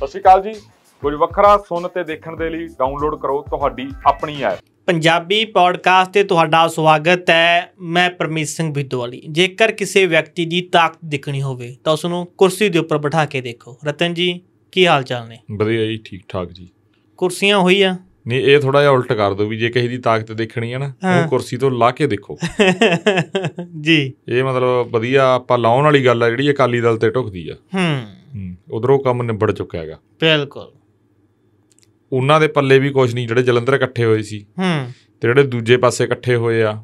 ਸਤਿ ਸ਼੍ਰੀ ਅਕਾਲ ਜੀ ਕੁਝ ਵੱਖਰਾ ਸੁਣ ਤੇ ਦੇਖਣ ਦੇ ਲਈ ਡਾਊਨਲੋਡ ਕਰੋ ਤੁਹਾਡੀ ਆਪਣੀ ਐਪ ਪੰਜਾਬੀ ਪੋਡਕਾਸਟ ਤੇ ਤੁਹਾਡਾ ਸਵਾਗਤ ਹੈ ਮੈਂ ਪਰਮੇਸ਼ ਸਿੰਘ ਵਿਦਵਾਲੀ ਜੇਕਰ ਕਿਸੇ ਵਿਅਕਤੀ ਦੀ ਤਾਕਤ ਦਿਖਣੀ ਹੋਵੇ ਤਾਂ ਉਸ ਨੂੰ ਕੁਰਸੀ ਦੇ ਉੱਪਰ ਬਿਠਾ ਕੇ ਦੇਖੋ ਰਤਨ ਜੀ ਕੀ ਹਾਲ ਚਾਲ ਨੇ ਵਧੀਆ ਜੀ ਠੀਕ ਠਾਕ ਜੀ ਕੁਰਸੀਆਂ ਹੋਈ ਆ ਨਹੀਂ ਇਹ ਥੋੜਾ ਜਿਹਾ ਉਲਟ ਕਰ ਦੋ ਵੀ ਜੇ ਕਿਸੇ ਦੀ ਤਾਕਤ ਦੇਖਣੀ ਹੈ ਨਾ ਉਹ ਕੁਰਸੀ ਤੋਂ ਲਾ ਕੇ ਦੇਖੋ ਜੀ ਇਹ ਮਤਲਬ ਵਧੀਆ ਆਪਾਂ ਲਾਉਣ ਵਾਲੀ ਗੱਲ ਆ ਜਿਹੜੀ ਅਕਾਲੀ ਦਲ ਤੇ ਟੁੱਕਦੀ ਆ ਹੂੰ ਉਧਰੋਂ ਕੰਮ ਨਿਬੜ ਚੁੱਕਿਆ ਹੈਗਾ ਬਿਲਕੁਲ ਉਹਨਾਂ ਦੇ ਪੱਲੇ ਵੀ ਕੁਝ ਨਹੀਂ ਜਿਹੜੇ ਜਲੰਧਰ ਇਕੱਠੇ ਹੋਏ ਸੀ ਹੂੰ ਤੇ ਜਿਹੜੇ ਦੂਜੇ ਪਾਸੇ ਇਕੱਠੇ ਹੋਏ ਆ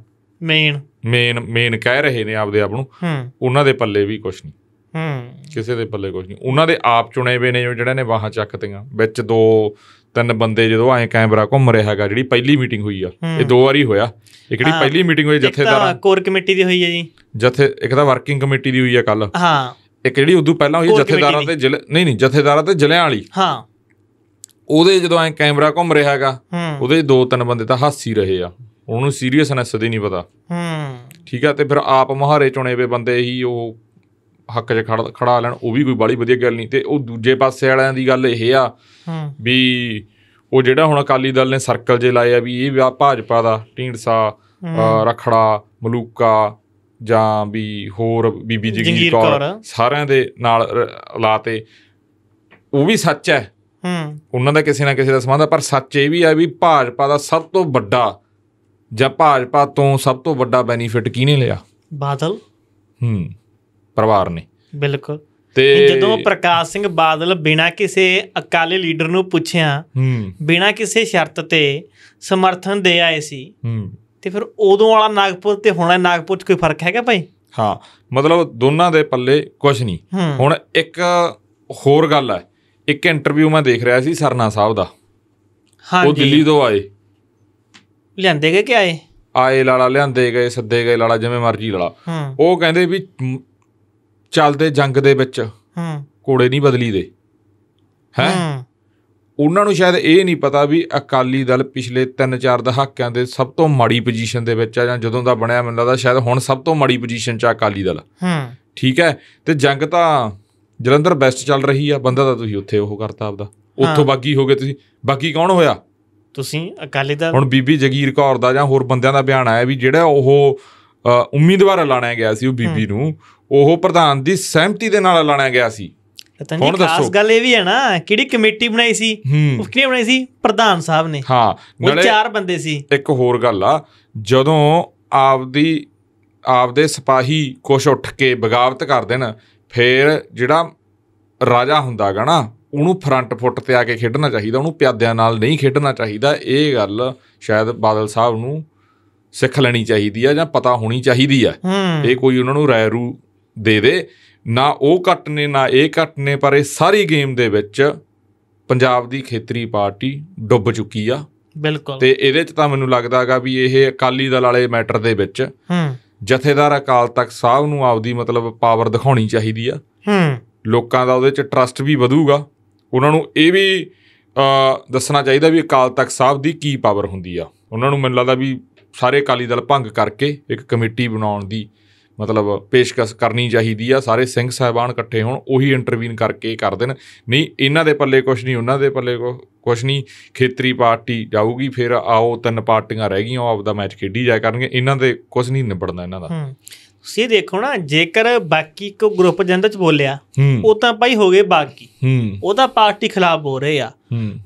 ਮੇਨ ਮੇਨ ਮੇਨ ਕਹਿ ਰਹੇ ਨੇ ਆਪਦੇ ਆਪ ਨੂੰ ਹੂੰ ਉਹਨਾਂ ਦੇ ਪੱਲੇ ਵੀ ਕੁਝ ਨਹੀਂ ਹੂੰ ਕਿਸੇ ਦੇ ਪੱਲੇ ਕੁਝ ਨਹੀਂ ਉਹਨਾਂ ਦੇ ਆਪ ਚੁਣੇ ਵੇ ਨੇ ਜਿਹੜਿਆਂ ਨੇ ਵਾਹਾਂ ਚੱਕਤੀਆਂ ਵਿੱਚ ਦੋ ਤਿੰਨ ਬੰਦੇ ਜਦੋਂ ਐ ਕੈਮਰਾ ਘੁੰਮ ਰਿਹਾ ਹੈਗਾ ਜਿਹੜੀ ਪਹਿਲੀ ਮੀਟਿੰਗ ਹੋਈ ਆ ਇਹ ਦੋ ਵਾਰੀ ਹੋਇਆ ਇਹ ਕਿਹੜੀ ਪਹਿਲੀ ਮੀਟਿੰਗ ਹੋਈ ਜਥੇਦਾਰਾਂ ਕੋਰ ਕਮੇਟੀ ਦੀ ਹੋਈ ਹੈ ਜੀ ਜਥੇ ਇੱਕ ਤਾਂ ਵਰਕਿੰਗ ਕਮੇਟੀ ਦੀ ਹੋਈ ਆ ਕੱਲ ਹਾਂ ਇੱਕ ਜਿਹੜੀ ਉਦੋਂ ਪਹਿਲਾਂ ਹੋਈ ਜਥੇਦਾਰਾਂ ਤੇ ਜ਼ਿਲ੍ਹੇ ਨਹੀਂ ਨਹੀਂ ਜਥੇਦਾਰਾਂ ਤੇ ਜ਼ਿਲ੍ਹਿਆਂ ਵਾਲੀ ਹਾਂ ਉਹਦੇ ਜਦੋਂ ਐ ਕੈਮਰਾ ਘੁੰਮ ਰਿਹਾ ਹੈਗਾ ਉਹਦੇ ਦੋ ਤਿੰਨ ਬੰਦੇ ਤਾਂ ਹਾਸੀ ਰਹੇ ਆ ਉਹਨੂੰ ਸੀਰੀਅਸਨੈਸ ਦੇ ਨਹੀਂ ਪਤਾ ਹੂੰ ਠੀਕ ਆ ਤੇ ਫਿਰ ਆਪ ਮਹਾਰੇ ਚੁਣੇ ਵੇ ਬੰਦੇ ਹੀ ਉਹ ਹੱਕ 'ਚ ਖੜਾ ਲੈਣ ਉਹ ਵੀ ਕੋਈ ਬਾਲੀ ਵਧੀਆ ਗੱਲ ਨਹੀਂ ਤੇ ਉਹ ਦੂਜੇ ਪਾਸੇ ਵਾਲਿਆਂ ਦੀ ਗੱਲ ਇਹ ਆ ਵੀ ਉਹ ਜਿਹੜਾ ਹੁਣ ਅਕਾਲੀ ਦਲ ਨੇ ਸਰਕਲ ਜੇ ਲਾਇਆ ਵੀ ਇਹ ਵਿਆਹ ਭਾਜਪਾ ਦਾ ਢੀਂਡਸਾ ਰਖੜਾ ਮਲੂਕਾ ਜਾਂ ਵੀ ਹੋਰ ਬੀਬੀ ਜਗੀਰ ਕੌਰ ਸਾਰਿਆਂ ਦੇ ਨਾਲ ਲਾਤੇ ਉਹ ਵੀ ਸੱਚ ਹੈ ਹੂੰ ਉਹਨਾਂ ਦਾ ਕਿਸੇ ਨਾ ਕਿਸੇ ਦਾ ਸਬੰਧ ਹੈ ਪਰ ਸੱਚ ਇਹ ਵੀ ਹੈ ਵੀ ਭਾਜਪਾ ਦਾ ਸਭ ਤੋਂ ਵੱਡਾ ਜਾਂ ਭਾਜਪਾ ਤੋਂ ਸਭ ਤੋਂ ਵੱਡਾ ਬੈਨੀਫਿਟ ਕਿਹਨੇ ਲਿਆ ਬਾਦਲ ਹੂੰ ਪਰਿਵਾਰ ਨੇ ਬਿਲਕੁਲ ਤੇ ਜਦੋਂ ਪ੍ਰਕਾਸ਼ ਸਿੰਘ ਬਾਦਲ ਬਿਨਾਂ ਕਿਸੇ ਅਕਾਲੀ ਲੀਡਰ ਨੂੰ ਪੁੱਛਿਆ ਹੂੰ ਬਿਨਾਂ ਕਿਸੇ ਸ਼ਰਤ ਤੇ ਸਮਰਥਨ ਦੇ ਆਏ ਸੀ ਹੂੰ ਤੇ ਫਿਰ ਉਦੋਂ ਵਾਲਾ ਨਾਗਪੁਰ ਤੇ ਹੁਣ ਵਾਲਾ ਨਾਗਪੁਰ 'ਚ ਕੋਈ ਫਰਕ ਹੈਗਾ ਭਾਈ ਹਾਂ ਮਤਲਬ ਦੋਨਾਂ ਦੇ ਪੱਲੇ ਕੁਝ ਨਹੀਂ ਹੁਣ ਇੱਕ ਹੋਰ ਗੱਲ ਹੈ ਇੱਕ ਇੰਟਰਵਿਊ ਮੈਂ ਦੇਖ ਰਿਹਾ ਸੀ ਸਰਨਾ ਸਾਹਿਬ ਦਾ ਹਾਂਜੀ ਉਹ ਦਿੱਲੀ ਤੋਂ ਆਏ ਲਿਆਂਦੇ ਗਏ ਕਿ ਆਏ ਆਏ ਲਾਲਾ ਲਿਆਂਦੇ ਗਏ ਸੱਦੇ ਗਏ ਲਾਲਾ ਜਿਵੇਂ ਮਰਜ਼ੀ ਲਾਲਾ ਉਹ ਕਹਿੰਦੇ ਵੀ ਚੱਲਦੇ ਜੰਗ ਦੇ ਵਿੱਚ ਹੂੰ ਕੋੜੇ ਨਹੀਂ ਬਦਲੀ ਦੇ ਹੈ ਉਹਨਾਂ ਨੂੰ ਸ਼ਾਇਦ ਇਹ ਨਹੀਂ ਪਤਾ ਵੀ ਅਕਾਲੀ ਦਲ ਪਿਛਲੇ 3-4 ਦਹਾਕਿਆਂ ਦੇ ਸਭ ਤੋਂ ਮਾੜੀ ਪੋਜੀਸ਼ਨ ਦੇ ਵਿੱਚ ਆ ਜਾਂ ਜਦੋਂ ਦਾ ਬਣਿਆ ਮੈਨੂੰ ਲੱਗਦਾ ਸ਼ਾਇਦ ਹੁਣ ਸਭ ਤੋਂ ਮਾੜੀ ਪੋਜੀਸ਼ਨ 'ਚ ਆ ਅਕਾਲੀ ਦਲ ਹੂੰ ਠੀਕ ਹੈ ਤੇ ਜੰਗ ਤਾਂ ਜਲੰਧਰ ਬੈਸਟ ਚੱਲ ਰਹੀ ਆ ਬੰਦਾ ਤਾਂ ਤੁਸੀਂ ਉੱਥੇ ਉਹ ਕਰਤਾ ਆਪਦਾ ਉੱਥੋਂ ਬਾਗੀ ਹੋ ਗਏ ਤੁਸੀਂ ਬਾਕੀ ਕੌਣ ਹੋਇਆ ਤੁਸੀਂ ਅਕਾਲੀ ਦਲ ਹੁਣ ਬੀਬੀ ਜਗੀਰ ਕੌਰ ਦਾ ਜਾਂ ਹੋਰ ਬੰਦਿਆਂ ਦਾ ਬਿਆਨ ਆਇਆ ਵੀ ਜਿਹੜਾ ਉਹ ਉਮੀਦਵਾਰ ਲਾਣਿਆ ਗਿਆ ਸੀ ਉਹ ਬੀਬੀ ਨੂੰ ਉਹ ਪ੍ਰਧਾਨ ਦੀ ਸਹਿਮਤੀ ਦੇ ਨਾਲ ਲਾਣਿਆ ਗਿਆ ਸੀ ਤਾਂ ਨਹੀਂ ਖਾਸ ਗੱਲ ਇਹ ਵੀ ਹੈ ਨਾ ਕਿਹੜੀ ਕਮੇਟੀ ਬਣਾਈ ਸੀ ਉਹ ਕਿਹਨੇ ਬਣਾਈ ਸੀ ਪ੍ਰਧਾਨ ਸਾਹਿਬ ਨੇ ਹਾਂ ਉਹ ਚਾਰ ਬੰਦੇ ਸੀ ਇੱਕ ਹੋਰ ਗੱਲ ਆ ਜਦੋਂ ਆਪਦੀ ਆਪਦੇ ਸਿਪਾਹੀ ਕੁਛ ਉੱਠ ਕੇ ਬਗਾਵਤ ਕਰ ਦੇਣ ਫੇਰ ਜਿਹੜਾ ਰਾਜਾ ਹੁੰਦਾਗਾ ਨਾ ਉਹਨੂੰ ਫਰੰਟ ਫੁੱਟ ਤੇ ਆ ਕੇ ਖੇਡਣਾ ਚਾਹੀਦਾ ਉਹਨੂੰ ਪਿਆਦਿਆਂ ਨਾਲ ਨਹੀਂ ਖੇਡਣਾ ਚਾਹੀਦਾ ਇਹ ਗੱਲ ਸ਼ਾਇਦ ਬਾਦਲ ਸਾਹਿਬ ਨੂੰ ਸਿੱਖ ਲੈਣੀ ਚਾਹੀਦੀ ਆ ਜਾਂ ਪਤਾ ਹੋਣੀ ਚਾਹੀਦੀ ਆ ਇਹ ਕੋਈ ਉਹਨਾਂ ਨੂੰ ਰਾਇ ਰੂ ਦੇ ਦੇ ਨਾ ਉਹ ਘੱਟ ਨੇ ਨਾ ਇਹ ਘੱਟ ਨੇ ਪਰ ਇਹ ਸਾਰੀ ਗੇਮ ਦੇ ਵਿੱਚ ਪੰਜਾਬ ਦੀ ਖੇਤਰੀ ਪਾਰਟੀ ਡੁੱਬ ਚੁੱਕੀ ਆ ਬਿਲਕੁਲ ਤੇ ਇਹਦੇ ਚ ਤਾਂ ਮੈਨੂੰ ਲੱਗਦਾਗਾ ਵੀ ਇਹ ਅਕਾਲੀ ਦਲ ਵਾਲੇ ਮੈਟਰ ਦੇ ਵਿੱਚ ਹੂੰ ਜਥੇਦਾਰ ਅਕਾਲ ਤਖਤ ਸਾਹਿਬ ਨੂੰ ਆਪਦੀ ਮਤਲਬ ਪਾਵਰ ਦਿਖਾਉਣੀ ਚਾਹੀਦੀ ਆ ਹੂੰ ਲੋਕਾਂ ਦਾ ਉਹਦੇ ਚ ਟਰਸਟ ਵੀ ਵਧੂਗਾ ਉਹਨਾਂ ਨੂੰ ਇਹ ਵੀ ਦੱਸਣਾ ਚਾਹੀਦਾ ਵੀ ਅਕਾਲ ਤਖਤ ਸਾਹਿਬ ਦੀ ਕੀ ਪਾਵਰ ਹੁੰਦੀ ਆ ਉਹਨਾਂ ਨੂੰ ਮੈਨੂੰ ਲੱਗਦਾ ਵੀ ਸਾਰੇ ਅਕਾਲੀ ਦਲ ਭੰਗ ਕਰਕੇ ਇੱਕ ਕਮੇਟੀ ਬਣਾਉਣ ਦੀ ਮਤਲਬ ਪੇਸ਼ਕਸ਼ ਕਰਨੀ ਚਾਹੀਦੀ ਆ ਸਾਰੇ ਸਿੰਘ ਸਹਿਬਾਨ ਇਕੱਠੇ ਹੋਣ ਉਹੀ ਇੰਟਰਵੀਨ ਕਰਕੇ ਕਰ ਦੇਣ ਨਹੀਂ ਇਹਨਾਂ ਦੇ ਪੱਲੇ ਕੁਝ ਨਹੀਂ ਉਹਨਾਂ ਦੇ ਪੱਲੇ ਕੁਝ ਨਹੀਂ ਖੇਤਰੀ ਪਾਰਟੀ ਜਾਊਗੀ ਫਿਰ ਆਓ ਤਿੰਨ ਪਾਰਟੀਆਂ ਰਹਿ ਗਈਆਂ ਉਹ ਆਪਦਾ ਮੈਚ ਖੇਡੀ ਜਾਇਆ ਕਰਨਗੇ ਇਹਨਾਂ ਦੇ ਕੁਝ ਨਹੀਂ ਨਿਬੜਨਾ ਇਹਨਾਂ ਦਾ ਤੁਸੀਂ ਦੇਖੋ ਨਾ ਜੇਕਰ ਬਾਕੀ ਕੋ ਗਰੁੱਪ ਜੰਦ ਚ ਬੋਲਿਆ ਉਹ ਤਾਂ ਭਾਈ ਹੋ ਗਏ ਬਾਕੀ ਉਹ ਤਾਂ ਪਾਰਟੀ ਖਿਲਾਫ ਬੋਲ ਰਹੇ ਆ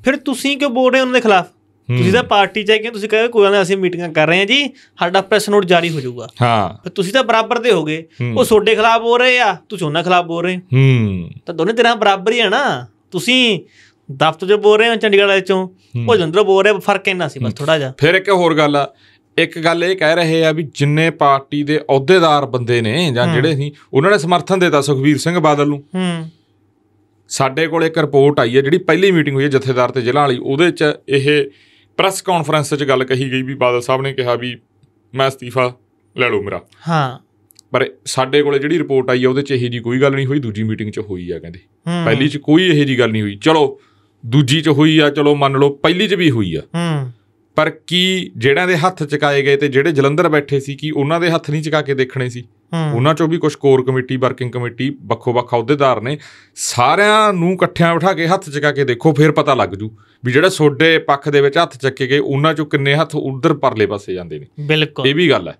ਫਿਰ ਤੁਸੀਂ ਕਿਉਂ ਬੋਲ ਰਹੇ ਉਹਨਾਂ ਦੇ ਖਿਲਾਫ ਤੁਸੀਂ ਤਾਂ ਪਾਰਟੀ ਚ ਹੈ ਕਿ ਤੁਸੀਂ ਕਹੇ ਕੋਈ ਨਾ ਅਸੀਂ ਮੀਟਿੰਗਾਂ ਕਰ ਰਹੇ ਹਾਂ ਜੀ ਸਾਡਾ ਪ੍ਰੈਸ ਨੋਟ ਜਾਰੀ ਹੋ ਜਾਊਗਾ ਹਾਂ ਫਿਰ ਤੁਸੀਂ ਤਾਂ ਬਰਾਬਰ ਦੇ ਹੋਗੇ ਉਹ ਤੁਹਾਡੇ ਖਿਲਾਫ ਹੋ ਰਹੇ ਆ ਤੁਸੀਂ ਉਹਨਾਂ ਖਿਲਾਫ ਬੋਲ ਰਹੇ ਹੂੰ ਤਾਂ ਦੋਨੇ ਤੇਰਾ ਬਰਾਬਰ ਹੀ ਆ ਨਾ ਤੁਸੀਂ ਦਫ਼ਤਰ 'ਚ ਬੋਲ ਰਹੇ ਹੋ ਚੰਡੀਗੜ੍ਹ ਵਾਲੇ ਚੋਂ ਉਹ ਜੰਦਰ ਬੋਲ ਰਹੇ ਫਰਕ ਇੰਨਾ ਸੀ ਬਸ ਥੋੜਾ ਜਿਹਾ ਫਿਰ ਇੱਕ ਹੋਰ ਗੱਲ ਆ ਇੱਕ ਗੱਲ ਇਹ ਕਹਿ ਰਹੇ ਆ ਵੀ ਜਿੰਨੇ ਪਾਰਟੀ ਦੇ ਅਹੁਦੇਦਾਰ ਬੰਦੇ ਨੇ ਜਾਂ ਜਿਹੜੇ ਸੀ ਉਹਨਾਂ ਨੇ ਸਮਰਥਨ ਦਿੱਤਾ ਸੁਖਵੀਰ ਸਿੰਘ ਬਾਦਲ ਨੂੰ ਹੂੰ ਸਾਡੇ ਕੋਲ ਇੱਕ ਰਿਪੋਰਟ ਆਈ ਹੈ ਜਿਹੜੀ ਪਹਿਲੀ ਮੀਟਿੰਗ ਹੋਈ ਹੈ ਜਥੇਦਾਰ ਤੇ ਜ਼ਿਲ੍ਹਾ ਵਾਲੀ ਉਹਦੇ 'ਚ ਇਹ ਪ੍ਰੈਸ ਕਾਨਫਰੰਸ 'ਚ ਗੱਲ ਕਹੀ ਗਈ ਵੀ ਬਾਦਲ ਸਾਹਿਬ ਨੇ ਕਿਹਾ ਵੀ ਮੈਂ ਅਸਤੀਫਾ ਲੈ ਲਵਾਂ ਮੇਰਾ ਹਾਂ ਪਰ ਸਾਡੇ ਕੋਲੇ ਜਿਹੜੀ ਰਿਪੋਰਟ ਆਈ ਆ ਉਹਦੇ 'ਚ ਇਹ ਜੀ ਕੋਈ ਗੱਲ ਨਹੀਂ ਹੋਈ ਦੂਜੀ ਮੀਟਿੰਗ 'ਚ ਹੋਈ ਆ ਕਹਿੰਦੇ ਪਹਿਲੀ 'ਚ ਕੋਈ ਇਹ ਜੀ ਗੱਲ ਨਹੀਂ ਹੋਈ ਚਲੋ ਦੂਜੀ 'ਚ ਹੋਈ ਆ ਚਲੋ ਮੰਨ ਲਓ ਪਹਿਲੀ 'ਚ ਵੀ ਹੋਈ ਆ ਹੂੰ ਪਰ ਕੀ ਜਿਹੜਾਂ ਦੇ ਹੱਥ ਚਕਾਏ ਗਏ ਤੇ ਜਿਹੜੇ ਜਲੰਧਰ ਬੈਠੇ ਸੀ ਕੀ ਉਹਨਾਂ ਦੇ ਹੱਥ ਨਹੀਂ ਚਕਾ ਕੇ ਦੇਖਣੇ ਸੀ ਉਹਨਾਂ ਚੋਂ ਵੀ ਕੁਝ ਕੋਰ ਕਮੇਟੀ ਵਰਕਿੰਗ ਕਮੇਟੀ ਵੱਖੋ ਵੱਖ ਅਹੁਦੇਦਾਰ ਨੇ ਸਾਰਿਆਂ ਨੂੰ ਇਕੱਠਿਆਂ ਬਿਠਾ ਕੇ ਹੱਥ ਚਕਾ ਕੇ ਦੇਖੋ ਫਿਰ ਪਤਾ ਲੱਗ ਜੂ ਵੀ ਜਿਹੜਾ ਸੋਡੇ ਪੱਖ ਦੇ ਵਿੱਚ ਹੱਥ ਚੱਕੇ ਗਏ ਉਹਨਾਂ ਚੋਂ ਕਿੰਨੇ ਹੱਥ ਉਧਰ ਪਰਲੇ ਪਾਸੇ ਜਾਂਦੇ ਨੇ ਬਿਲਕੁਲ ਇਹ ਵੀ ਗੱਲ ਹੈ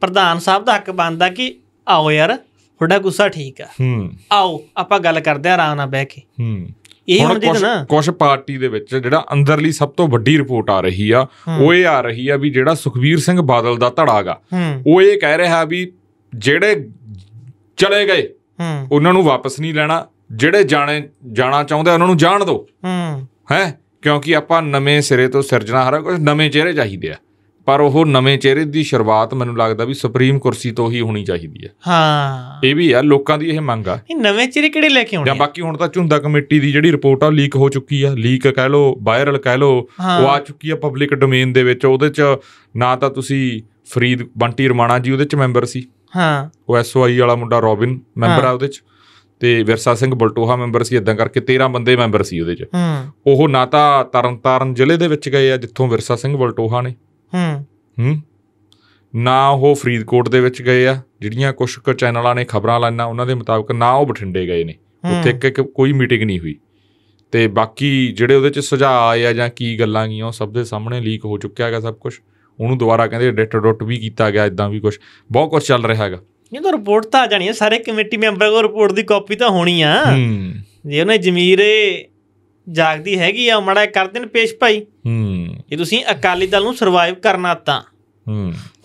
ਪ੍ਰਧਾਨ ਸਾਹਿਬ ਦਾ ਹੱਕ ਬਣਦਾ ਕਿ ਆਓ ਯਾਰ ਤੁਹਾਡਾ ਗੁੱਸਾ ਠੀਕ ਆ ਹੂੰ ਆਓ ਆਪਾਂ ਗੱਲ ਕਰਦੇ ਆ ਆਰਾਮ ਨਾਲ ਬਹਿ ਕੇ ਹੂੰ ਇਹ ਹੁੰਦੇ ਨਾ ਕੁਝ ਪਾਰਟੀ ਦੇ ਵਿੱਚ ਜਿਹੜਾ ਅੰਦਰਲੀ ਸਭ ਤੋਂ ਵੱਡੀ ਰਿਪੋਰਟ ਆ ਰਹੀ ਆ ਉਹ ਇਹ ਆ ਰਹੀ ਆ ਵੀ ਜਿਹੜਾ ਸੁਖਵੀਰ ਸਿੰਘ ਬਾਦਲ ਦਾ ਧੜਾਗਾ ਉਹ ਇਹ ਕਹਿ ਰਿਹਾ ਵੀ ਜਿਹੜੇ ਚਲੇ ਗਏ ਉਹਨਾਂ ਨੂੰ ਵਾਪਸ ਨਹੀਂ ਲੈਣਾ ਜਿਹੜੇ ਜਾਣੇ ਜਾਣਾ ਚਾਹੁੰਦੇ ਉਹਨਾਂ ਨੂੰ ਜਾਣ ਦਿਓ ਹੈ ਕਿਉਂਕਿ ਆਪਾਂ ਨਵੇਂ ਸਿਰੇ ਤੋਂ ਸਿਰਜਣਾ ਹਰ ਕੁਝ ਨਵੇਂ ਚਿਹਰੇ ਚਾਹੀਦੇ ਆ ਪਰ ਉਹ ਨਵੇਂ ਚਿਹਰੇ ਦੀ ਸ਼ੁਰੂਆਤ ਮੈਨੂੰ ਲੱਗਦਾ ਵੀ ਸੁਪਰੀਮ ਕੁਰਸੀ ਤੋਂ ਹੀ ਹੋਣੀ ਚਾਹੀਦੀ ਹੈ ਹਾਂ ਇਹ ਵੀ ਆ ਲੋਕਾਂ ਦੀ ਇਹ ਮੰਗ ਆ ਇਹ ਨਵੇਂ ਚਿਹਰੇ ਕਿਹੜੇ ਲੈ ਕੇ ਆਉਣੇ ਜਾਂ ਬਾਕੀ ਹੁਣ ਤਾਂ ਝੁੰਦਾ ਕਮੇਟੀ ਦੀ ਜਿਹੜੀ ਰਿਪੋਰਟ ਆ ਲੀਕ ਹੋ ਚੁੱਕੀ ਆ ਲੀਕ ਕਹਿ ਲੋ ਵਾਇਰਲ ਕਹਿ ਲੋ ਉਹ ਆ ਚੁੱਕੀ ਆ ਪਬਲਿਕ ਡੋਮੇਨ ਦੇ ਵਿੱਚ ਉਹਦੇ ਚ ਨਾ ਤਾਂ ਤੁਸੀਂ ਫਰੀਦ ਬੰਟੀ ਰਮਾਣਾ ਜੀ ਉਹਦੇ ਚ ਮੈਂਬਰ ਸੀ ਹਾਂ ਉਹ ਐਸਓਆਈ ਵਾਲਾ ਮੁੰਡਾ ਰੋਬਿਨ ਮੈਂਬਰ ਆ ਉਹਦੇ ਚ ਤੇ ਵਿਰਸਾ ਸਿੰਘ ਬਲਟੋਹਾ ਮੈਂਬਰ ਸੀ ਇਦਾਂ ਕਰਕੇ 13 ਬੰਦੇ ਮੈਂਬਰ ਸੀ ਉਹਦੇ ਚ ਉਹ ਨਾ ਤਾਂ ਤਰਨਤਾਰਨ ਜ਼ਿਲ੍ਹੇ ਦੇ ਵਿੱਚ ਗਏ ਆ ਜਿੱਥੋਂ ਵਿਰਸਾ ਸਿੰਘ ਬਲਟੋਹਾ ਨੇ ਹੂੰ ਹੂੰ ਨਾ ਉਹ ਫਰੀਦਕੋਟ ਦੇ ਵਿੱਚ ਗਏ ਆ ਜਿਹੜੀਆਂ ਕੁਝ ਕੁ ਚੈਨਲਾਂ ਨੇ ਖਬਰਾਂ ਲਾਈਆਂ ਉਹਨਾਂ ਦੇ ਮੁਤਾਬਕ ਨਾ ਉਹ ਬਠਿੰਡੇ ਗਏ ਨੇ ਉੱਥੇ ਇੱਕ ਕੋਈ ਮੀਟਿੰਗ ਨਹੀਂ ਹੋਈ ਤੇ ਬਾਕੀ ਜਿਹੜੇ ਉਹਦੇ ਚ ਸੁਝਾਅ ਆਏ ਆ ਜਾਂ ਕੀ ਗੱਲਾਂ ਗਈਆਂ ਉਹ ਸਭ ਦੇ ਸਾਹਮਣੇ ਲੀਕ ਹੋ ਚੁੱਕਿਆ ਹੈਗਾ ਸਭ ਕੁਝ ਉਹਨੂੰ ਦੁਬਾਰਾ ਕਹਿੰਦੇ ਐਡਿਟ ਡਾਟ ਵੀ ਕੀਤਾ ਗਿਆ ਇਦਾਂ ਵੀ ਕੁਝ ਬਹੁਤ ਕੁਝ ਚੱਲ ਰਿਹਾ ਹੈਗਾ ਇਹ ਤਾਂ ਰਿਪੋਰਟ ਤਾਂ ਆ ਜਾਣੀ ਹੈ ਸਾਰੇ ਕਮੇਟੀ ਮੈਂਬਰਾਂ ਕੋਲ ਰਿਪੋਰਟ ਦੀ ਕਾਪੀ ਤਾਂ ਹੋਣੀ ਆ ਜੇ ਉਹਨੇ ਜ਼ਮੀਰੇ ਜਾਗਦੀ ਹੈਗੀ ਆ ਮੜਾ ਕਰ ਦੇਣ ਪੇਸ਼ ਭਾਈ ਹੂੰ ਜੇ ਤੁਸੀਂ ਅਕਾਲੀ ਦਲ ਨੂੰ ਸਰਵਾਈਵ ਕਰਨਾ ਤਾਂ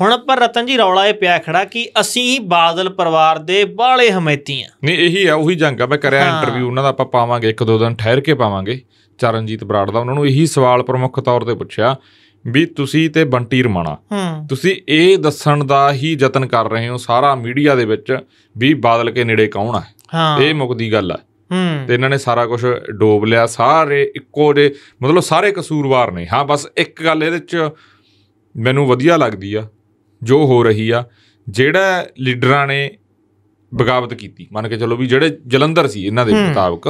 ਹੁਣ ਪਰ ਰਤਨ ਜੀ ਰੌਲਾ ਇਹ ਪਿਆ ਖੜਾ ਕਿ ਅਸੀਂ ਬਾਦਲ ਪਰਿਵਾਰ ਦੇ ਬਾਲੇ ਹਮੈਤੀ ਆ ਨਹੀਂ ਇਹੀ ਆ ਉਹੀ ਜੰਗ ਆ ਮੈਂ ਕਰਿਆ ਇੰਟਰਵਿਊ ਉਹਨਾਂ ਦਾ ਆਪਾਂ ਪਾਵਾਂਗੇ ਇੱਕ ਦੋ ਦਿਨ ਠਹਿਰ ਕੇ ਪਾਵਾਂਗੇ ਚਰਨਜੀਤ ਬਰਾੜ ਦਾ ਉਹਨਾਂ ਨੂੰ ਇਹੀ ਸਵਾਲ ਪ੍ਰਮੁੱਖ ਤੌਰ ਤੇ ਪੁੱਛਿਆ ਵੀ ਤੁਸੀਂ ਤੇ ਬੰਟੀ ਰਮਾਣਾ ਤੁਸੀਂ ਇਹ ਦੱਸਣ ਦਾ ਹੀ ਯਤਨ ਕਰ ਰਹੇ ਹੋ ਸਾਰਾ ਮੀਡੀਆ ਦੇ ਵਿੱਚ ਵੀ ਬਾਦਲ ਕੇ ਨੇੜੇ ਕੌਣ ਆ ਇਹ ਮੁਕਦੀ ਗੱਲ ਆ ਤੇ ਇਹਨਾਂ ਨੇ ਸਾਰਾ ਕੁਝ ਡੋਬ ਲਿਆ ਸਾਰੇ ਇੱਕੋ ਜੇ ਮਤਲਬ ਸਾਰੇ ਕਸੂਰਵਾਰ ਨੇ ਹਾਂ ਬਸ ਇੱਕ ਗੱਲ ਇਹਦੇ ਵਿੱਚ ਮੈਨੂੰ ਵਧੀਆ ਲੱਗਦੀ ਆ ਜੋ ਹੋ ਰਹੀ ਆ ਜਿਹੜਾ ਲੀਡਰਾਂ ਨੇ ਬਗਾਵਤ ਕੀਤੀ ਮੰਨ ਕੇ ਚੱਲੋ ਵੀ ਜਿਹੜੇ ਜਲੰਧਰ ਸੀ ਇਹਨਾਂ ਦੇ ਮੁਤਾਬਕ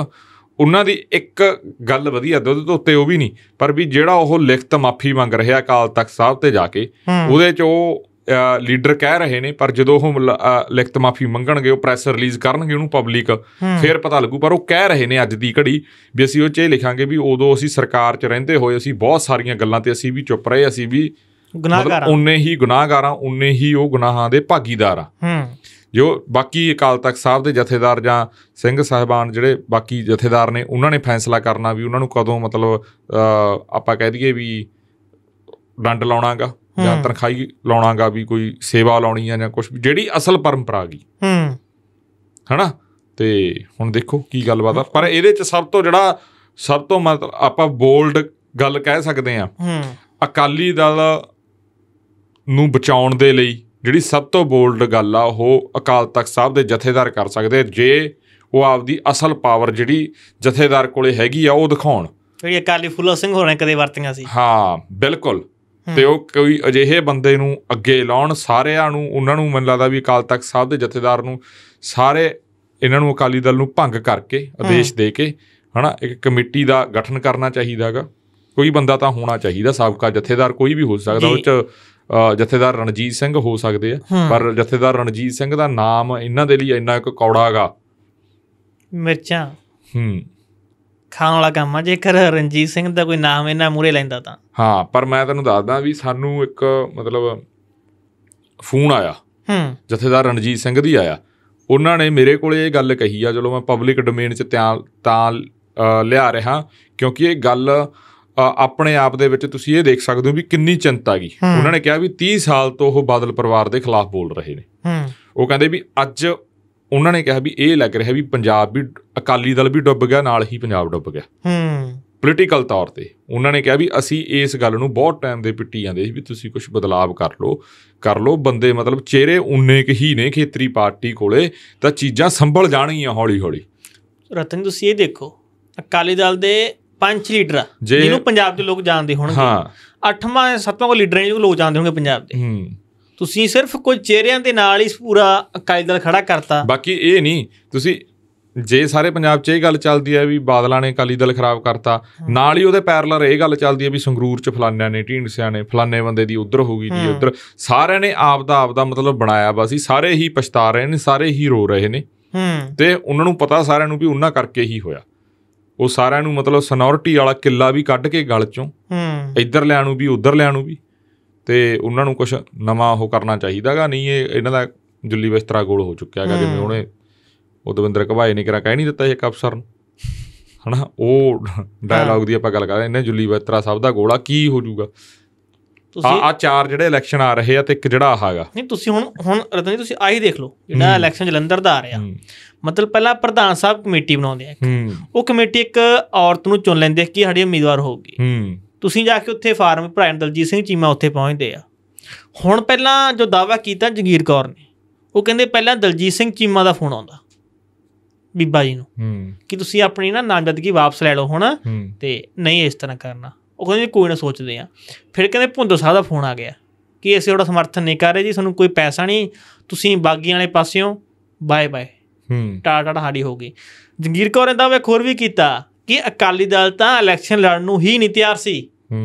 ਉਹਨਾਂ ਦੀ ਇੱਕ ਗੱਲ ਵਧੀਆ ਦੁੱਧ ਤੋਂ ਉੱਤੇ ਉਹ ਵੀ ਨਹੀਂ ਪਰ ਵੀ ਜਿਹੜਾ ਉਹ ਲਿਖਤ ਮਾਫੀ ਮੰਗ ਰਿਹਾ ਕਾਲ ਤੱਕ ਸਾਹਿਬ ਤੇ ਜਾ ਕੇ ਉਹਦੇ ਚ ਉਹ ਲੀਡਰ ਕਹਿ ਰਹੇ ਨੇ ਪਰ ਜਦੋਂ ਉਹ ਲਿਖਤ ਮਾਫੀ ਮੰਗਣਗੇ ਉਹ ਪ੍ਰੈਸ ਰਿਲੀਜ਼ ਕਰਨਗੇ ਉਹਨੂੰ ਪਬਲਿਕ ਫਿਰ ਪਤਾ ਲੱਗੂ ਪਰ ਉਹ ਕਹਿ ਰਹੇ ਨੇ ਅੱਜ ਦੀ ਘੜੀ ਵੀ ਅਸੀਂ ਉਹ 'ਚ ਇਹ ਲਿਖਾਂਗੇ ਵੀ ਉਦੋਂ ਅਸੀਂ ਸਰਕਾਰ 'ਚ ਰਹਿੰਦੇ ਹੋਏ ਅਸੀਂ ਬਹੁਤ ਸਾਰੀਆਂ ਗੱਲਾਂ ਤੇ ਅਸੀਂ ਵੀ ਚੁੱਪ ਰਹੇ ਅਸੀਂ ਵੀ ਗੁਨਾਹਗਾਰਾਂ ਉਨੇ ਹੀ ਗੁਨਾਹਗਾਰਾਂ ਉਨੇ ਹੀ ਉਹ ਗੁਨਾਹਾਂ ਦੇ ਭਾਗੀਦਾਰ ਆ ਹੂੰ ਜੋ ਬਾਕੀ ਅਕਾਲ ਤਖਤ ਸਾਹਿਬ ਦੇ ਜਥੇਦਾਰ ਜਾਂ ਸਿੰਘ ਸਾਹਿਬਾਨ ਜਿਹੜੇ ਬਾਕੀ ਜਥੇਦਾਰ ਨੇ ਉਹਨਾਂ ਨੇ ਫੈਸਲਾ ਕਰਨਾ ਵੀ ਉਹਨਾਂ ਨੂੰ ਕਦੋਂ ਮਤਲਬ ਆਪਾਂ ਕਹਿ ਦਈਏ ਵੀ ਡੰਡ ਲਾਉਣਾਗਾ ਜਾਂ ਤਨਖਾਈ ਲਾਉਣਾਗਾ ਵੀ ਕੋਈ ਸੇਵਾ ਲਾਉਣੀ ਆ ਜਾਂ ਕੁਝ ਜਿਹੜੀ ਅਸਲ ਪਰੰਪਰਾ ਗਈ ਹੂੰ ਹੈਨਾ ਤੇ ਹੁਣ ਦੇਖੋ ਕੀ ਗੱਲਬਾਤ ਆ ਪਰ ਇਹਦੇ ਚ ਸਭ ਤੋਂ ਜਿਹੜਾ ਸਭ ਤੋਂ ਮਤਲਬ ਆਪਾਂ ਬੋਲਡ ਗੱਲ ਕਹਿ ਸਕਦੇ ਆ ਹੂੰ ਅਕਾਲੀ ਦਲ ਨੂੰ ਬਚਾਉਣ ਦੇ ਲਈ ਜਿਹੜੀ ਸਭ ਤੋਂ ਬੋਲਡ ਗੱਲ ਆ ਉਹ ਅਕਾਲ ਤਖਤ ਸਾਹਿਬ ਦੇ ਜਥੇਦਾਰ ਕਰ ਸਕਦੇ ਜੇ ਉਹ ਆਪਦੀ ਅਸਲ ਪਾਵਰ ਜਿਹੜੀ ਜਥੇਦਾਰ ਕੋਲੇ ਹੈਗੀ ਆ ਉਹ ਦਿਖਾਉਣ ਜਿਹੜੀ ਅਕਾਲੀ ਫੁੱਲਾ ਸਿੰਘ ਹੋਰਾਂ ਕਦੇ ਵਰਤੀਆਂ ਸੀ ਹਾਂ ਬਿਲਕੁਲ ਤੇ ਉਹ ਕੋਈ ਅਜਿਹੇ ਬੰਦੇ ਨੂੰ ਅੱਗੇ ਲਾਉਣ ਸਾਰਿਆਂ ਨੂੰ ਉਹਨਾਂ ਨੂੰ ਮੈਨੂੰ ਲੱਗਦਾ ਵੀ ਅਕਾਲ ਤਖਤ ਸਾਹਿਬ ਦੇ ਜਥੇਦਾਰ ਨੂੰ ਸਾਰੇ ਇਹਨਾਂ ਨੂੰ ਅਕਾਲੀ ਦਲ ਨੂੰ ਭੰਗ ਕਰਕੇ ਆਦੇਸ਼ ਦੇ ਕੇ ਹਨਾ ਇੱਕ ਕਮੇਟੀ ਦਾ ਗਠਨ ਕਰਨਾ ਚਾਹੀਦਾਗਾ ਕੋਈ ਬੰਦਾ ਤਾਂ ਹੋਣਾ ਚਾਹੀਦਾ ਸਾਬਕਾ ਜਥੇਦਾਰ ਕੋਈ ਵੀ ਹੋ ਸਕਦਾ ਉਹ ਚ ਜਥੇਦਾਰ ਰਣਜੀਤ ਸਿੰਘ ਹੋ ਸਕਦੇ ਆ ਪਰ ਜਥੇਦਾਰ ਰਣਜੀਤ ਸਿੰਘ ਦਾ ਨਾਮ ਇਹਨਾਂ ਦੇ ਲਈ ਇੰਨਾ ਇੱਕ ਕੌੜਾਗਾ ਮਿਰਚਾਂ ਹੂੰ ਖਾਣ ਵਾਲਾ ਕੰਮ ਆ ਜੇਕਰ ਰਣਜੀਤ ਸਿੰਘ ਦਾ ਕੋਈ ਨਾਮ ਇਹਨਾਂ ਮੂਰੇ ਲੈਂਦਾ ਤਾਂ ਹਾਂ ਪਰ ਮੈਂ ਤੈਨੂੰ ਦੱਸਦਾ ਵੀ ਸਾਨੂੰ ਇੱਕ ਮਤਲਬ ਫੋਨ ਆਇਆ ਹੂੰ ਜਥੇਦਾਰ ਰਣਜੀਤ ਸਿੰਘ ਦੀ ਆਇਆ ਉਹਨਾਂ ਨੇ ਮੇਰੇ ਕੋਲੇ ਇਹ ਗੱਲ ਕਹੀ ਆ ਚਲੋ ਮੈਂ ਪਬਲਿਕ ਡੋਮੇਨ 'ਚ ਤਾਂ ਲਿਆ ਰਿਹਾ ਕਿਉਂਕਿ ਇਹ ਗੱਲ ਆਪਣੇ ਆਪ ਦੇ ਵਿੱਚ ਤੁਸੀਂ ਇਹ ਦੇਖ ਸਕਦੇ ਹੋ ਵੀ ਕਿੰਨੀ ਚਿੰਤਾ ਗਈ ਉਹਨਾਂ ਨੇ ਕਿਹਾ ਵੀ 30 ਸਾਲ ਤੋਂ ਉਹ ਬਾਦਲ ਪਰਿਵਾਰ ਦੇ ਖਿਲਾਫ ਬੋਲ ਰਹੇ ਨੇ ਉਹ ਕਹਿੰਦੇ ਵੀ ਅੱਜ ਉਹਨਾਂ ਨੇ ਕਿਹਾ ਵੀ ਇਹ ਲੱਗ ਰਿਹਾ ਵੀ ਪੰਜਾਬ ਵੀ ਅਕਾਲੀ ਦਲ ਵੀ ਡੁੱਬ ਗਿਆ ਨਾਲ ਹੀ ਪੰਜਾਬ ਡੁੱਬ ਗਿਆ ਹੂੰ ਪੋਲੀਟੀਕਲ ਤੌਰ ਤੇ ਉਹਨਾਂ ਨੇ ਕਿਹਾ ਵੀ ਅਸੀਂ ਇਸ ਗੱਲ ਨੂੰ ਬਹੁਤ ਟਾਈਮ ਦੇ ਪਿੱਟੀ ਜਾਂਦੇ ਸੀ ਵੀ ਤੁਸੀਂ ਕੁਝ ਬਦਲਾਅ ਕਰ ਲਓ ਕਰ ਲਓ ਬੰਦੇ ਮਤਲਬ ਚਿਹਰੇ ਉਨੇ ਕਿ ਹੀ ਨੇ ਖੇਤਰੀ ਪਾਰਟੀ ਕੋਲੇ ਤਾਂ ਚੀਜ਼ਾਂ ਸੰਭਲ ਜਾਣਗੀਆਂ ਹੌਲੀ ਹੌਲੀ ਰਤਨ ਤੁਸੀਂ ਇਹ ਦੇਖੋ ਅਕਾਲੀ ਦਲ ਦੇ ਪੰਜ ਲੀਡਰ ਜਿਹਨੂੰ ਪੰਜਾਬ ਦੇ ਲੋਕ ਜਾਣਦੇ ਹੋਣਗੇ ਹਾਂ ਅੱਠਵਾਂ ਸੱਤਵਾਂ ਕੋ ਲੀਡਰ ਜਿਹਨੂੰ ਲੋਕ ਜਾਣਦੇ ਹੋਣਗੇ ਪੰਜਾਬ ਦੇ ਹੂੰ ਤੁਸੀਂ ਸਿਰਫ ਕੁਝ ਚਿਹਰਿਆਂ ਦੇ ਨਾਲ ਹੀ ਪੂਰਾ ਅਕਾਲੀ ਦਲ ਖੜਾ ਕਰਤਾ ਬਾਕੀ ਇਹ ਨਹੀਂ ਤੁਸੀਂ ਜੇ ਸਾਰੇ ਪੰਜਾਬ 'ਚ ਇਹ ਗੱਲ ਚੱਲਦੀ ਹੈ ਵੀ ਬਾਦਲਾਂ ਨੇ ਅਕਾਲੀ ਦਲ ਖਰਾਬ ਕਰਤਾ ਨਾਲ ਹੀ ਉਹਦੇ ਪੈਰਲਰ ਇਹ ਗੱਲ ਚੱਲਦੀ ਹੈ ਵੀ ਸੰਗਰੂਰ 'ਚ ਫਲਾਨਿਆਂ ਨੇ ਢੀਂਡਸਿਆਂ ਨੇ ਫਲਾਨੇ ਬੰਦੇ ਦੀ ਉਧਰ ਹੋ ਗਈ ਜੀ ਉਧਰ ਸਾਰਿਆਂ ਨੇ ਆਪ ਦਾ ਆਪ ਦਾ ਮਤਲਬ ਬਣਾਇਆ ਵਾ ਸੀ ਸਾਰੇ ਹੀ ਪਛਤਾ ਰਹੇ ਨੇ ਸਾਰੇ ਹੀ ਰੋ ਰਹੇ ਨੇ ਤੇ ਉਹਨਾਂ ਨੂੰ ਪਤਾ ਸਾਰਿਆਂ ਨੂੰ ਵੀ ਉਹਨਾਂ ਕਰਕੇ ਹੀ ਹੋਇਆ ਉਹ ਸਾਰਿਆਂ ਨੂੰ ਮਤਲਬ ਸਨੋਰਟੀ ਵਾਲਾ ਕਿੱਲਾ ਵੀ ਕੱਢ ਕੇ ਗਲ ਚੋਂ ਹੂੰ ਇੱਧਰ ਲਿਆਂ ਨੂੰ ਵੀ ਉਧਰ ਲਿਆਂ ਨੂੰ ਵੀ ਤੇ ਉਹਨਾਂ ਨੂੰ ਕੁਝ ਨਵਾਂ ਉਹ ਕਰਨਾ ਚਾਹੀਦਾਗਾ ਨਹੀਂ ਇਹ ਇਹਨਾਂ ਦਾ ਜੁੱਲੀ ਬਿਸਤਰਾ ਗੋਲ ਹੋ ਚੁੱਕਿਆ ਹੈਗਾ ਜਿਵੇਂ ਉਹਨੇ ਉਹ ਦਵਿੰਦਰ ਘਵਾਏ ਨੇ ਕਰਾ ਕਹਿ ਨਹੀਂ ਦਿੱਤਾ ਇੱਕ ਅਫਸਰ ਨੂੰ ਹਨਾ ਉਹ ਡਾਇਲੌਗ ਦੀ ਆਪਾਂ ਗੱਲ ਕਰ ਰਹੇ ਇਹਨੇ ਜੁੱਲੀ ਬਿਸਤਰਾ ਸਭ ਦਾ ਗੋਲਾ ਕੀ ਹੋ ਜਾਊਗਾ ਤੁਸੀਂ ਆ ਚਾਰ ਜਿਹੜੇ ਇਲੈਕਸ਼ਨ ਆ ਰਹੇ ਆ ਤੇ ਇੱਕ ਜਿਹੜਾ ਆਹਾਗਾ ਨਹੀਂ ਤੁਸੀਂ ਹੁਣ ਹੁਣ ਰਤਨ ਜੀ ਤੁਸੀਂ ਆਹੀ ਦੇਖ ਲਓ ਜਿਹੜਾ ਇਲੈਕਸ਼ਨ ਜਲੰਧਰ ਦਾ ਆ ਰਿਹਾ ਮਤਲਬ ਪਹਿਲਾਂ ਪ੍ਰਧਾਨ ਸਾਹਿਬ ਕਮੇਟੀ ਬਣਾਉਂਦੇ ਆ ਇੱਕ ਉਹ ਕਮੇਟੀ ਇੱਕ ਔਰਤ ਨੂੰ ਚੁਣ ਲੈਂਦੇ ਕਿ ਸਾਡੀ ਉਮੀਦਵਾਰ ਹੋਊਗੀ ਤੁਸੀਂ ਜਾ ਕੇ ਉੱਥੇ ਫਾਰਮ ਭਰਾਣ ਦਲਜੀਤ ਸਿੰਘ ਚੀਮਾ ਉੱਥੇ ਪਹੁੰਚਦੇ ਆ ਹੁਣ ਪਹਿਲਾਂ ਜੋ ਦਾਵਾ ਕੀਤਾ ਜਗੀਰ ਕੌਰ ਨੇ ਉਹ ਕਹਿੰਦੇ ਪਹਿਲਾਂ ਦਲਜੀਤ ਸਿੰਘ ਚੀਮਾ ਦਾ ਫੋਨ ਆਉਂਦਾ ਬੀਬਾ ਜੀ ਨੂੰ ਕਿ ਤੁਸੀਂ ਆਪਣੀ ਨਾ ਨਾਮਜ਼ਦਗੀ ਵਾਪਸ ਲੈ ਲਓ ਹੁਣ ਤੇ ਨਹੀਂ ਇਸ ਤਰ੍ਹਾਂ ਕਰਨਾ ਉਹ ਕਹਿੰਦੇ ਕੋਈ ਨਾ ਸੋਚਦੇ ਆ ਫਿਰ ਕਹਿੰਦੇ ਭੁੰਦੋ ਸਾਹਿਬ ਦਾ ਫੋਨ ਆ ਗਿਆ ਕਿ ਅਸੀਂ ਉਹਦਾ ਸਮਰਥਨ ਨਹੀਂ ਕਰ ਰਹੇ ਜੀ ਸਾਨੂੰ ਕੋਈ ਪੈਸਾ ਨਹੀਂ ਤੁਸੀਂ ਬਾਗੀ ਵਾਲੇ ਪਾਸਿਓਂ ਬਾਏ ਬਾਏ ਹੂੰ ਟਾਟਾ ਹਾੜੀ ਹੋ ਗਈ ਜੰਗੀਰ ਕੌਰ ਨੇ ਤਾਂ ਖੋਰ ਵੀ ਕੀਤਾ ਕਿ ਅਕਾਲੀ ਦਲ ਤਾਂ ਇਲੈਕਸ਼ਨ ਲੜਨ ਨੂੰ ਹੀ ਨਹੀਂ ਤਿਆਰ ਸੀ ਹੂੰ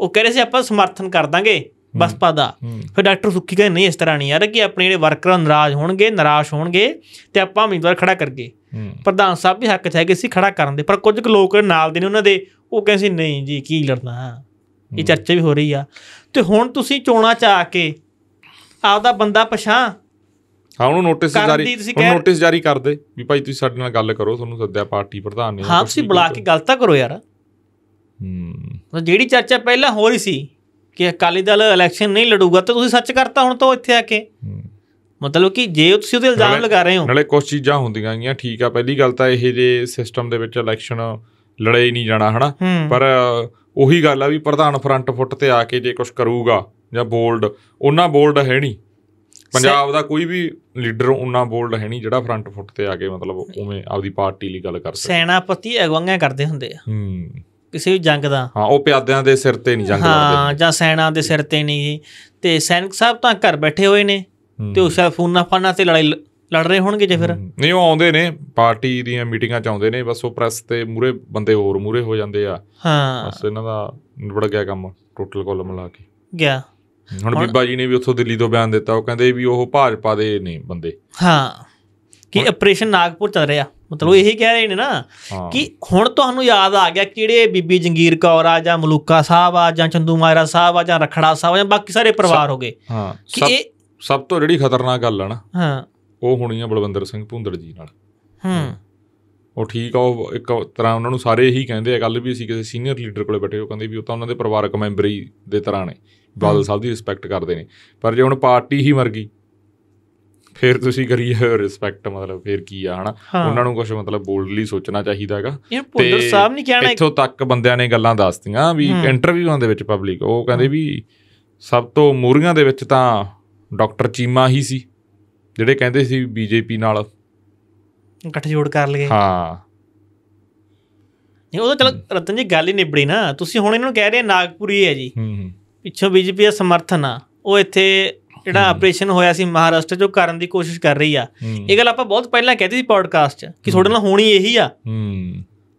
ਉਹ ਕਹ ਰਹੇ ਸੀ ਆਪਾਂ ਸਮਰਥਨ ਕਰ ਦਾਂਗੇ ਬਸਪਾ ਦਾ ਫਿਰ ਡਾਕਟਰ ਸੁੱਖੀ ਕਹਿੰਦੇ ਨਹੀਂ ਇਸ ਤਰ੍ਹਾਂ ਨਹੀਂ ਯਾਰ ਕਿ ਆਪਣੇ ਜਿਹੜੇ ਵਰਕਰ ਨਾਰਾਜ਼ ਹੋਣਗੇ ਨਿਰਾਸ਼ ਹੋਣਗੇ ਤੇ ਆਪਾਂ ਉਮੀਦਵਾਰ ਖੜਾ ਕਰਗੇ ਪ੍ਰਧਾਨ ਸਾਹਿਬ ਵੀ ਹੱਕ 'ਚ ਹੈਗੇ ਸੀ ਖੜਾ ਕਰਨ ਦੇ ਪਰ ਕੁਝ ਕੁ ਲੋਕ ਨਾਲ ਦੇ ਨੇ ਉਹਨਾਂ ਦੇ ਉਹ ਕਹਿੰਦੇ ਸੀ ਨਹੀਂ ਜੀ ਕੀ ਲੜਨਾ ਇਹ ਚਰਚਾ ਵੀ ਹੋ ਰਹੀ ਆ ਤੇ ਹੁਣ ਤੁਸੀਂ ਚੋਣਾ ਚ ਆ ਕੇ ਆਪਦਾ ਬੰਦਾ ਪਛਾਣ ਹਾਂ ਉਹਨੂੰ ਨੋਟਿਸ ਜਾਰੀ ਉਹ ਨੋਟਿਸ ਜਾਰੀ ਕਰ ਦੇ ਵੀ ਭਾਈ ਤੁਸੀਂ ਸਾਡੇ ਨਾਲ ਗੱਲ ਕਰੋ ਤੁਹਾਨੂੰ ਸੱਦਿਆ ਪਾਰਟੀ ਪ੍ਰਧਾਨ ਨੇ ਹਾਂ ਤੁਸੀਂ ਬੁਲਾ ਕੇ ਗੱਲ ਤਾਂ ਕਰੋ ਯਾਰ ਹੂੰ ਜਿਹੜੀ ਚਰਚਾ ਪਹਿਲਾਂ ਹੋ ਰਹੀ ਸੀ ਕਿ ਅਕਾਲੀ ਦਲ ਇਲੈਕਸ਼ਨ ਨਹੀਂ ਲੜੂਗਾ ਤਾਂ ਤੁਸੀਂ ਸੱਚ ਕਰਤਾ ਹੁਣ ਤਾਂ ਇੱਥੇ ਆ ਕੇ ਮਤਲਬ ਕਿ ਜੇ ਤੁਸੀਂ ਉਹਦੇ ਇਲਜ਼ਾਮ ਲਗਾ ਰਹੇ ਹੋ ਨਾਲੇ ਕੁਝ ਚੀਜ਼ਾਂ ਹੁੰਦੀਆਂ ਗਈਆਂ ਠੀਕ ਆ ਪਹਿਲੀ ਗੱਲ ਤਾਂ ਇਹ ਜੇ ਸਿਸਟਮ ਦੇ ਵਿੱਚ ਇਲੈਕਸ਼ਨ ਲੜੇ ਨਹੀਂ ਜਾਣਾ ਹਨਾ ਪਰ ਉਹੀ ਗੱਲ ਆ ਵੀ ਪ੍ਰਧਾਨ ਫਰੰਟ ਫੁੱਟ ਤੇ ਆ ਕੇ ਜੇ ਕੁਝ ਕਰੂਗਾ ਜਾਂ ਬੋਲਡ ਉਹਨਾਂ ਬੋਲਡ ਹੈ ਨਹੀਂ ਪੰਜਾਬ ਦਾ ਕੋਈ ਵੀ ਲੀਡਰ ਉਹਨਾਂ ਬੋਲਡ ਹੈ ਨਹੀਂ ਜਿਹੜਾ ਫਰੰਟ ਫੁੱਟ ਤੇ ਆ ਕੇ ਮਤਲਬ ਉਵੇਂ ਆਪਦੀ ਪਾਰਟੀ ਲਈ ਗੱਲ ਕਰ ਸਕੇ ਸੈਨਾਪਤੀ ਅਗਵਾਂਗਾਂ ਕਰਦੇ ਹੁੰਦੇ ਆ ਹੂੰ ਕਿਸੇ ਵੀ ਜੰਗ ਦਾ ਹਾਂ ਉਹ ਪਿਆਦਿਆਂ ਦੇ ਸਿਰ ਤੇ ਨਹੀਂ ਜੰਗ ਲੜਦੇ ਹਾਂ ਜਾਂ ਸੈਨਾ ਦੇ ਸਿਰ ਤੇ ਨਹੀਂ ਤੇ ਸੈਨਿਕ ਸਾਹਿਬ ਤਾਂ ਘਰ ਬੈਠੇ ਹੋਏ ਨੇ ਤੇ ਉਹ ਸ਼ਾਇਦ ਫੋਨਾਂ ਫਾਨਾਂ ਤੇ ਲੜਾਈ ਲੜ ਰਹੇ ਹੋਣਗੇ ਜੇ ਫਿਰ ਨਹੀਂ ਉਹ ਆਉਂਦੇ ਨੇ ਪਾਰਟੀ ਦੀਆਂ ਮੀਟਿੰਗਾਂ ਚ ਆਉਂਦੇ ਨੇ ਬਸ ਉਹ ਪ੍ਰੈਸ ਤੇ ਮੂਰੇ ਬੰਦੇ ਹੋਰ ਮੂਰੇ ਹੋ ਜਾਂਦੇ ਆ ਹਾਂ ਬਸ ਇਹਨਾਂ ਦਾ ਨਿਬੜ ਗਿਆ ਕੰਮ ਟੋਟਲ ਕੋਲ ਮਿਲਾ ਕੇ ਗਿਆ ਹੁਣ ਬੀਬਾ ਜੀ ਨੇ ਵੀ ਉੱਥੋਂ ਦਿੱਲੀ ਤੋਂ ਬਿਆਨ ਦਿੱਤਾ ਉਹ ਕਹਿੰਦੇ ਵੀ ਉਹ ਭਾਜਪਾ ਦੇ ਨੇ ਬੰਦੇ ਹਾਂ ਕਿ ਆਪਰੇਸ਼ਨ ਨਾਗਪੁਰ ਚੱਲ ਰਿਹਾ ਮਤਲਬ ਇਹ ਹੀ ਕਹਿ ਰਹੇ ਨੇ ਨਾ ਕਿ ਹੁਣ ਤੁਹਾਨੂੰ ਯਾਦ ਆ ਗਿਆ ਕਿਹੜੇ ਬੀਬੀ ਜੰਗੀਰ ਕੌਰ ਆ ਜਾਂ ਮਲੂਕਾ ਸਾਹਿਬ ਆ ਜਾਂ ਚੰਦੂ ਮਾਇਰਾ ਸਾਹਿਬ ਆ ਜਾਂ ਰਖੜਾ ਸਾਹਿਬ ਆ ਜਾਂ ਬਾਕੀ ਸਾਰੇ ਪਰਿਵਾਰ ਹੋ ਗਏ ਹਾਂ ਕਿ ਇਹ ਸਭ ਤੋਂ ਜਿਹੜੀ ਖਤਰਨਾਕ ਗੱਲ ਆ ਨਾ ਹਾਂ ਉਹ ਹੋਣੀ ਆ ਬਲਵੰਦਰ ਸਿੰਘ ਭੁੰਦੜ ਜੀ ਨਾਲ ਹੂੰ ਉਹ ਠੀਕ ਆ ਉਹ ਇੱਕ ਤਰ੍ਹਾਂ ਉਹਨਾਂ ਨੂੰ ਸਾਰੇ ਇਹੀ ਕਹਿੰਦੇ ਆ ਕੱਲ ਵੀ ਅਸੀਂ ਕਿਸੇ ਸੀਨੀਅਰ ਲੀਡਰ ਕੋਲੇ ਬੈਠੇ ਉਹ ਕਹਿੰਦੇ ਵੀ ਉਹ ਤਾਂ ਉਹਨਾਂ ਦੇ ਪਰਿਵਾਰਕ ਮੈਂਬਰ ਹੀ ਦੇ ਤਰ੍ਹਾਂ ਨੇ ਬਾਦਲ ਸਾਹਿਬ ਦੀ ਰਿਸਪੈਕਟ ਕਰਦੇ ਨੇ ਪਰ ਜੇ ਹੁਣ ਪਾਰਟੀ ਹੀ ਮਰ ਗਈ ਫਿਰ ਤੁਸੀਂ ਕਰੀ ਜਾਓ ਰਿਸਪੈਕਟ ਮਤਲਬ ਫਿਰ ਕੀ ਆ ਹਨਾ ਉਹਨਾਂ ਨੂੰ ਕੁਝ ਮਤਲਬ ਬੋਲਡਲੀ ਸੋਚਣਾ ਚਾਹੀਦਾ ਹੈਗਾ ਤੇ ਪੁੰਦਰ ਸਾਹਿਬ ਨਹੀਂ ਕਹਿਣਾ ਇੱਥੋਂ ਤੱਕ ਬੰਦਿਆਂ ਨੇ ਗੱਲਾਂ ਦੱਸਤੀਆਂ ਵੀ ਇੰਟਰਵਿਊਆਂ ਦੇ ਵਿੱਚ ਪਬਲਿਕ ਉਹ ਕਹਿੰਦੇ ਵੀ ਸਭ ਤੋਂ ਮੂਰੀਆਂ ਦੇ ਵਿੱਚ ਤਾਂ ਡਾਕਟਰ ਚੀਮਾ ਹੀ ਸੀ ਜਿਹੜੇ ਕਹਿੰਦੇ ਸੀ ਬੀਜੇਪੀ ਨਾਲ ਗੱਠਜੋੜ ਕਰ ਲਏ ਹਾਂ ਨਹੀਂ ਉਹ ਤਾਂ ਚਲ ਰਤਨ ਜੀ ਗੱਲ ਹੀ ਨਿਬੜੀ ਨਾ ਤੁਸੀਂ ਹੁਣ ਇਹਨਾਂ ਨੂੰ ਕਹਿ ਰਹੇ ਨਾਗਪੁਰੀ ਹੈ ਜੀ ਹੂੰ ਪਿੱਛੋਂ ਬੀਜੇਪੀ ਦਾ ਸਮਰਥਨ ਆ ਉਹ ਇੱਥੇ ਜਿਹੜਾ ਆਪਰੇਸ਼ਨ ਹੋਇਆ ਸੀ ਮਹਾਰਾਸ਼ਟਰ ਚੋਂ ਕਰਨ ਦੀ ਕੋਸ਼ਿਸ਼ ਕਰ ਰਹੀ ਆ ਇਹ ਗੱਲ ਆਪਾਂ ਬਹੁਤ ਪਹਿਲਾਂ ਕਹਿਤੀ ਸੀ ਪੋਡਕਾਸਟ 'ਚ ਕਿ ਤੁਹਾਡੇ ਨਾਲ ਹੋਣੀ ਇਹੀ ਆ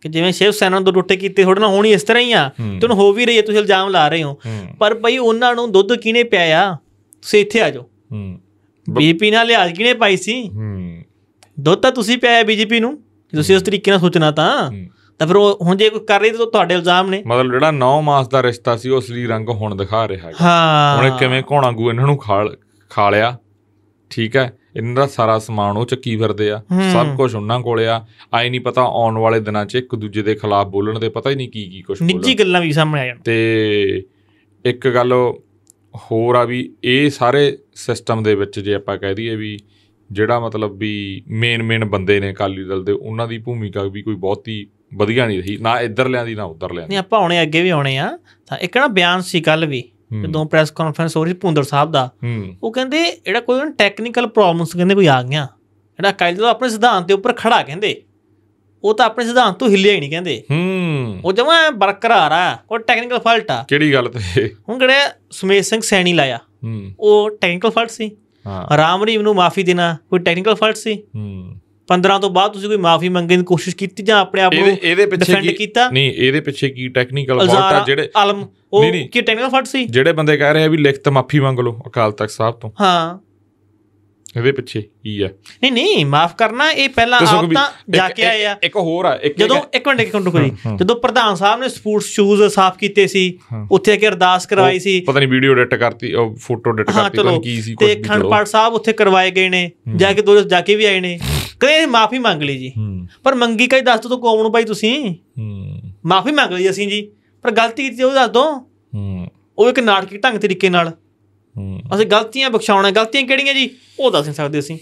ਕਿ ਜਿਵੇਂ ਸ਼ਿਵ ਸੈਨਾ ਨੂੰ ਟੁੱਟੇ ਕੀਤੇ ਤੁਹਾਡੇ ਨਾਲ ਹੋਣੀ ਇਸ ਤਰ੍ਹਾਂ ਹੀ ਆ ਤੁਹਾਨੂੰ ਹੋ ਵੀ ਰਹੀ ਹੈ ਤੁਸੀਂ ਇਲਜ਼ਾਮ ਲਾ ਰਹੇ ਹੋ ਪਰ ਭਈ ਉਹਨਾਂ ਨੂੰ ਦੁੱਧ ਕਿਨੇ ਪਿਆਇਆ ਤੁਸੀਂ ਇੱਥੇ ਆ ਜਾਓ ਬੀਪੀ ਨਾਲ ਲਿਆਜ ਕਿਨੇ ਪਾਈ ਸੀ ਦੁੱਧ ਤਾਂ ਤੁਸੀਂ ਪਿਆਇਆ ਬੀਜੇਪੀ ਨੂੰ ਤੁਸੀਂ ਉਸ ਤਰੀਕੇ ਨਾਲ ਸੋਚਣਾ ਤਾਂ ਤਾਂ ਫਿਰ ਉਹ ਹੁਣ ਜੇ ਕੋਈ ਕਰ ਰਹੀ ਤਾਂ ਤੁਹਾਡੇ ਇਲਜ਼ਾਮ ਨੇ ਮਤਲਬ ਜਿਹੜਾ 9 ਮਾਸ ਦਾ ਰਿਸ਼ਤਾ ਸੀ ਉਹ ਅਸਲੀ ਰੰਗ ਹੁਣ ਦਿਖਾ ਰਿਹਾ ਹੈ ਹਾਂ ਹੁਣ ਕਿਵੇਂ ਘੋਣਾ ਗੂ ਇਹਨਾਂ ਨੂੰ ਖਾ ਖਾ ਲਿਆ ਠੀਕ ਹੈ ਇਹਨਾਂ ਦਾ ਸਾਰਾ ਸਮਾਨ ਉਹ ਚੱਕੀ ਫਿਰਦੇ ਆ ਸਭ ਕੁਝ ਉਹਨਾਂ ਕੋਲੇ ਆ ਆਈ ਨਹੀਂ ਪਤਾ ਆਉਣ ਵਾਲੇ ਦਿਨਾਂ 'ਚ ਇੱਕ ਦੂਜੇ ਦੇ ਖਿਲਾਫ ਬੋਲਣ ਦੇ ਪਤਾ ਹੀ ਨਹੀਂ ਕੀ ਕੀ ਕੁਝ ਬੋਲਣ ਨਿੱਜੀ ਗੱਲਾਂ ਵੀ ਸਾਹਮਣੇ ਆ ਜਾਣ ਤੇ ਇੱਕ ਗੱਲ ਹੋਰ ਆ ਵੀ ਇਹ ਸਾਰੇ ਸਿਸਟਮ ਦੇ ਵਿੱਚ ਜੇ ਆਪਾਂ ਕਹਿ ਦਈਏ ਵੀ ਜਿਹੜਾ ਮਤਲਬ ਵੀ ਮੇਨ ਮੇਨ ਬੰਦੇ ਨੇ ਕਾਲੀ ਦਲ ਦੇ ਉਹਨਾਂ ਦੀ ਭੂਮਿਕਾ ਵੀ ਕੋਈ ਬਹੁਤੀ ਵਧੀਆ ਨਹੀਂ ਰਹੀ ਨਾ ਇੱਧਰ ਲਿਆਂਦੀ ਨਾ ਉੱਧਰ ਲਿਆਂਦੀ ਨਹੀਂ ਆਪਾਂ ਹੁਣੇ ਅੱਗੇ ਵੀ ਆਉਣੇ ਆ ਤਾਂ ਇੱਕ ਨਾ ਬਿਆਨ ਸੀ ਕੱਲ ਵੀ ਜਦੋਂ ਪ੍ਰੈਸ ਕਾਨਫਰੰਸ ਹੋ ਰਹੀ ਸੀ ਪੁੰਦਰ ਸਾਹਿਬ ਦਾ ਉਹ ਕਹਿੰਦੇ ਜਿਹੜਾ ਕੋਈ ਨਾ ਟੈਕਨੀਕਲ ਪ੍ਰੋਬਲਮਸ ਕਹਿੰਦੇ ਕੋਈ ਆ ਗਿਆ ਜਿਹੜਾ ਕਾਇਲ ਜਦੋਂ ਆਪਣੇ ਸਿਧਾਂਤ ਦੇ ਉੱਪਰ ਖੜਾ ਕਹਿੰਦੇ ਉਹ ਤਾਂ ਆਪਣੇ ਸਿਧਾਂਤ ਤੋਂ ਹਿੱਲਿਆ ਹੀ ਨਹੀਂ ਕਹਿੰਦੇ ਹੂੰ ਉਹ ਜਮਾ ਬਰਕਰਾਰ ਆ ਕੋਈ ਟੈਕਨੀਕਲ ਫਾਲਟ ਆ ਕਿਹੜੀ ਗੱਲ ਤੇ ਹੁਣ ਕਿਹੜੇ ਸੁਮੇਸ਼ ਸਿੰਘ ਸੈਣੀ ਲਾਇਆ ਹੂੰ ਉਹ ਟੈਕਨੀਕਲ ਫਾਲਟ ਸੀ ਹਾਂ ਰਾਮਰੀਵ ਨੂੰ ਮਾਫੀ ਦੇਣਾ ਕੋਈ ਟੈਕਨੀਕਲ ਫਾਲਟ ਸੀ ਹੂੰ 15 ਤੋਂ ਬਾਅਦ ਤੁਸੀਂ ਕੋਈ ਮਾਫੀ ਮੰਗਣ ਦੀ ਕੋਸ਼ਿਸ਼ ਕੀਤੀ ਜਾਂ ਆਪਣੇ ਆਪ ਨੂੰ ਇਹਦੇ ਪਿੱਛੇ ਕੀ ਨਹੀਂ ਇਹਦੇ ਪਿੱਛੇ ਕੀ ਟੈਕਨੀਕਲ ਫਾਲਟ ਆ ਜਿਹੜੇ ਅਲਮ ਉਹ ਕੀ ਟੈਕਨੀਕਲ ਫਾਲਟ ਸੀ ਜਿਹੜੇ ਬੰਦੇ ਕਹਿ ਰਹੇ ਆ ਵੀ ਲਿਖਤ ਮਾਫੀ ਮੰਗ ਲਓ ਅਕਾਲ ਤਖਤ ਸਾਹਿਬ ਤੋਂ ਹਾਂ ਇਹਦੇ ਪਿੱਛੇ ਕੀ ਆ ਨਹੀਂ ਨਹੀਂ ਮਾਫ ਕਰਨਾ ਇਹ ਪਹਿਲਾਂ ਆਪ ਤਾਂ ਜਾ ਕੇ ਆਏ ਆ ਇੱਕ ਹੋਰ ਆ ਇੱਕ ਜਦੋਂ ਇੱਕ ਮਿੰਟ ਇੱਕ ਮਿੰਟ ਕੋਈ ਜਦੋਂ ਪ੍ਰਧਾਨ ਸਾਹਿਬ ਨੇ ਸਪੋਰਟਸ ਸ਼ੂਜ਼ ਸਾਫ਼ ਕੀਤੇ ਸੀ ਉੱਥੇ ਆ ਕੇ ਅਰਦਾਸ ਕਰਵਾਈ ਸੀ ਪਤਾ ਨਹੀਂ ਵੀਡੀਓ ਐਡਿਟ ਕਰਤੀ ਫੋਟੋ ਐਡਿਟ ਕਰਤੀ ਕੋਈ ਕੀ ਸੀ ਕੋਈ ਤੇ ਖੰਡਪਾਲ ਸਾਹਿਬ ਉੱਥੇ ਕਰਵਾਏ ਗਏ ਨੇ ਜਾ ਕੇ ਦੋ ਜਾ ਕੇ ਵੀ ਆਏ ਨੇ ਕਹਿੰਦੇ ਮਾਫੀ ਮੰਗ ਲਈ ਜੀ ਪਰ ਮੰਗੀ ਕਈ ਦੱਸ ਦੋ ਤੋ ਕੌਣ ਨੂੰ ਭਾਈ ਤੁਸੀਂ ਮਾਫੀ ਮੰਗ ਲਈ ਅਸੀਂ ਜੀ ਪਰ ਗਲਤੀ ਕੀਤੀ ਉਹ ਦੱਸ ਦੋ ਉਹ ਇੱਕ ਨਾਟਕੀ ਢੰਗ ਤਰੀਕੇ ਨਾਲ ਅਸੀਂ ਗਲਤੀਆਂ ਬਖਸ਼ਾਉਣਾ ਗਲਤੀਆਂ ਕਿਹੜੀਆਂ ਜੀ ਉਹ ਦੱਸ ਨਹੀਂ ਸਕਦੇ ਅਸੀਂ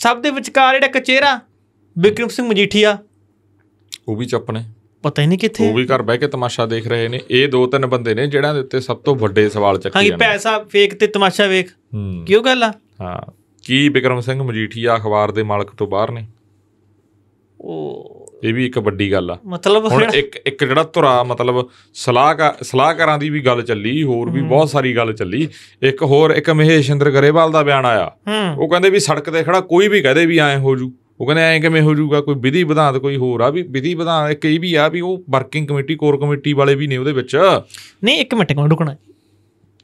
ਸਭ ਦੇ ਵਿਚਕਾਰ ਜਿਹੜਾ ਕਚੇਰਾ ਵਿਕਰਮ ਸਿੰਘ ਮਜੀਠੀਆ ਉਹ ਵੀ ਚੱਪਣੇ ਪਤਾ ਹੀ ਨਹੀਂ ਕਿੱਥੇ ਉਹ ਵੀ ਘਰ ਬਹਿ ਕੇ ਤਮਾਸ਼ਾ ਦੇਖ ਰਹੇ ਨੇ ਇਹ ਦੋ ਤਿੰਨ ਬੰਦੇ ਨੇ ਜਿਹੜਾ ਦੇ ਉੱਤੇ ਸਭ ਤੋਂ ਵੱਡੇ ਸਵਾਲ ਚੱਕੀ ਜਾਂਦੇ ਹਾਂ ਪੈਸਾ ਫੇਕ ਤੇ ਤਮਾਸ਼ਾ ਵੇਖ ਕਿਉਂ ਗੱਲ ਆ ਹਾਂ ਕੀ ਵਿਕਰਮ ਸਿੰਘ ਮਜੀਠੀਆ ਅਖਬਾਰ ਦੇ ਮਾਲਕ ਤੋਂ ਬਾਹਰ ਨੇ ਉਹ ਇਹ ਵੀ ਇੱਕ ਵੱਡੀ ਗੱਲ ਆ ਮਤਲਬ ਹੁਣ ਇੱਕ ਇੱਕ ਜਿਹੜਾ ਧੁਰਾ ਮਤਲਬ ਸਲਾਹਕਾਰ ਸਲਾਹਕਾਰਾਂ ਦੀ ਵੀ ਗੱਲ ਚੱਲੀ ਹੋਰ ਵੀ ਬਹੁਤ ਸਾਰੀ ਗੱਲ ਚੱਲੀ ਇੱਕ ਹੋਰ ਇੱਕ ਮਹੇਸ਼ ਇੰਦਰ ਗਰੇਵਾਲ ਦਾ ਬਿਆਨ ਆਇਆ ਉਹ ਕਹਿੰਦੇ ਵੀ ਸੜਕ ਤੇ ਖੜਾ ਕੋਈ ਵੀ ਕਹਦੇ ਵੀ ਐ ਹੋ ਜੂ ਉਹ ਕਹਿੰਦੇ ਐ ਕਿਵੇਂ ਹੋ ਜੂਗਾ ਕੋਈ ਵਿਧੀ ਵਿਧਾਨ ਕੋਈ ਹੋਰ ਆ ਵੀ ਵਿਧੀ ਵਿਧਾਨ ਇੱਕ ਇਹ ਵੀ ਆ ਵੀ ਉਹ ਵਰਕਿੰਗ ਕਮੇਟੀ ਕੋਰ ਕਮੇਟੀ ਵਾਲੇ ਵੀ ਨੇ ਉਹਦੇ ਵਿੱਚ ਨਹੀਂ ਇੱਕ ਮਿੰਟ ਰੁਕਣਾ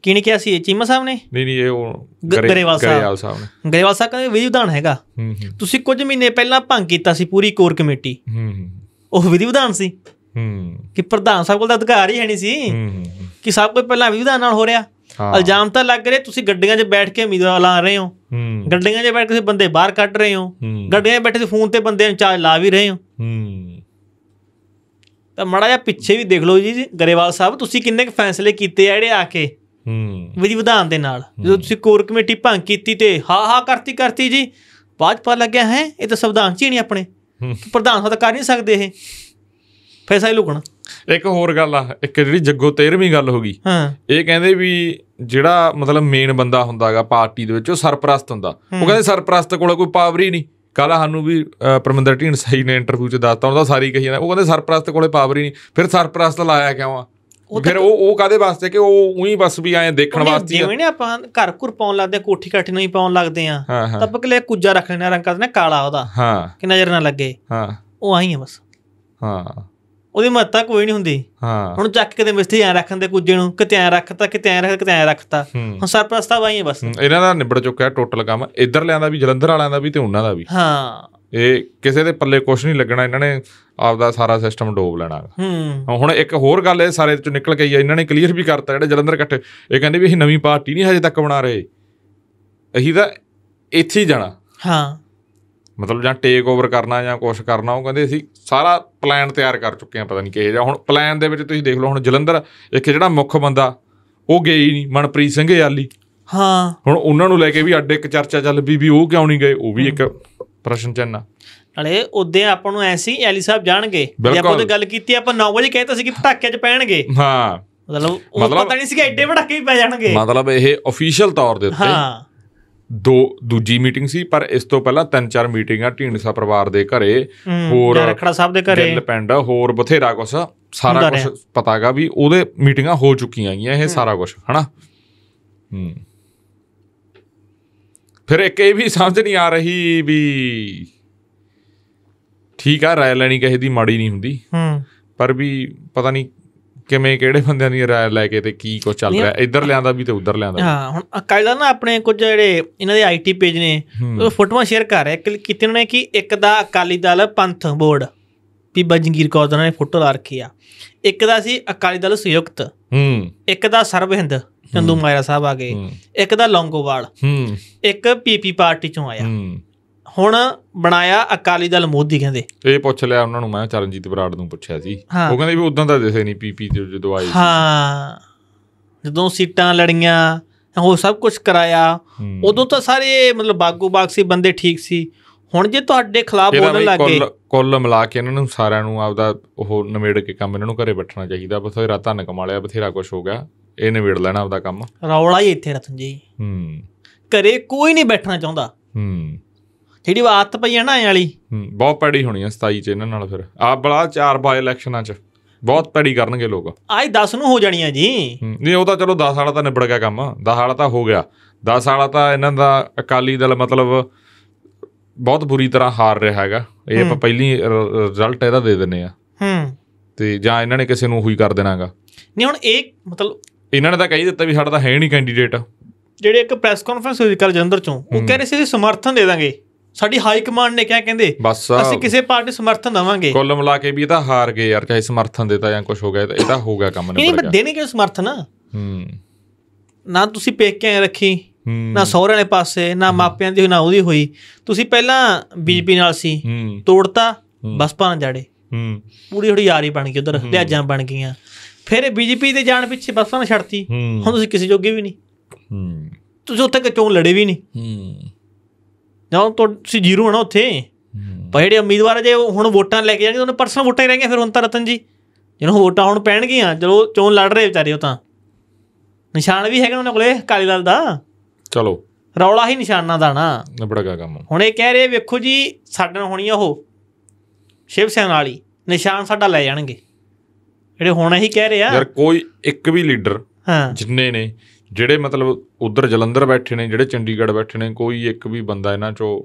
ਕਿਹਨੇ ਕਿਹਾ ਸੀ ਚੀਮਾ ਸਾਹਿਬ ਨੇ ਨਹੀਂ ਨਹੀਂ ਇਹ ਉਹ ਗਰੇਵਾਲ ਸਾਹਿਬ ਨੇ ਗਰੇਵਾਲ ਸਾਹਿਬ ਕਹਿੰਦੇ ਵਿਧੀ ਵਿਧਾਨ ਹੈਗਾ ਤੁਸੀਂ ਕੁਝ ਮਹੀਨੇ ਪਹਿਲਾਂ ਭੰਗ ਕੀਤਾ ਸੀ ਪੂਰੀ ਕੋਰ ਕਮੇਟੀ ਉਹ ਵਿਧੀ ਵਿਧਾਨ ਸੀ ਕਿ ਪ੍ਰਧਾਨ ਸਾਹਿਬ ਕੋਲ ਤਾਂ ਅਧਿਕਾਰ ਹੀ ਹੈ ਨਹੀਂ ਸੀ ਕਿ ਸਭ ਕੁਝ ਪਹਿਲਾਂ ਵਿਧੀ ਵਿਧਾਨ ਨਾਲ ਹੋ ਰਿਹਾ ਇਲਜ਼ਾਮ ਤਾਂ ਲੱਗ ਰਿਹਾ ਤੁਸੀਂ ਗੱਡੀਆਂ 'ਚ ਬੈਠ ਕੇ ਉਮੀਦਵਾਰ ਲਾ ਰਹੇ ਹੋ ਗੱਡੀਆਂ 'ਚ ਬੈਠ ਕੇ ਬੰਦੇ ਬਾਹਰ ਕੱਢ ਰਹੇ ਹੋ ਗੱਡੀਆਂ 'ਚ ਬੈਠੇ ਫੋਨ ਤੇ ਬੰਦੇ ਨੂੰ ਚਾਰਜ ਲਾ ਵੀ ਰਹੇ ਹੋ ਤਾਂ ਮੜਾ ਜਾਂ ਪਿੱਛੇ ਵੀ ਦੇਖ ਲਓ ਜੀ ਗਰੇਵਾਲ ਸਾਹਿਬ ਤੁਸੀਂ ਕਿੰਨੇ ਕੁ ਫੈਸਲੇ ਕੀਤੇ ਆ ਜਿਹੜੇ ਆ ਕੇ ਹੂੰ ਵਿਧੀ ਵਿਧਾਨ ਦੇ ਨਾਲ ਜਦੋਂ ਤੁਸੀਂ ਕੋਰ ਕਮੇਟੀ ਭੰਗ ਕੀਤੀ ਤੇ ਹਾ ਹਾ ਕਰਤੀ ਕਰਤੀ ਜੀ ਬਾਅਦ ਲੱਗਿਆ ਹੈ ਇਹ ਤਾਂ ਸੰਵਿਧਾਨ ਚ ਹੀ ਨਹੀਂ ਆਪਣੇ ਪ੍ਰਧਾਨ ਸਾਹਿਬ ਕਰ ਨਹੀਂ ਸਕਦੇ ਇਹ ਫੈਸਲਾ ਹੀ ਲੁਕਣਾ ਇੱਕ ਹੋਰ ਗੱਲ ਆ ਇੱਕ ਜਿਹੜੀ ਜੱਗੋ 13ਵੀਂ ਗੱਲ ਹੋ ਗਈ ਇਹ ਕਹਿੰਦੇ ਵੀ ਜਿਹੜਾ ਮਤਲਬ ਮੇਨ ਬੰਦਾ ਹੁੰਦਾਗਾ ਪਾਰਟੀ ਦੇ ਵਿੱਚ ਉਹ ਸਰਪ੍ਰਸਤ ਹੁੰਦਾ ਉਹ ਕਹਿੰਦੇ ਸਰਪ੍ਰਸਤ ਕੋਲ ਕੋਈ ਪਾਵਰ ਹੀ ਨਹੀਂ ਕੱਲ ਸਾਨੂੰ ਵੀ ਢੀਂਡ ਸਾਈ ਨੇ ਇੰਟਰਵਿਊ 'ਚ ਦੱਸਤਾ ਉਹਦਾ ਸਾਰੀ ਕਹੀ ਜਾਂਦਾ ਉਹ ਕਹਿੰਦੇ ਸਰਪ੍ਰਸਤ ਕੋਲੇ ਪਾਵਰ ਹੀ ਨਹੀਂ ਫਿਰ ਸਰਪ੍ਰਸਤ ਲਾਇਆ ਕਿਉਂ ਆ ਫਿਰ ਉਹ ਉਹ ਕਾਦੇ ਵਾਸਤੇ ਕਿ ਉਹ ਉਹੀ ਬਸ ਵੀ ਆਏ ਦੇਖਣ ਵਾਸਤੇ ਜਿਵੇਂ ਨੇ ਆਪਾਂ ਘਰ ਘੁਰ ਪਾਉਣ ਲੱਗਦੇ ਕੋਠੀ ਕਾਠੀ ਨਹੀਂ ਪਾਉਣ ਲੱਗਦੇ ਆ ਤਬਕਲੇ ਕੁੱਜਾ ਰੱਖ ਲੈਣਾ ਰੰਗ ਕਰਨਾ ਕਾਲਾ ਉਹਦਾ ਹਾਂ ਕਿ ਨਜ਼ਰ ਨਾ ਲੱਗੇ ਹਾਂ ਉਹ ਆਹੀ ਆ ਬਸ ਹਾਂ ਉਹਦੀ ਮਹੱਤਤਾ ਕੋਈ ਨਹੀਂ ਹੁੰਦੀ ਹਾਂ ਹੁਣ ਚੱਕ ਕੇ ਤੇ ਮਿਸਤੀ ਐ ਰੱਖਣ ਦੇ ਕੁੱਜੇ ਨੂੰ ਕਿਤੇ ਐ ਰੱਖਤਾ ਕਿਤੇ ਆ ਰੱਖ ਕਿਤੇ ਐ ਰੱਖਤਾ ਹੁਣ ਸਰਪ੍ਰਸਤਾ ਆ ਬਸ ਇਹਨਾਂ ਦਾ ਨਿਬੜ ਚੁੱਕਿਆ ਟੋਟਲ ਕੰਮ ਇਧਰ ਲਿਆਂਦਾ ਵੀ ਜਲੰਧਰ ਵਾਲਿਆਂ ਦਾ ਵੀ ਤੇ ਉਹਨਾਂ ਦਾ ਵੀ ਹਾਂ ਇਹ ਕਿਸੇ ਦੇ ਪੱਲੇ ਕੁਝ ਨਹੀਂ ਲੱਗਣਾ ਇਹਨਾਂ ਨੇ ਆਪਦਾ ਸਾਰਾ ਸਿਸਟਮ ਡੋਬ ਹੂੰ ਹੁਣ ਇੱਕ ਹੋਰ ਗੱਲ ਇਹ ਸਾਰੇ ਚੋਂ ਨਿਕਲ ਗਈ ਹੈ ਇਹਨਾਂ ਨੇ ਕਲੀਅਰ ਵੀ ਕਰਤਾ ਜਿਹੜੇ ਜਲੰਧਰ ਇਕੱਠੇ ਇਹ ਕਹਿੰਦੇ ਵੀ ਅਸੀਂ ਨਵੀਂ ਪਾਰਟੀ ਨਹੀਂ ਹਜੇ ਤੱਕ ਬਣਾ ਰਹੇ ਅਸੀਂ ਤਾਂ ਇੱਥੇ ਹੀ ਜਾਣਾ ਹਾਂ ਮਤਲਬ ਜਾਂ ਟੇਕ ਓਵਰ ਕਰਨਾ ਜਾਂ ਕੁਝ ਕਰਨਾ ਉਹ ਕਹਿੰਦੇ ਅਸੀਂ ਸਾਰਾ ਪਲਾਨ ਤਿਆਰ ਕਰ ਚੁੱਕੇ ਆ ਪਤਾ ਨਹੀਂ ਕਿਹੇ ਜਾਂ ਹੁਣ ਪਲਾਨ ਦੇ ਵਿੱਚ ਤੁਸੀਂ ਦੇਖ ਲਓ ਹੁਣ ਜਲੰਧਰ ਇੱਕ ਜਿਹੜਾ ਮੁੱਖ ਬੰਦਾ ਉਹ ਗਏ ਹੀ ਨਹੀਂ ਮਨਪ੍ਰੀਤ ਸਿੰਘ ਯਾਲੀ ਹਾਂ ਹੁਣ ਉਹਨਾਂ ਨੂੰ ਲੈ ਕੇ ਵੀ ਅੱਡੇ ਇੱਕ ਚਰਚਾ ਚੱਲ ਵੀ ਵੀ ਉਹ ਕਿਉਂ ਨਹੀਂ ਗਏ ਉਹ ਵੀ ਇੱਕ ਪ੍ਰਸ਼ਨ ਚਿੰਨ ਨਾਲੇ ਉਦੋਂ ਆਪਾਂ ਨੂੰ ਐਸੀ ਐਲੀ ਸਾਹਿਬ ਜਾਣਗੇ ਜੇ ਆਪਾਂ ਉਹਦੇ ਗੱਲ ਕੀਤੀ ਆਪਾਂ 9 ਵਜੇ ਕਹਿੰਦਾ ਸੀ ਕਿ ਪਟਾਕੇ 'ਚ ਪੈਣਗੇ ਹਾਂ ਮਤਲਬ ਉਹ ਪਤਾ ਨਹੀਂ ਸੀ ਕਿ ਐਡੇ ਪਟਾਕੇ ਹੀ ਪੈ ਜਾਣਗੇ ਮਤਲਬ ਇਹ ਅਫੀਸ਼ੀਅਲ ਤੌਰ ਦੇ ਉੱਤੇ ਹਾਂ ਦੋ ਦੂਜੀ ਮੀਟਿੰਗ ਸੀ ਪਰ ਇਸ ਤੋਂ ਪਹਿਲਾਂ ਤਿੰਨ ਚਾਰ ਮੀਟਿੰਗਾਂ ਢੀਂਡਸਾ ਪਰਿਵਾਰ ਦੇ ਘਰੇ ਹੋਰ ਰਖੜਾ ਸਾਹਿਬ ਦੇ ਘਰੇ ਗਿੱਲ ਪਿੰਡ ਹੋਰ ਬਥੇਰਾ ਕੁਛ ਸਾਰਾ ਕੁਝ ਪਤਾਗਾ ਵੀ ਉਹਦੇ ਮੀਟਿੰਗਾਂ ਹੋ ਚੁੱਕੀਆਂ ਹੈਗੀਆਂ ਇਹ ਸਾਰਾ ਕੁਝ ਹਨਾ ਹੂੰ ਫਿਰ ਇੱਕ ਇਹ ਵੀ ਸਮਝ ਨਹੀਂ ਆ ਰਹੀ ਵੀ ਠੀਕ ਆ ਰਾਇ ਲੈਣੀ ਕਿਸੇ ਦੀ ਮਾੜੀ ਨਹੀਂ ਹੁੰਦੀ ਹੂੰ ਪਰ ਵੀ ਪਤਾ ਨਹੀਂ ਕਿਵੇਂ ਕਿਹੜੇ ਬੰਦਿਆਂ ਦੀ ਰਾਇ ਲੈ ਕੇ ਤੇ ਕੀ ਕੁਝ ਚੱਲ ਰਿਹਾ ਇੱਧਰ ਲਿਆਂਦਾ ਵੀ ਤੇ ਉੱਧਰ ਲਿਆਂਦਾ ਹਾਂ ਹੁਣ ਕੱਲ ਨਾ ਆਪਣੇ ਕੁਝ ਜਿਹੜੇ ਇਹਨਾਂ ਦੇ ਆਈਟੀ ਪੇਜ ਨੇ ਉਹ ਫੋਟੋਆਂ ਸ਼ੇਅਰ ਕਰ ਰਿਹਾ ਕਿਤੇ ਨੇ ਕਿ ਇੱਕ ਦਾ ਅਕਾਲੀ ਦਲ ਪੰਥ ਬੋਰਡ ਵੀ ਬਜੰਗੀਰ ਕੌਰ ਦਾ ਨੇ ਫੋਟੋ ਲਾ ਰੱਖੀ ਆ ਇੱਕ ਦਾ ਸੀ ਅਕਾਲੀ ਦਲ ਸੰਯੁਕਤ ਹੂੰ ਇੱਕ ਦਾ ਸਰਬਹਿੰਦ ਚੰਦੂ ਮਾਇਰਾ ਸਾਹਿਬ ਆ ਗਏ ਇੱਕ ਦਾ ਲੌਂਗੋਵਾਲ ਹੂੰ ਇੱਕ ਪੀਪੀ ਪਾਰਟੀ ਚੋਂ ਆਇਆ ਹੂੰ ਹੁਣ ਬਣਾਇਆ ਅਕਾਲੀ ਦਲ ਮੋਦੀ ਕਹਿੰਦੇ ਇਹ ਪੁੱਛ ਲਿਆ ਉਹਨਾਂ ਨੂੰ ਮੈਂ ਚਰਨਜੀਤ ਬਰਾੜ ਨੂੰ ਪੁੱਛਿਆ ਸੀ ਉਹ ਕਹਿੰਦੇ ਵੀ ਉਦਾਂ ਤਾਂ ਦਿਸੇ ਨਹੀਂ ਪੀਪੀ ਜਦੋਂ ਆਈ ਸੀ ਹਾਂ ਜਦੋਂ ਸੀਟਾਂ ਲੜੀਆਂ ਉਹ ਸਭ ਕੁਝ ਕਰਾਇਆ ਉਦੋਂ ਤਾਂ ਸਾਰੇ ਮਤਲਬ ਬਾਗੂ ਬਾਕਸੀ ਬੰਦੇ ਠੀਕ ਸੀ ਹੁਣ ਜੇ ਤੁਹਾਡੇ ਖਿਲਾਫ ਬੋਲਣ ਲੱਗੇ ਕੁੱਲ ਮਿਲਾ ਕੇ ਇਹਨਾਂ ਨੂੰ ਸਾਰਿਆਂ ਨੂੰ ਆਪਦਾ ਉਹ ਨਵੇੜ ਕੇ ਕੰਮ ਇਹਨਾਂ ਨੂੰ ਘਰੇ ਬੈਠਣਾ ਚਾਹੀਦਾ ਬਥੇਰਾ ਧਨ ਕਮਾ ਲਿਆ ਬਥੇਰਾ ਕੁਝ ਹੋ ਗਿਆ ਇਹ ਨਵੇੜ ਲੈਣਾ ਆਪਦਾ ਕੰਮ ਰੌਲਾ ਹੀ ਇੱਥੇ ਰਤਨ ਜੀ ਹੂੰ ਘਰੇ ਕੋਈ ਨਹੀਂ ਬੈਠਣਾ ਚਾਹੁੰਦਾ ਹੂੰ ਜਿਹੜੀ ਆਤ ਪਈ ਹੈ ਨਾ ਐ ਵਾਲੀ ਬਹੁਤ ਪੜੀ ਹੋਣੀ ਹੈ 27 ਚ ਇਹਨਾਂ ਨਾਲ ਫਿਰ ਆ ਬਲਾ ਚਾਰ ਬਾਏ ਇਲੈਕਸ਼ਨਾਂ ਚ ਬਹੁਤ ਪੜੀ ਕਰਨਗੇ ਲੋਕ ਆਈ 10 ਨੂੰ ਹੋ ਜਾਣੀ ਹੈ ਜੀ ਨਹੀਂ ਉਹ ਤਾਂ ਚਲੋ 10 ਵਾਲਾ ਤਾਂ ਨਿਬੜ ਗਿਆ ਕੰਮ 10 ਵਾਲਾ ਤਾਂ ਹੋ ਗਿਆ 10 ਵਾਲਾ ਤਾਂ ਇਹਨਾਂ ਦਾ ਅਕਾਲੀ ਦਲ ਮਤਲਬ ਬਹੁਤ ਬੁਰੀ ਤਰ੍ਹਾਂ ਹਾਰ ਰਿਹਾ ਹੈਗਾ ਇਹ ਆਪਾਂ ਪਹਿਲੀ ਰਿਜ਼ਲਟ ਇਹਦਾ ਦੇ ਦਿੰਨੇ ਆ ਹੂੰ ਤੇ ਜਾਂ ਇਹਨਾਂ ਨੇ ਕਿਸੇ ਨੂੰ ਉਹੀ ਕਰ ਦੇਣਾਗਾ ਨਹੀਂ ਹੁਣ ਇਹ ਮਤਲਬ ਇਹਨਾਂ ਨੇ ਤਾਂ ਕਹੀ ਦਿੱਤਾ ਵੀ ਸਾਡਾ ਤਾਂ ਹੈ ਨਹੀਂ ਕੈਂਡੀਡੇਟ ਜਿਹੜੇ ਇੱਕ ਪ੍ਰੈਸ ਕਾਨਫਰੰਸ ਹੋਈ ਕਰ ਜਲੰਧਰ ਚੋਂ ਉਹ ਕਹਿੰਦੇ ਸੀ ਸਮਰਥਨ ਦੇ ਦਾਂਗੇ ਸਾਡੀ ਹਾਈ ਕਮਾਂਡ ਨੇ ਕਿਹਾ ਕਹਿੰਦੇ ਅਸੀਂ ਕਿਸੇ ਪਾਰਟੀ ਸਮਰਥਨ ਦਵਾਂਗੇ ਕੁੱਲ ਮਿਲਾ ਕੇ ਵੀ ਇਹ ਤਾਂ ਹਾਰ ਗਏ ਯਾਰ ਚਾਹੇ ਸਮਰਥਨ ਦੇਤਾ ਜਾਂ ਕੁਝ ਹੋ ਗਿਆ ਇਹ ਤਾਂ ਹੋਊਗਾ ਕੰਮ ਨਹੀਂ ਪਰ ਦੇਣੇ ਕਿਉਂ ਸਮਰਥਨ ਹੂੰ ਨਾ ਤੁਸੀਂ ਪੇਕਿਆਂ ਰੱਖੀ ਨਾ ਸਹੁਰਿਆਂ ਦੇ ਪਾਸੇ ਨਾ ਮਾਪਿਆਂ ਦੀ ਨਾ ਉਹਦੀ ਹੋਈ ਤੁਸੀਂ ਪਹਿਲਾਂ ਬੀਜਪੀ ਨਾਲ ਸੀ ਤੋੜਤਾ ਬਸਪਾ ਨਾਲ ਜਾੜੇ ਹੂੰ ਪੂਰੀ ਥੋੜੀ ਯਾਰੀ ਬਣ ਗਈ ਉਧਰ ਲਿਆਜਾਂ ਬਣ ਗਈਆਂ ਫਿਰ ਬੀਜਪੀ ਦੇ ਜਾਣ ਪਿੱਛੇ ਬਸਪਾ ਨਾਲ ਛੱਡਤੀ ਹੁਣ ਤੁਸੀਂ ਕਿਸੇ ਜੋਗੇ ਵੀ ਨਹੀਂ ਹੂੰ ਤੁਸੀਂ ਉੱਥੇ ਕਿਉਂ ਲੜੇ ਵੀ ਨਹੀਂ ਹੂੰ ਜਾਂ ਤੋਂ ਤੁਸੀਂ ਜ਼ੀਰੋ ਹੋਣਾ ਉੱਥੇ ਪਰ ਜਿਹੜੇ ਉਮੀਦਵਾਰ ਜੇ ਹੁਣ ਵੋਟਾਂ ਲੈ ਕੇ ਜਾਣਗੇ ਉਹਨਾਂ ਪਰਸਨਲ ਵੋਟਾਂ ਹੀ ਰਹਿ ਗਈਆਂ ਫਿਰ ਹੁਣ ਰਤਨ ਜੀ ਜਿਹਨੂੰ ਵੋਟਾਂ ਹੁਣ ਪੈਣਗੀਆਂ ਜਦੋਂ ਚੋਣ ਲੜ ਰਹੇ ਵਿਚਾਰੇ ਉਹ ਤਾਂ ਨਿਸ਼ਾਨ ਵੀ ਹੈਗਾ ਉਹਨਾਂ ਕੋਲੇ ਕਾਲੀ ਲਾਲ ਦਾ ਚਲੋ ਰੌਲਾ ਹੀ ਨਿਸ਼ਾਨਾ ਦਾ ਨਾ ਬੜਾ ਕੰਮ ਹੁਣ ਇਹ ਕਹਿ ਰਹੇ ਵੇਖੋ ਜੀ ਸਾਡੇ ਨਾਲ ਹੋਣੀ ਆ ਉਹ ਸ਼ਿਵ ਸੈਨ ਵਾਲੀ ਨਿਸ਼ਾਨ ਸਾਡਾ ਲੈ ਜਾਣਗੇ ਜਿਹੜੇ ਹੁਣ ਇਹੀ ਕਹਿ ਰਹੇ ਆ ਯਾਰ ਕੋਈ ਇੱਕ ਵੀ ਲੀਡਰ ਹਾਂ ਜਿੰਨੇ ਨੇ ਜਿਹੜੇ ਮਤਲਬ ਉਧਰ ਜਲੰਧਰ ਬੈਠੇ ਨੇ ਜਿਹੜੇ ਚੰਡੀਗੜ੍ਹ ਬੈਠੇ ਨੇ ਕੋਈ ਇੱਕ ਵੀ ਬੰਦਾ ਇਹਨਾਂ ਚੋਂ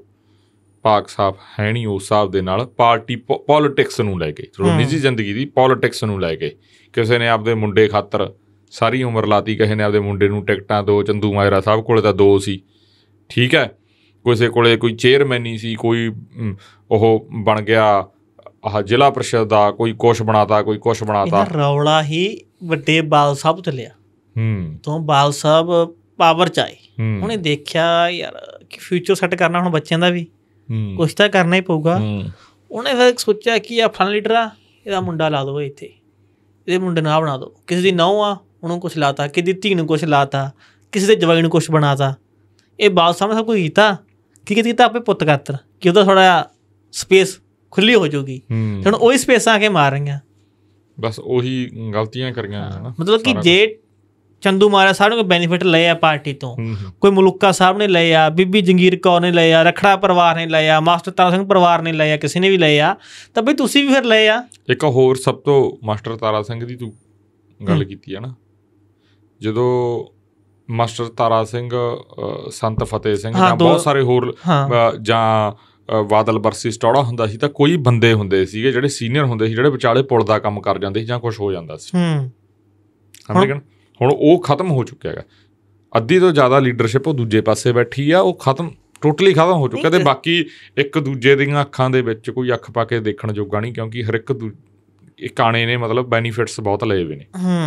ਪਾਕ ਸਾਫ ਹੈ ਨਹੀਂ ਉਸ ਸਾਹਿਬ ਦੇ ਨਾਲ ਪਾਰਟੀ ਪੋਲਿਟਿਕਸ ਨੂੰ ਲੈ ਕੇ ਚਲੋ ਨਿੱਜੀ ਜ਼ਿੰਦਗੀ ਦੀ ਪੋਲਿਟਿਕਸ ਨੂੰ ਲੈ ਕੇ ਕਿਸੇ ਨੇ ਆਪਦੇ ਮੁੰਡੇ ਖਾਤਰ ਸਾਰੀ ਉਮਰ ਲਾਤੀ ਕਹੇ ਨੇ ਆਪਦੇ ਮੁੰਡੇ ਨੂੰ ਟਿਕਟਾਂ ਦੋ ਚੰਦੂ ਮਾਇਰਾ ਸਾਹਿਬ ਕੋਲੇ ਤਾਂ ਦੋ ਸੀ ਠੀਕ ਹੈ ਕਿਸੇ ਕੋਲੇ ਕੋਈ ਚੇਅਰਮੈਨੀ ਸੀ ਕੋਈ ਉਹ ਬਣ ਗਿਆ ਆਹ ਜ਼ਿਲ੍ਹਾ ਪ੍ਰਸ਼ਦ ਦਾ ਕੋਈ ਕੁਛ ਬਣਾਤਾ ਕੋਈ ਕੁਛ ਬਣਾਤਾ ਰੌਲਾ ਹੀ ਵੱਡੇ ਬਾਲ ਸਾਹਿਬ ਤੇ ਲਿਆ ਹੂੰ ਤੋਂ ਬਾਲ ਸਾਹਿਬ ਪਾਵਰ ਚ ਆਏ ਉਹਨੇ ਦੇਖਿਆ ਯਾਰ ਕਿ ਫਿਊਚਰ ਸੈੱਟ ਕਰਨਾ ਹੁਣ ਬੱਚਿਆਂ ਦਾ ਵੀ ਹੂੰ ਕੁਝ ਤਾਂ ਕਰਨਾ ਹੀ ਪਊਗਾ ਹੂੰ ਉਹਨੇ ਫਿਰ ਸੋਚਿਆ ਕਿ ਆ ਫਨ ਆ ਇਹਦਾ ਮੁੰਡਾ ਲਾ ਦੋ ਇੱਥੇ ਇਹਦੇ ਮੁੰਡੇ ਨਾ ਬਣਾ ਦੋ ਕਿਸੇ ਦੀ ਨੌ ਆ ਉਹਨੂੰ ਕੁਝ ਲਾਤਾ ਕਿਸੇ ਦੀ ਧੀ ਨੂੰ ਕੁਝ ਲਾਤਾ ਕਿਸੇ ਦੇ ਜਵਾਈ ਨੂੰ ਕੁਝ ਬਣਾਤਾ ਇਹ ਬਾਲ ਸਾਹਿਬ ਸਭ ਕੁਝ ਕੀਤਾ ਕੀ ਕੀਤਾ ਆਪੇ ਪੁੱਤ ਕਾਤਰ ਕਿ ਉਹਦਾ ਥੋੜਾ ਸਪੇਸ ਖੁੱਲੀ ਹੋ ਜਾਊਗੀ ਹੁਣ ਉਹੀ ਸਪੇਸਾਂ ਆ ਕੇ ਮਾਰ ਰਹੀਆਂ ਬਸ ਉਹੀ ਗਲਤੀਆਂ ਕਰੀਆਂ ਹਨ ਮਤਲਬ ਕਿ ਜੇ ਚੰਦੂ ਮਾਰਾ ਸਾਹਿਬ ਨੇ ਬੈਨੀਫਿਟ ਲਏ ਆ ਪਾਰਟੀ ਤੋਂ ਕੋਈ ਮਲੂਕਾ ਸਾਹਿਬ ਨੇ ਲਏ ਆ ਬੀਬੀ ਜੰਗੀਰ ਕੌਰ ਨੇ ਲਏ ਆ ਰਖੜਾ ਪਰਿਵਾਰ ਨੇ ਲਏ ਆ ਮਾਸਟਰ ਤਾਰਾ ਸਿੰਘ ਪਰਿਵਾਰ ਨੇ ਲਏ ਆ ਕਿਸੇ ਨੇ ਵੀ ਲਏ ਆ ਤਾਂ ਬਈ ਤੁਸੀਂ ਵੀ ਫਿਰ ਲਏ ਆ ਇੱਕ ਹੋਰ ਸਭ ਤੋਂ ਮਾਸਟਰ ਤਾਰਾ ਸਿੰਘ ਦੀ ਤੂੰ ਗੱਲ ਕੀਤੀ ਹੈ ਨਾ ਜਦੋਂ ਮਾਸਟਰ ਤਾਰਾ ਸਿੰਘ ਸੰਤ ਫਤਿਹ ਸਿੰਘ ਜਾਂ ਬਹੁਤ ਸਾਰੇ ਹੋਰ ਜਾਂ ਬਾਦਲ ਬਰਸੀ ਸਟੌੜਾ ਹੁੰਦਾ ਸੀ ਤਾਂ ਕੋਈ ਬੰਦੇ ਹੁੰਦੇ ਸੀਗੇ ਜਿਹੜੇ ਸੀਨੀਅਰ ਹੁੰਦੇ ਸੀ ਜਿਹੜੇ ਵਿਚਾਲੇ ਪੁਲ ਦਾ ਕੰਮ ਕਰ ਜਾਂਦੇ ਸੀ ਜਾਂ ਕੁਝ ਹੋ ਜਾਂਦਾ ਸੀ ਹੂੰ ਸਮਝ ਗਏ ਹੁਣ ਉਹ ਖਤਮ ਹੋ ਚੁੱਕਿਆ ਹੈਗਾ ਅੱਧੀ ਤੋਂ ਜ਼ਿਆਦਾ ਲੀਡਰਸ਼ਿਪ ਉਹ ਦੂਜੇ ਪਾਸੇ ਬੈਠੀ ਆ ਉਹ ਖਤਮ ਟੋਟਲੀ ਖਤਮ ਹੋ ਚੁੱਕਾ ਤੇ ਬਾਕੀ ਇੱਕ ਦੂਜੇ ਦੀਆਂ ਅੱਖਾਂ ਦੇ ਵਿੱਚ ਕੋਈ ਅੱਖ ਪਾ ਕੇ ਦੇਖਣ ਜੋਗਾ ਨਹੀਂ ਕਿਉਂਕਿ ਹਰ ਇੱਕ ਦੂ ਇਹ ਕਾਣੇ ਨੇ ਮਤਲਬ ਬੈਨੀਫਿਟਸ ਬਹੁਤ ਲਏ ਹੋਏ ਨੇ ਹੂੰ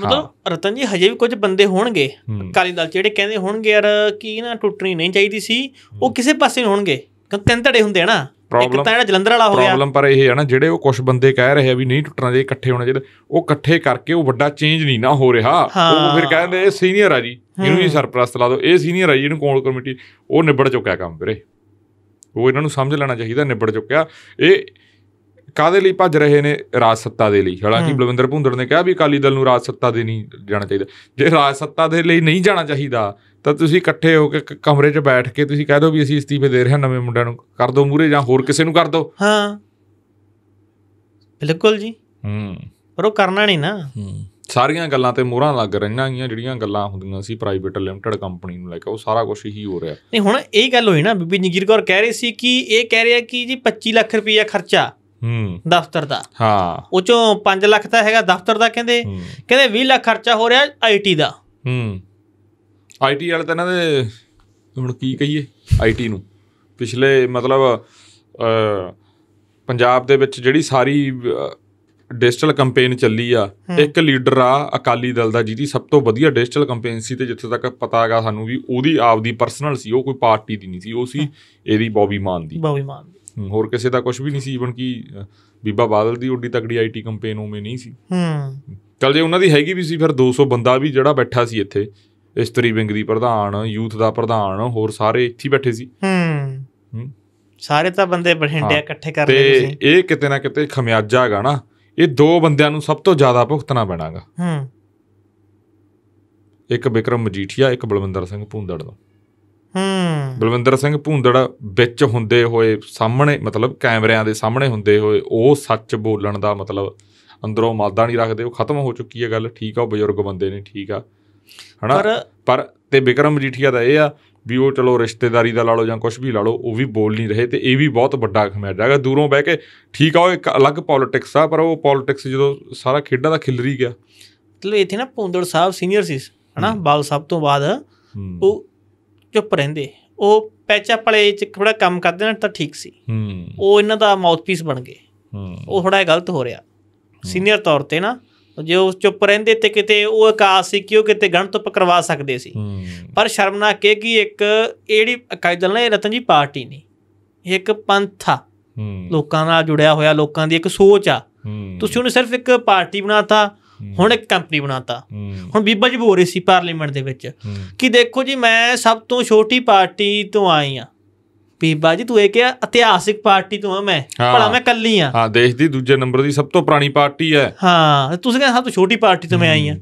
ਮਤਲਬ ਰਤਨ ਜੀ ਹਜੇ ਵੀ ਕੁਝ ਬੰਦੇ ਹੋਣਗੇ ਕਾਲੀ ਦਲ ਜਿਹੜੇ ਕਹਿੰਦੇ ਹੋਣਗੇ ਯਾਰ ਕੀ ਨਾ ਟੁੱਟਣੀ ਨਹੀਂ ਚਾਹੀਦੀ ਸੀ ਉਹ ਕਿਸੇ ਪਾਸੇ ਹੋਣਗੇ ਕਿਉਂ ਤਿੰਨ ਧੜੇ ਹੁੰਦੇ ਆ ਨਾ ਇੱਕ ਤਾਂ ਜਲੰਧਰ ਵਾਲਾ ਹੋ ਗਿਆ ਪ੍ਰੋਬਲਮ ਪਰ ਇਹ ਹੈ ਨਾ ਜਿਹੜੇ ਉਹ ਕੁਝ ਬੰਦੇ ਕਹਿ ਰਹੇ ਆ ਵੀ ਨਹੀਂ ਟੁੱਟਣਾ ਜੇ ਇਕੱਠੇ ਹੋਣਾ ਜੇ ਉਹ ਇਕੱਠੇ ਕਰਕੇ ਉਹ ਵੱਡਾ ਚੇਂਜ ਨਹੀਂ ਨਾ ਹੋ ਰਿਹਾ ਉਹ ਫਿਰ ਕਹਿੰਦੇ ਇਹ ਸੀਨੀਅਰ ਆ ਜੀ ਇਹਨੂੰ ਹੀ ਸਰਪ੍ਰਸਤ ਲਾ ਦਿਓ ਇਹ ਸੀਨੀਅਰ ਆ ਜੀ ਇਹਨੂੰ ਕੋਲ ਕਮੇਟੀ ਉਹ ਨਿਬੜ ਚੁੱਕਿਆ ਕੰਮ ਵੀਰੇ ਉਹ ਇਹਨਾਂ ਨੂੰ ਸਮਝ ਲੈਣਾ ਚਾਹੀਦਾ ਨਿਬੜ ਚੁੱਕਿਆ ਇਹ ਕਾਦੇ ਲਈ ਭੱਜ ਰਹੇ ਨੇ ਰਾਜ ਸੱਤਾ ਦੇ ਲਈ ਹਾਲਾਂਕਿ ਬਲਵਿੰਦਰ ਭੁੰਦੜ ਨੇ ਕਿਹਾ ਵੀ ਅਕਾਲੀ ਦਲ ਨੂੰ ਰਾਜ ਸੱਤਾ ਦੇ ਨਹੀਂ ਜਾਣਾ ਚਾਹੀਦਾ ਜੇ ਰਾਜ ਸੱਤਾ ਦੇ ਲਈ ਨਹੀਂ ਜਾਣਾ ਚਾਹੀਦਾ ਤਾਂ ਤੁਸੀਂ ਇਕੱਠੇ ਹੋ ਕੇ ਕਮਰੇ 'ਚ ਬੈਠ ਕੇ ਤੁਸੀਂ ਕਹਿ ਦਿਓ ਵੀ ਅਸੀਂ ਇਸਤੀਫੇ ਦੇ ਰਹੇ ਹਾਂ ਨਵੇਂ ਮੁੰਡਿਆਂ ਨੂੰ ਕਰ ਦਿਓ ਮੂਰੇ ਜਾਂ ਹੋਰ ਕਿਸੇ ਨੂੰ ਕਰ ਦਿਓ ਹਾਂ ਬਿਲਕੁਲ ਜੀ ਹੂੰ ਪਰ ਉਹ ਕਰਨਾ ਨਹੀਂ ਨਾ ਹੂੰ ਸਾਰੀਆਂ ਗੱਲਾਂ ਤੇ ਮੋਹਰਾਂ ਲੱਗ ਰਹੀਆਂ ਆਂ ਜਿਹੜੀਆਂ ਗੱਲਾਂ ਹੁੰਦੀਆਂ ਸੀ ਪ੍ਰਾਈਵੇਟ ਲਿਮਟਿਡ ਕੰਪਨੀ ਨੂੰ ਲੈ ਕੇ ਉਹ ਸਾਰਾ ਕੁਝ ਹੀ ਹੋ ਰਿਹਾ ਨਹੀਂ ਹੁਣ ਇਹ ਗੱਲ ਹੋਈ ਨਾ ਬੀਬੀ ਜਗੀਰ ਕੌਰ ਕਹਿ ਰਹੀ ਸੀ ਕਿ ਇਹ ਕਹਿ ਰਿਹਾ ਕਿ ਜੀ 25 ਲੱਖ ਰੁਪਏ ਖਰਚਾ ਹੂੰ ਦਫ਼ਤਰ ਦਾ ਹਾਂ ਉਹ ਚੋਂ 5 ਲੱਖ ਤਾਂ ਹੈਗਾ ਦਫ਼ਤਰ ਦਾ ਕਹਿੰਦੇ ਕਹਿੰਦੇ 20 ਲੱਖ ਖਰਚਾ ਹੋ ਰਿਹਾ ਆਈਟੀ ਦਾ ਹੂੰ ਆਈਟੀ ਵਾਲੇ ਤਾਂ ਇਹਨਾਂ ਦੇ ਹੁਣ ਕੀ ਕਹੀਏ ਆਈਟੀ ਨੂੰ ਪਿਛਲੇ ਮਤਲਬ ਪੰਜਾਬ ਦੇ ਵਿੱਚ ਜਿਹੜੀ ਸਾਰੀ ਡਿਜੀਟਲ ਕੈਂਪੇਨ ਚੱਲੀ ਆ ਇੱਕ ਲੀਡਰ ਆ ਅਕਾਲੀ ਦਲ ਦਾ ਜਿਹਦੀ ਸਭ ਤੋਂ ਵਧੀਆ ਡਿਜੀਟਲ ਕੈਂਪੇਨ ਸੀ ਤੇ ਜਿੱਥੇ ਤੱਕ ਪਤਾ ਹੈਗਾ ਸਾਨੂੰ ਵੀ ਉਹਦੀ ਆਪਦੀ ਪਰਸਨਲ ਸੀ ਉਹ ਕੋਈ ਪਾਰਟੀ ਦੀ ਨਹੀਂ ਸੀ ਉਹ ਸੀ ਇਹਦੀ ਬੌਬੀ ਮਾਨ ਦੀ ਬੌਬੀ ਮਾਨ ਦੀ ਹੋਰ ਕਿਸੇ ਦਾ ਕੁਝ ਵੀ ਨਹੀਂ ਸੀ ਇਵਨ ਕਿ ਬੀਬਾ ਬਾਦਲ ਦੀ ਉੱਡੀ ਤਕੜੀ ਆਈਟੀ ਕੈਂਪੇਨ ਉਵੇਂ ਨਹੀਂ ਸੀ ਹੂੰ ਚਲ ਜੇ ਉਹਨਾਂ ਦੀ ਹੈਗੀ ਵੀ ਸੀ ਫਿਰ 200 ਬੰਦਾ ਵੀ ਜਿਹੜਾ ਬੈਠਾ ਸੀ ਇੱਥੇ ਇਸਤਰੀ ਵਿੰਗ ਦੀ ਪ੍ਰਧਾਨ ਯੂਥ ਦਾ ਪ੍ਰਧਾਨ ਹੋਰ ਸਾਰੇ ਇੱਥੇ ਬੈਠੇ ਸੀ ਹੂੰ ਸਾਰੇ ਤਾਂ ਬੰਦੇ ਬਠਿੰਡਿਆ ਇਕੱਠੇ ਕਰ ਰਹੇ ਸੀ ਤੇ ਇਹ ਕਿਤੇ ਨਾ ਕਿਤੇ ਖਮਿਆਜਾ ਹੈਗਾ ਨਾ ਇਹ ਦੋ ਬੰਦਿਆਂ ਨੂੰ ਸਭ ਤੋਂ ਜ਼ਿਆਦਾ ਭੁਗਤਣਾ ਪੈਣਾਗਾ ਹੂੰ ਇੱਕ ਵਿਕਰਮ ਮਜੀਠੀਆ ਇੱਕ ਬਲਵਿੰਦਰ ਸਿੰਘ ਭੁੰਦੜ ਦਾ ਹੂੰ ਬਲਵਿੰਦਰ ਸਿੰਘ ਭੁੰਦੜ ਵਿੱਚ ਹੁੰਦੇ ਹੋਏ ਸਾਹਮਣੇ ਮਤਲਬ ਕੈਮਰਿਆਂ ਦੇ ਸਾਹਮਣੇ ਹੁੰਦੇ ਹੋਏ ਉਹ ਸੱਚ ਬੋਲਣ ਦਾ ਮਤਲਬ ਅੰਦਰੋਂ ਮਾਦਾ ਨਹੀਂ ਰੱਖਦੇ ਉਹ ਖਤਮ ਹੋ ਚੁੱਕੀ ਹੈ ਗੱਲ ਠੀਕ ਆ ਉਹ ਬਜ਼ੁਰਗ ਬੰਦੇ ਨੇ ਠੀਕ ਆ ਹਨਾ ਪਰ ਤੇ ਵਿਕਰਮ ਜੀਠੀਆ ਦਾ ਇਹ ਆ ਵੀ ਉਹ ਚਲੋ ਰਿਸ਼ਤੇਦਾਰੀ ਦਾ ਲਾ ਲਓ ਜਾਂ ਕੁਝ ਵੀ ਲਾ ਲਓ ਉਹ ਵੀ ਬੋਲ ਨਹੀਂ ਰਹੇ ਤੇ ਇਹ ਵੀ ਬਹੁਤ ਵੱਡਾ ਖਮੈਜ ਹੈਗਾ ਦੂਰੋਂ ਬਹਿ ਕੇ ਠੀਕ ਆ ਉਹ ਇੱਕ ਅਲੱਗ ਪੋਲਿਟਿਕਸ ਆ ਪਰ ਉਹ ਪੋਲਿਟਿਕਸ ਜਦੋਂ ਸਾਰਾ ਖੇਡਾਂ ਦਾ ਖਿਲਰੀ ਗਿਆ ਮਤਲਬ ਇੱਥੇ ਨਾ ਪੁੰਦੜ ਸਾਹਿਬ ਸੀਨੀਅਰ ਸੀ ਹਨਾ ਬਾਲ ਸਾਹਿਬ ਤੋਂ ਬਾਅਦ ਉਹ ਚੁੱਪ ਰਹਿੰਦੇ ਉਹ ਪੈਚਾ ਪਲੇ ਚ ਥੋੜਾ ਕੰਮ ਕਰਦੇ ਨਾ ਤਾਂ ਠੀਕ ਸੀ ਉਹ ਇਹਨਾਂ ਦਾ ਮਾਊਥਪੀਸ ਬਣ ਗਏ ਉਹ ਥੋੜਾ ਗਲਤ ਹੋ ਰਿਹਾ ਸੀਨੀਅਰ ਤੌਰ ਤੇ ਨਾ ਜੇ ਉਹ ਚੁੱਪ ਰਹਿੰਦੇ ਤੇ ਕਿਤੇ ਉਹ ਆਕਾਸ਼ ਸੀ ਕਿ ਉਹ ਕਿਤੇ ਗਣਤ ਪਕਰਵਾ ਸਕਦੇ ਸੀ ਪਰ ਸ਼ਰਮਨਾਕ ਕੇ ਕਿ ਇੱਕ ਇਹੜੀ ਕਾਇਦਲ ਨਾ ਨੇ ਰਤਨ ਜੀ ਪਾਰਟੀ ਨਹੀਂ ਇਹ ਇੱਕ ਪੰਥਾ ਲੋਕਾਂ ਨਾਲ ਜੁੜਿਆ ਹੋਇਆ ਲੋਕਾਂ ਦੀ ਇੱਕ ਸੋਚ ਆ ਤੁਸੀਂ ਉਹਨੂੰ ਸਿਰਫ ਇੱਕ ਪਾਰਟੀ ਬਣਾਤਾ ਹੁਣ ਇੱਕ ਕੰਪਨੀ ਬਣਾਤਾ ਹੁਣ ਬੀਬਾ ਜੀ ਬੋਲ ਰਹੀ ਸੀ ਪਾਰਲੀਮੈਂਟ ਦੇ ਵਿੱਚ ਕਿ ਦੇਖੋ ਜੀ ਮੈਂ ਸਭ ਤੋਂ ਛੋਟੀ ਪਾਰਟੀ ਤੋਂ ਆਈ ਆ ਵੀ ਬਾਜੀ ਤੂੰ ਇਹ ਕਿਹਾ ਇਤਿਹਾਸਿਕ ਪਾਰਟੀ ਤੋਂ ਆ ਮੈਂ ਭਲਾ ਮੈਂ ਕੱਲੀ ਆ ਹਾਂ ਦੇਸ਼ ਦੀ ਦੂਜੇ ਨੰਬਰ ਦੀ ਸਭ ਤੋਂ ਪੁਰਾਣੀ ਪਾਰਟੀ ਹੈ ਹਾਂ ਤੁਸੀਂ ਕਹਿੰਦੇ ਹਾਂ ਤੋਂ ਛੋਟੀ ਪਾਰਟੀ ਤੋਂ ਮੈਂ ਆਈ ਆ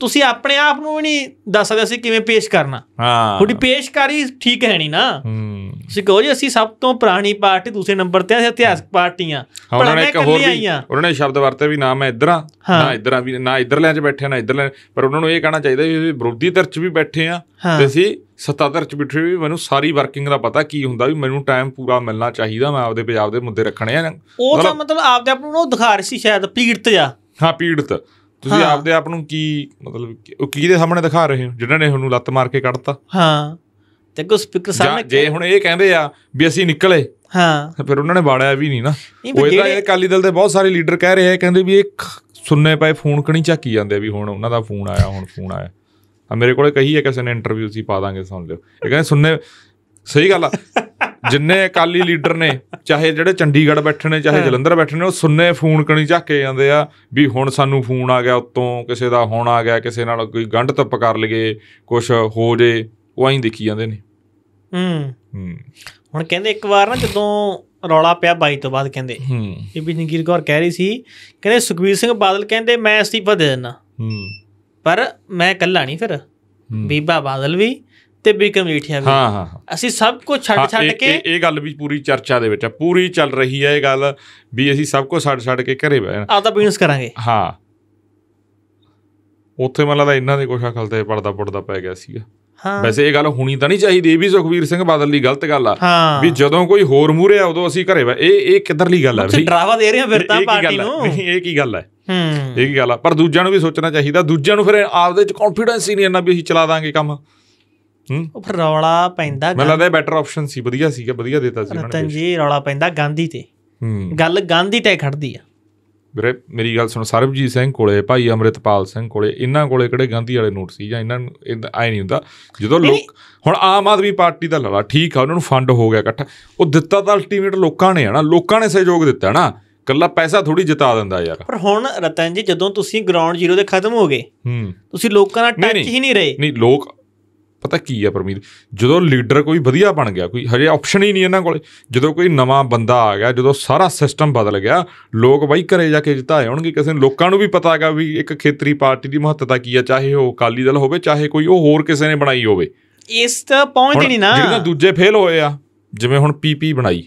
ਤੁਸੀਂ ਆਪਣੇ ਆਪ ਨੂੰ ਵੀ ਨਹੀਂ ਦੱਸ ਸਕਦੇ ਅਸੀਂ ਕਿਵੇਂ ਪੇਸ਼ ਕਰਨਾ ਹਾਂ ਤੁਹਾਡੀ ਪੇਸ਼ਕਾਰੀ ਠੀਕ ਹੈ ਨਹੀਂ ਨਾ ਤੁਸੀਂ ਕਹੋ ਜੀ ਅਸੀਂ ਸਭ ਤੋਂ ਪੁਰਾਣੀ ਪਾਰਟੀ ਦੂਸਰੇ ਨੰਬਰ ਤੇ ਆ ਇਤਿਹਾਸਿਕ ਪਾਰਟੀਆਂ ਭਲਾ ਮੈਂ ਕੱਲੀ ਆਈ ਆ ਉਹਨਾਂ ਨੇ ਸ਼ਬਦ ਵਰਤੇ ਵੀ ਨਾ ਮੈਂ ਇਧਰਾਂ ਨਾ ਇਧਰਾਂ ਵੀ ਨਾ ਲੈ 'ਚ ਬੈਠੇ ਨਾ ਲੈ ਪਰ ਉਹਨਾਂ ਨੂੰ ਇਹ ਕਹਿਣਾ ਚਾਹੀਦਾ ਵੀ ਵਿਰੋਧੀ ਧਿਰ 'ਚ ਵੀ ਬੈਠੇ ਆ ਤੇ ਅਸੀਂ ਸੱਤਾਧਰ ਚ ਬਿਠੇ ਵੀ ਮੈਨੂੰ ਸਾਰੀ ਵਰਕਿੰਗ ਦਾ ਪਤਾ ਕੀ ਹੁੰਦਾ ਵੀ ਮੈਨੂੰ ਟਾਈਮ ਪੂਰਾ ਮਿਲਣਾ ਚਾਹੀਦਾ ਮੈਂ ਆਪਦੇ ਪੰਜਾਬ ਦੇ ਮੁੱਦੇ ਰੱਖਣੇ ਆ ਉਹ ਤਾਂ ਮਤਲਬ ਆਪਦੇ ਆਪ ਨੂੰ ਉਹ ਦਿਖਾ ਰਹੀ ਸੀ ਸ਼ਾਇਦ ਪੀੜਤ ਆ ਹਾਂ ਪੀੜਤ ਤੁਸੀਂ ਆਪਦੇ ਆਪ ਨੂੰ ਕੀ ਮਤਲਬ ਉਹ ਕੀ ਦੇ ਸਾਹਮਣੇ ਦਿਖਾ ਰਹੇ ਹੋ ਜਿਨ੍ਹਾਂ ਨੇ ਤੁਹਾਨੂੰ ਲੱਤ ਮਾਰ ਕੇ ਕੱਢਤਾ ਹਾਂ ਤੇ ਕੋ ਸਪੀਕਰ ਸਾਹਮਣੇ ਜੇ ਹੁਣ ਇਹ ਕਹਿੰਦੇ ਆ ਵੀ ਅਸੀਂ ਨਿਕਲੇ ਹਾਂ ਫਿਰ ਉਹਨਾਂ ਨੇ ਬਾੜਿਆ ਵੀ ਨਹੀਂ ਨਾ ਉਹ ਇਹਦਾ ਇਹ ਕਾਲੀ ਦਲ ਦੇ ਬਹੁਤ ਸਾਰੇ ਲੀਡਰ ਕਹਿ ਰਹੇ ਆ ਕਹਿੰਦੇ ਵੀ ਇਹ ਸੁਣਨੇ ਪਏ ਫੋਨ ਕਣੀ ਚੱਕੀ ਜਾਂਦੇ ਵੀ ਹੁਣ ਉਹਨਾਂ ਦਾ ਫੋਨ ਆਇਆ ਹੁਣ ਫੋਨ ਆਇਆ ਆ ਮੇਰੇ ਕੋਲੇ ਕਹੀ ਹੈ ਕਿਸੇ ਨੇ ਇੰਟਰਵਿਊ ਸੀ ਪਾ ਦਾਂਗੇ ਸੁਣ ਲਿਓ ਇਹ ਕਹਿੰਦੇ ਸੁਣਨੇ ਸਹੀ ਗੱਲ ਆ ਜਿੰਨੇ ਅਕਾਲੀ ਲੀਡਰ ਨੇ ਚਾਹੇ ਜਿਹੜੇ ਚੰਡੀਗੜ੍ਹ ਬੈਠੇ ਨੇ ਚਾਹੇ ਜਲੰਧਰ ਬੈਠੇ ਨੇ ਉਹ ਸੁਣਨੇ ਫੋਨ ਕਣੀ ਝਾਕੇ ਜਾਂਦੇ ਆ ਵੀ ਹੁਣ ਸਾਨੂੰ ਫੋਨ ਆ ਗਿਆ ਉੱਤੋਂ ਕਿਸੇ ਦਾ ਹੁਣ ਆ ਗਿਆ ਕਿਸੇ ਨਾਲ ਕੋਈ ਗੰਢ ਤੱਪ ਕਰ ਲਈਏ ਕੁਝ ਹੋ ਜੇ ਉਹ ਐਂ ਦੇਖੀ ਜਾਂਦੇ ਨੇ ਹੂੰ ਹੁਣ ਕਹਿੰਦੇ ਇੱਕ ਵਾਰ ਨਾ ਜਦੋਂ ਰੌਲਾ ਪਿਆ ਬਾਈ ਤੋਂ ਬਾਅਦ ਕਹਿੰਦੇ ਇਹ ਵੀ ਨਗੀਰ ਕੌਰ ਕਹਿ ਰਹੀ ਸੀ ਕਹਿੰਦੇ ਸੁਖਵੀਰ ਸਿੰਘ ਬਾਦਲ ਕਹਿੰਦੇ ਮੈਂ ਅਸਤੀਫਾ ਦੇ ਦਿੰਦਾ ਹੂੰ ਪਰ ਮੈਂ ਇਕੱਲਾ ਨਹੀਂ ਫਿਰ ਬੀਬਾ ਬਾਦਲ ਵੀ ਤੇ ਬਿਕਮ ਜੀਠੀਆ ਵੀ ਹਾਂ ਹਾਂ ਅਸੀਂ ਸਭ ਕੁਝ ਛੱਡ ਛੱਡ ਕੇ ਇਹ ਗੱਲ ਵੀ ਪੂਰੀ ਚਰਚਾ ਦੇ ਵਿੱਚ ਆ ਪੂਰੀ ਚੱਲ ਰਹੀ ਹੈ ਇਹ ਗੱਲ ਵੀ ਅਸੀਂ ਸਭ ਕੁਝ ਛੱਡ ਛੱਡ ਕੇ ਘਰੇ ਬਹਿਣਾ ਆ ਤਾਂ ਬਿਜ਼ਨਸ ਕਰਾਂਗੇ ਹਾਂ ਉੱਥੇ ਮੈਨੂੰ ਲੱਗਦਾ ਇਹਨਾਂ ਦੇ ਕੁਝ ਅਕਲ ਤੇ ਪਰਦਾ ਪੁੱਟਦਾ ਪੈ ਗਿਆ ਸੀਗਾ ਹਾਂ ਵੈਸੇ ਇਹ ਗੱਲ ਹੋਣੀ ਤਾਂ ਨਹੀਂ ਚਾਹੀਦੀ ਇਹ ਵੀ ਸੁਖਵੀਰ ਸਿੰਘ ਬਾਦਲ ਦੀ ਗਲਤ ਗੱਲ ਆ ਵੀ ਜਦੋਂ ਕੋਈ ਹੋਰ ਮੂਰੇ ਆ ਉਦੋਂ ਅਸੀਂ ਘਰੇ ਇਹ ਇਹ ਕਿੱਧਰਲੀ ਗੱਲ ਆ ਵੀ ਡਰਾਵਾ ਦੇ ਰਹੇ ਆ ਫਿਰ ਤਾਂ ਪਾਰਟੀ ਨੂੰ ਇਹ ਕੀ ਗੱਲ ਹੈ ਹੂੰ ਇਹ ਕੀ ਗੱਲ ਆ ਪਰ ਦੂਜਿਆਂ ਨੂੰ ਵੀ ਸੋਚਣਾ ਚਾਹੀਦਾ ਦੂਜਿਆਂ ਨੂੰ ਫਿਰ ਆਪਦੇ ਚ ਕੌਨਫੀਡੈਂਸ ਹੀ ਨਹੀਂ ਇੰਨਾ ਵੀ ਅਸੀਂ ਚਲਾ ਦਾਂਗੇ ਕੰਮ ਹੂੰ ਉਹ ਫਿਰ ਰੌਲਾ ਪੈਂਦਾ ਮੈਨੂੰ ਲੱਗਦਾ ਬੈਟਰ ਆਪਸ਼ਨ ਸੀ ਵਧੀਆ ਸੀਗਾ ਵਧੀਆ ਦਿੱਤਾ ਸੀ ਉਹਨਾਂ ਨੇ ਜੀ ਰੌਲਾ ਪੈਂਦਾ ਗਾਂਧੀ ਤੇ ਹੂੰ ਗੱਲ ਗਾਂਧੀ ਤੇ ਖੜਦੀ ਆ ਵੀਰੇ ਮੇਰੀ ਗੱਲ ਸੁਣ ਸਰਬਜੀਤ ਸਿੰਘ ਕੋਲੇ ਭਾਈ ਅਮਰਿਤਪਾਲ ਸਿੰਘ ਕੋਲੇ ਇਹਨਾਂ ਕੋਲੇ ਕਿਹੜੇ ਗਾਂਧੀ ਵਾਲੇ ਨੋਟ ਸੀ ਜਾਂ ਇਹਨਾਂ ਨੂੰ ਆਏ ਨਹੀਂ ਹੁੰਦਾ ਜਦੋਂ ਲੋਕ ਹੁਣ ਆਮ ਆਦਮੀ ਪਾਰਟੀ ਦਾ ਲੜਾ ਠੀਕ ਆ ਉਹਨਾਂ ਨੂੰ ਫੰਡ ਹੋ ਗਿਆ ਇਕੱਠਾ ਉਹ ਦਿੱਤਾ ਤਾਂ ਅਲਟੀਮੇਟ ਲੋਕਾਂ ਨੇ ਹਨਾ ਲੋਕਾਂ ਨੇ ਸਹਿਯੋਗ ਦਿੱਤਾ ਹਨਾ ਕੱਲਾ ਪੈਸਾ ਥੋੜੀ ਜਿਤਾ ਦਿੰਦਾ ਯਾਰ ਪਰ ਹੁਣ ਰਤਨ ਜੀ ਜਦੋਂ ਤੁਸੀਂ ਗਰਾਊਂਡ ਜ਼ੀਰੋ ਦੇ ਖਤਮ ਹੋ ਗਏ ਹੂੰ ਤੁਸੀਂ ਲੋਕਾਂ ਨਾਲ ਟੱਚ ਹੀ ਨਹੀਂ ਰਹੇ ਨਹੀਂ ਲੋਕ ਪਤਾ ਕੀ ਆ ਪਰਮੀਰ ਜਦੋਂ ਲੀਡਰ ਕੋਈ ਵਧੀਆ ਬਣ ਗਿਆ ਕੋਈ ਹਜੇ ਆਪਸ਼ਨ ਹੀ ਨਹੀਂ ਇਹਨਾਂ ਕੋਲੇ ਜਦੋਂ ਕੋਈ ਨਵਾਂ ਬੰਦਾ ਆ ਗਿਆ ਜਦੋਂ ਸਾਰਾ ਸਿਸਟਮ ਬਦਲ ਗਿਆ ਲੋਕ ਬਾਈ ਘਰੇ ਜਾ ਕੇ ਜਿਤਾਏ ਹੋਣਗੇ ਕਿਸੇ ਲੋਕਾਂ ਨੂੰ ਵੀ ਪਤਾ ਹੈਗਾ ਵੀ ਇੱਕ ਖੇਤਰੀ ਪਾਰਟੀ ਦੀ ਮਹੱਤਤਾ ਕੀ ਆ ਚਾਹੇ ਉਹ ਅਕਾਲੀ ਦਲ ਹੋਵੇ ਚਾਹੇ ਕੋਈ ਉਹ ਹੋਰ ਕਿਸੇ ਨੇ ਬਣਾਈ ਹੋਵੇ ਇਸ ਤਾਂ ਪਹੁੰਚ ਨਹੀਂ ਨਾ ਜਿਹੜੇ ਦੂਜੇ ਫੇਲ ਹੋਏ ਆ ਜਿਵੇਂ ਹੁਣ ਪੀਪੀ ਬਣਾਈ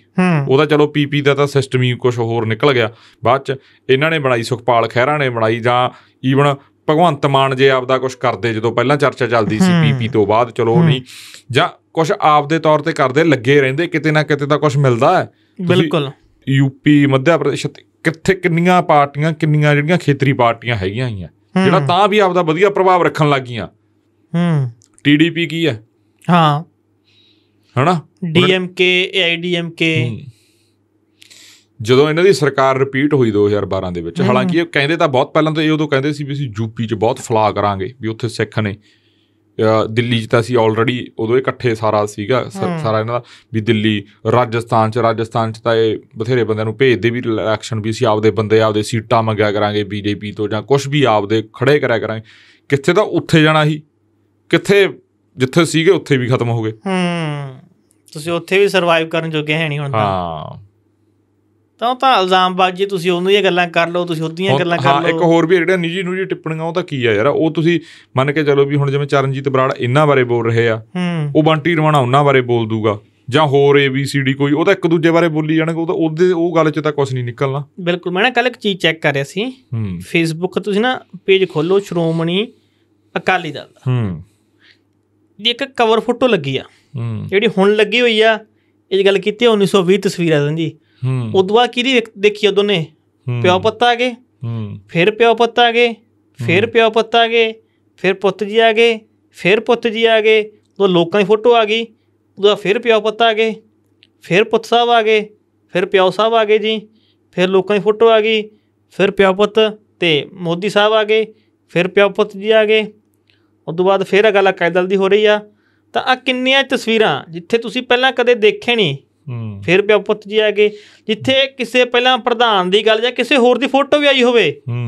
ਉਹਦਾ ਚਲੋ ਪੀਪੀ ਦਾ ਤਾਂ ਸਿਸਟਮ ਹੀ ਕੁਝ ਹੋਰ ਨਿਕਲ ਗਿਆ ਬਾਅਦ ਚ ਇਹਨਾਂ ਨੇ ਬਣਾਈ ਸੁਖਪਾਲ ਖਹਿਰਾ ਨੇ ਬਣਾਈ ਜਾਂ ਈਵਨ ਭਗਵੰਤ ਮਾਨ ਜੇ ਆਪਦਾ ਕੁਝ ਕਰਦੇ ਜਦੋਂ ਪਹਿਲਾਂ ਚਰਚਾ ਚੱਲਦੀ ਸੀ ਪੀਪੀ ਤੋਂ ਬਾਅਦ ਚਲੋ ਨਹੀਂ ਜਾਂ ਕੁਝ ਆਪ ਦੇ ਤੌਰ ਤੇ ਕਰਦੇ ਲੱਗੇ ਰਹਿੰਦੇ ਕਿਤੇ ਨਾ ਕਿਤੇ ਤਾਂ ਕੁਝ ਮਿਲਦਾ ਹੈ ਬਿਲਕੁਲ ਯੂਪੀ ਮੱਧ ਪ੍ਰਦੇਸ਼ ਕਿੱਥੇ ਕਿੰਨੀਆਂ ਪਾਰਟੀਆਂ ਕਿੰਨੀਆਂ ਜਿਹੜੀਆਂ ਖੇਤਰੀ ਪਾਰਟੀਆਂ ਹੈਗੀਆਂ ਆ ਜਿਹੜਾ ਤਾਂ ਵੀ ਆਪਦਾ ਵਧੀਆ ਪ੍ਰਭਾਵ ਰੱਖਣ ਲੱਗੀਆਂ ਹੂੰ ਟੀਡੀਪੀ ਕੀ ਹੈ ਹਾਂ ਹਣਾ ਡੀਐਮਕੇ ਏਆਈਡੀਐਮਕੇ ਜਦੋਂ ਇਹਨਾਂ ਦੀ ਸਰਕਾਰ ਰਿਪੀਟ ਹੋਈ 2012 ਦੇ ਵਿੱਚ ਹਾਲਾਂਕਿ ਇਹ ਕਹਿੰਦੇ ਤਾਂ ਬਹੁਤ ਪਹਿਲਾਂ ਤੋਂ ਇਹ ਉਦੋਂ ਕਹਿੰਦੇ ਸੀ ਵੀ ਅਸੀਂ ਯੂਪੀ 'ਚ ਬਹੁਤ ਫਲਾ ਕਰਾਂਗੇ ਵੀ ਉੱਥੇ ਸਿੱਖ ਨੇ ਦਿੱਲੀ 'ਚ ਤਾਂ ਅਸੀਂ ਆਲਰੇਡੀ ਉਦੋਂ ਇਕੱਠੇ ਸਾਰਾ ਸੀਗਾ ਸਾਰਾ ਇਹਨਾਂ ਦਾ ਵੀ ਦਿੱਲੀ ਰਾਜਸਥਾਨ 'ਚ ਰਾਜਸਥਾਨ 'ਚ ਤਾਂ ਇਹ ਬਥੇਰੇ ਬੰਦਿਆਂ ਨੂੰ ਭੇਜਦੇ ਵੀ ਇਲੈਕਸ਼ਨ ਵੀ ਅਸੀਂ ਆਪਦੇ ਬੰਦੇ ਆਪਦੇ ਸੀਟਾਂ ਮੰਗਿਆ ਕਰਾਂਗੇ ਬੀਜੇਪੀ ਤੋਂ ਜਾਂ ਕੁਝ ਵੀ ਆਪਦੇ ਖੜੇ ਕਰਿਆ ਕਰਾਂਗੇ ਕਿੱਥੇ ਤਾਂ ਉੱਥੇ ਜਾਣਾ ਸੀ ਕਿੱਥੇ ਜਿੱਥੇ ਸੀਗੇ ਉੱਥੇ ਵੀ ਖਤਮ ਹੋ ਗਏ ਹੂੰ ਤੁਸੀਂ ਉੱਥੇ ਵੀ ਸਰਵਾਈਵ ਕਰਨ ਜੋਗੇ ਹੈ ਨਹੀਂ ਹੁਣ ਤਾਂ ਹਾਂ ਤਾਂ ਉਹ ਤਾਂ ਇਲਜ਼ਾਮਬਾਜ਼ੀ ਤੁਸੀਂ ਉਹਨੂੰ ਹੀ ਗੱਲਾਂ ਕਰ ਲਓ ਤੁਸੀਂ ਉਹਦੀਆਂ ਗੱਲਾਂ ਕਰ ਲਓ ਹਾਂ ਇੱਕ ਹੋਰ ਵੀ ਜਿਹੜਾ ਨਿੱਜੀ ਜੀ ਟਿੱਪਣੀਆਂ ਉਹ ਤਾਂ ਕੀ ਆ ਯਾਰ ਉਹ ਤੁਸੀਂ ਮੰਨ ਕੇ ਚੱਲੋ ਵੀ ਹੁਣ ਜਿਵੇਂ ਚਰਨਜੀਤ ਬਰਾੜ ਇੰਨਾ ਬਾਰੇ ਬੋਲ ਰਹੇ ਆ ਉਹ ਬੰਟੀ ਰਵਾਣਾ ਉਹਨਾਂ ਬਾਰੇ ਬੋਲ ਦੂਗਾ ਜਾਂ ਹੋਰ ਏ ਬੀ ਸੀ ਡੀ ਕੋਈ ਉਹ ਤਾਂ ਇੱਕ ਦੂਜੇ ਬਾਰੇ ਬੋਲੀ ਜਾਣਗੇ ਉਹ ਤਾਂ ਉਹਦੇ ਉਹ ਗੱਲ 'ਚ ਤਾਂ ਕੁਝ ਨਹੀਂ ਨਿਕਲਣਾ ਬਿਲਕੁਲ ਮੈਂ ਨਾ ਕੱਲ ਇੱਕ ਚੀਜ਼ ਚੈੱਕ ਕਰ ਰਿਹਾ ਸੀ ਫੇਸਬੁੱਕ ਤੁਸੀਂ ਨਾ ਪੇਜ ਖੋਲੋ ਸ਼੍ਰੋਮਣੀ ਅਕਾਲੀ ਦਲ ਦਾ ਹੂੰ ਦੀ ਇੱਕ ਕਵਰ ਫੋਟੋ ਲੱਗੀ ਆ ਜਿਹੜੀ ਹੁਣ ਲੱਗੀ ਹੋਈ ਆ ਇਹ ਗੱਲ ਕੀਤੀ 1920 ਤਸਵੀਰਾਂ ਆ ਜੀ ਉਦੋਂ ਬਾਅਦ ਕਿਹਦੀ ਦੇਖੀ ਉਦੋਂ ਨੇ ਪਿਓ ਪੁੱਤ ਆ ਗਏ ਫਿਰ ਪਿਓ ਪੁੱਤ ਆ ਗਏ ਫਿਰ ਪਿਓ ਪੁੱਤ ਆ ਗਏ ਫਿਰ ਪੁੱਤ ਜੀ ਆ ਗਏ ਫਿਰ ਪੁੱਤ ਜੀ ਆ ਗਏ ਉਹ ਲੋਕਾਂ ਦੀ ਫੋਟੋ ਆ ਗਈ ਉਹਦਾ ਫਿਰ ਪਿਓ ਪੁੱਤ ਆ ਗਏ ਫਿਰ ਪੁੱਤ ਸਾਹਿਬ ਆ ਗਏ ਫਿਰ ਪਿਓ ਸਾਹਿਬ ਆ ਗਏ ਜੀ ਫਿਰ ਲੋਕਾਂ ਦੀ ਫੋਟੋ ਆ ਗਈ ਫਿਰ ਪਿਓ ਪੁੱਤ ਤੇ ਮੋਦੀ ਸਾਹਿਬ ਆ ਗਏ ਫਿਰ ਪਿਓ ਪੁੱਤ ਜੀ ਆ ਗਏ ਉਦੋਂ ਬਾਅਦ ਫਿਰ ਅਗਲਾ ਕਾਇਦਲ ਦੀ ਹੋ ਰਹੀ ਆ ਤਾਂ ਆ ਕਿੰਨੀਆਂ ਤਸਵੀਰਾਂ ਜਿੱਥੇ ਤੁਸੀਂ ਪਹਿਲਾਂ ਕਦੇ ਦੇਖੇ ਨਹੀਂ ਫਿਰ ਪੁੱਤ ਜੀ ਆ ਗਏ ਜਿੱਥੇ ਕਿਸੇ ਪਹਿਲਾਂ ਪ੍ਰਧਾਨ ਦੀ ਗੱਲ ਜਾਂ ਕਿਸੇ ਹੋਰ ਦੀ ਫੋਟੋ ਵੀ ਆਈ ਹੋਵੇ ਹੂੰ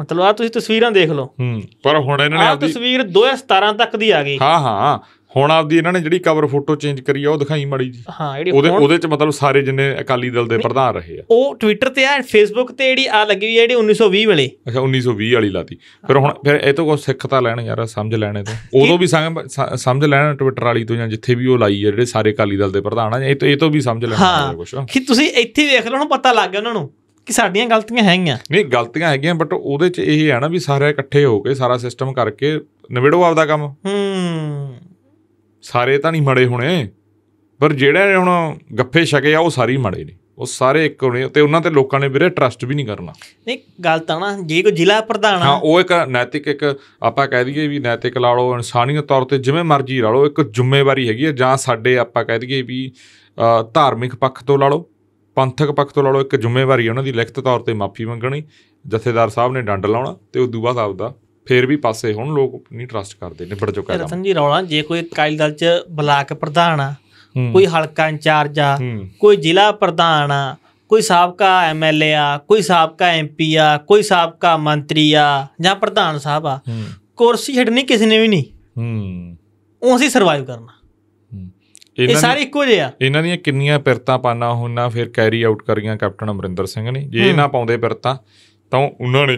ਮਤਲਬ ਆ ਤੁਸੀਂ ਤਸਵੀਰਾਂ ਦੇਖ ਲਓ ਹੂੰ ਪਰ ਹੁਣ ਇਹਨਾਂ ਨੇ ਆ ਤਸਵੀਰ 2017 ਤੱਕ ਦੀ ਆ ਗਈ ਹਾਂ ਹਾਂ ਹੁਣ ਆਪਦੀ ਇਹਨਾਂ ਨੇ ਜਿਹੜੀ ਕਵਰ ਫੋਟੋ ਚੇਂਜ ਕਰੀ ਆ ਉਹ ਦਿਖਾਈ ਮੜੀ ਜੀ ਹਾਂ ਜਿਹੜੀ ਉਹਦੇ ਉਹਦੇ ਚ ਮਤਲਬ ਸਾਰੇ ਜਿੰਨੇ ਅਕਾਲੀ ਦਲ ਦੇ ਪ੍ਰਧਾਨ ਰਹੇ ਆ ਉਹ ਟਵਿੱਟਰ ਤੇ ਆ ਫੇਸਬੁੱਕ ਤੇ ਜਿਹੜੀ ਆ ਲੱਗੀ ਹੋਈ ਹੈ ਜਿਹੜੀ 1920 ਵਾਲੀ ਅੱਛਾ 1920 ਵਾਲੀ ਲਾਤੀ ਫਿਰ ਹੁਣ ਫਿਰ ਇਹ ਤੋਂ ਕੋ ਸਿੱਖ ਤਾਂ ਲੈਣ ਯਾਰ ਸਮਝ ਲੈਣੇ ਤੋਂ ਉਦੋਂ ਵੀ ਸਮਝ ਲੈਣ ਟਵਿੱਟਰ ਵਾਲੀ ਤੋਂ ਜਾਂ ਜਿੱਥੇ ਵੀ ਉਹ ਲਾਈ ਆ ਜਿਹੜੇ ਸਾਰੇ ਅਕਾਲੀ ਦਲ ਦੇ ਪ੍ਰਧਾਨ ਆ ਇਹ ਤੋਂ ਇਹ ਤੋਂ ਵੀ ਸਮਝ ਲੈਣਾ ਕੁਝ ਕਿ ਤੁਸੀਂ ਇੱਥੇ ਵੇਖ ਲਓ ਉਹਨੂੰ ਪਤਾ ਲੱਗ ਗਿਆ ਉਹਨਾਂ ਨੂੰ ਕਿ ਸਾਡੀਆਂ ਗਲਤੀਆਂ ਹੈਗੀਆਂ ਨਹੀਂ ਗਲਤੀਆਂ ਹੈਗੀਆਂ ਬਟ ਉਹਦੇ ਚ ਇਹ ਹੈ ਨਾ ਵੀ ਸਾਰੇ ਇਕੱਠੇ ਹੋ ਕੇ ਸਾਰਾ ਸਿਸਟਮ ਕਰਕੇ ਨਵੇੜੋ ਆਪਦਾ ਕੰਮ ਹੂੰ ਸਾਰੇ ਤਾਂ ਨਹੀਂ ਮੜੇ ਹੋਣੇ ਪਰ ਜਿਹੜੇ ਹੁਣ ਗੱਫੇ ਛਕੇ ਆ ਉਹ ਸਾਰੇ ਮੜੇ ਨੇ ਉਹ ਸਾਰੇ ਇੱਕ ਹੋਣੇ ਤੇ ਉਹਨਾਂ ਤੇ ਲੋਕਾਂ ਨੇ ਵੀਰੇ ਟਰਸਟ ਵੀ ਨਹੀਂ ਕਰਨਾ ਨਹੀਂ ਗੱਲ ਤਾਂ ਨਾ ਜੇ ਕੋ ਜ਼ਿਲ੍ਹਾ ਪ੍ਰਧਾਨ ਹਾਂ ਉਹ ਇੱਕ ਨੈਤਿਕ ਇੱਕ ਆਪਾਂ ਕਹਿ ਦਈਏ ਵੀ ਨੈਤਿਕ ਲਾ ਲਓ ਇਨਸਾਨੀਅਤ ਤੌਰ ਤੇ ਜਿਵੇਂ ਮਰਜ਼ੀ ਲਾ ਲਓ ਇੱਕ ਜ਼ਿੰਮੇਵਾਰੀ ਹੈਗੀ ਹੈ ਜਾਂ ਸਾਡੇ ਆਪਾਂ ਕਹਿ ਦਈਏ ਵੀ ਧਾਰਮਿਕ ਪੱਖ ਤੋਂ ਲਾ ਲਓ ਪੰਥਕ ਪੱਖ ਤੋਂ ਲਾ ਲਓ ਇੱਕ ਜ਼ਿੰਮੇਵਾਰੀ ਹੈ ਉਹਨਾਂ ਦੀ ਲਿਖਤ ਤੌਰ ਤੇ ਮਾਫੀ ਮੰਗਣੀ ਜਥੇਦਾਰ ਸਾਹਿਬ ਨੇ ਡੰਡ ਲਾਉਣਾ ਤੇ ਉਸ ਤੋਂ ਬਾਅਦ ਆਪਦਾ ਫੇਰ ਵੀ ਪਾਸੇ ਹੁਣ ਲੋਕ ਨਹੀਂ ਟਰਸਟ ਕਰਦੇ ਨਿਬੜ ਚੁੱਕਾ ਹੈ ਰਤਨ ਜੀ ਰੌਲਾ ਜੇ ਕੋਈ ਕਾਇਲ ਦਲ ਚ ਬਲਾਕ ਪ੍ਰਧਾਨ ਆ ਕੋਈ ਹਲਕਾ ਇੰਚਾਰਜ ਆ ਕੋਈ ਜ਼ਿਲ੍ਹਾ ਪ੍ਰਧਾਨ ਆ ਕੋਈ ਸਾਬਕਾ ਐਮਐਲਏ ਆ ਕੋਈ ਸਾਬਕਾ ਐਮਪੀ ਆ ਕੋਈ ਸਾਬਕਾ ਮੰਤਰੀ ਆ ਜਾਂ ਪ੍ਰਧਾਨ ਸਾਹਿਬ ਆ ਕੁਰਸੀ ਛੱਡਣੀ ਕਿਸੇ ਨੇ ਵੀ ਨਹੀਂ ਹੂੰ ਉਹ ਅਸੀਂ ਸਰਵਾਈਵ ਕਰਨਾ ਇਹ ਸਾਰੇ ਇੱਕੋ ਜਿਹੇ ਆ ਇਹਨਾਂ ਦੀਆਂ ਕਿੰਨੀਆਂ ਪਿਰਤਾਂ ਪਾਣਾ ਹੋਣਾ ਫਿਰ ਕੈਰੀ ਆਊਟ ਕਰੀਆਂ ਕੈਪਟਨ ਅਮਰਿੰਦਰ ਸਿੰਘ ਨੇ ਜੇ ਇਹ ਨਾ ਪਾਉਂਦੇ ਪਿਰਤਾਂ ਤਾਂ ਉਹਨਾਂ ਨੇ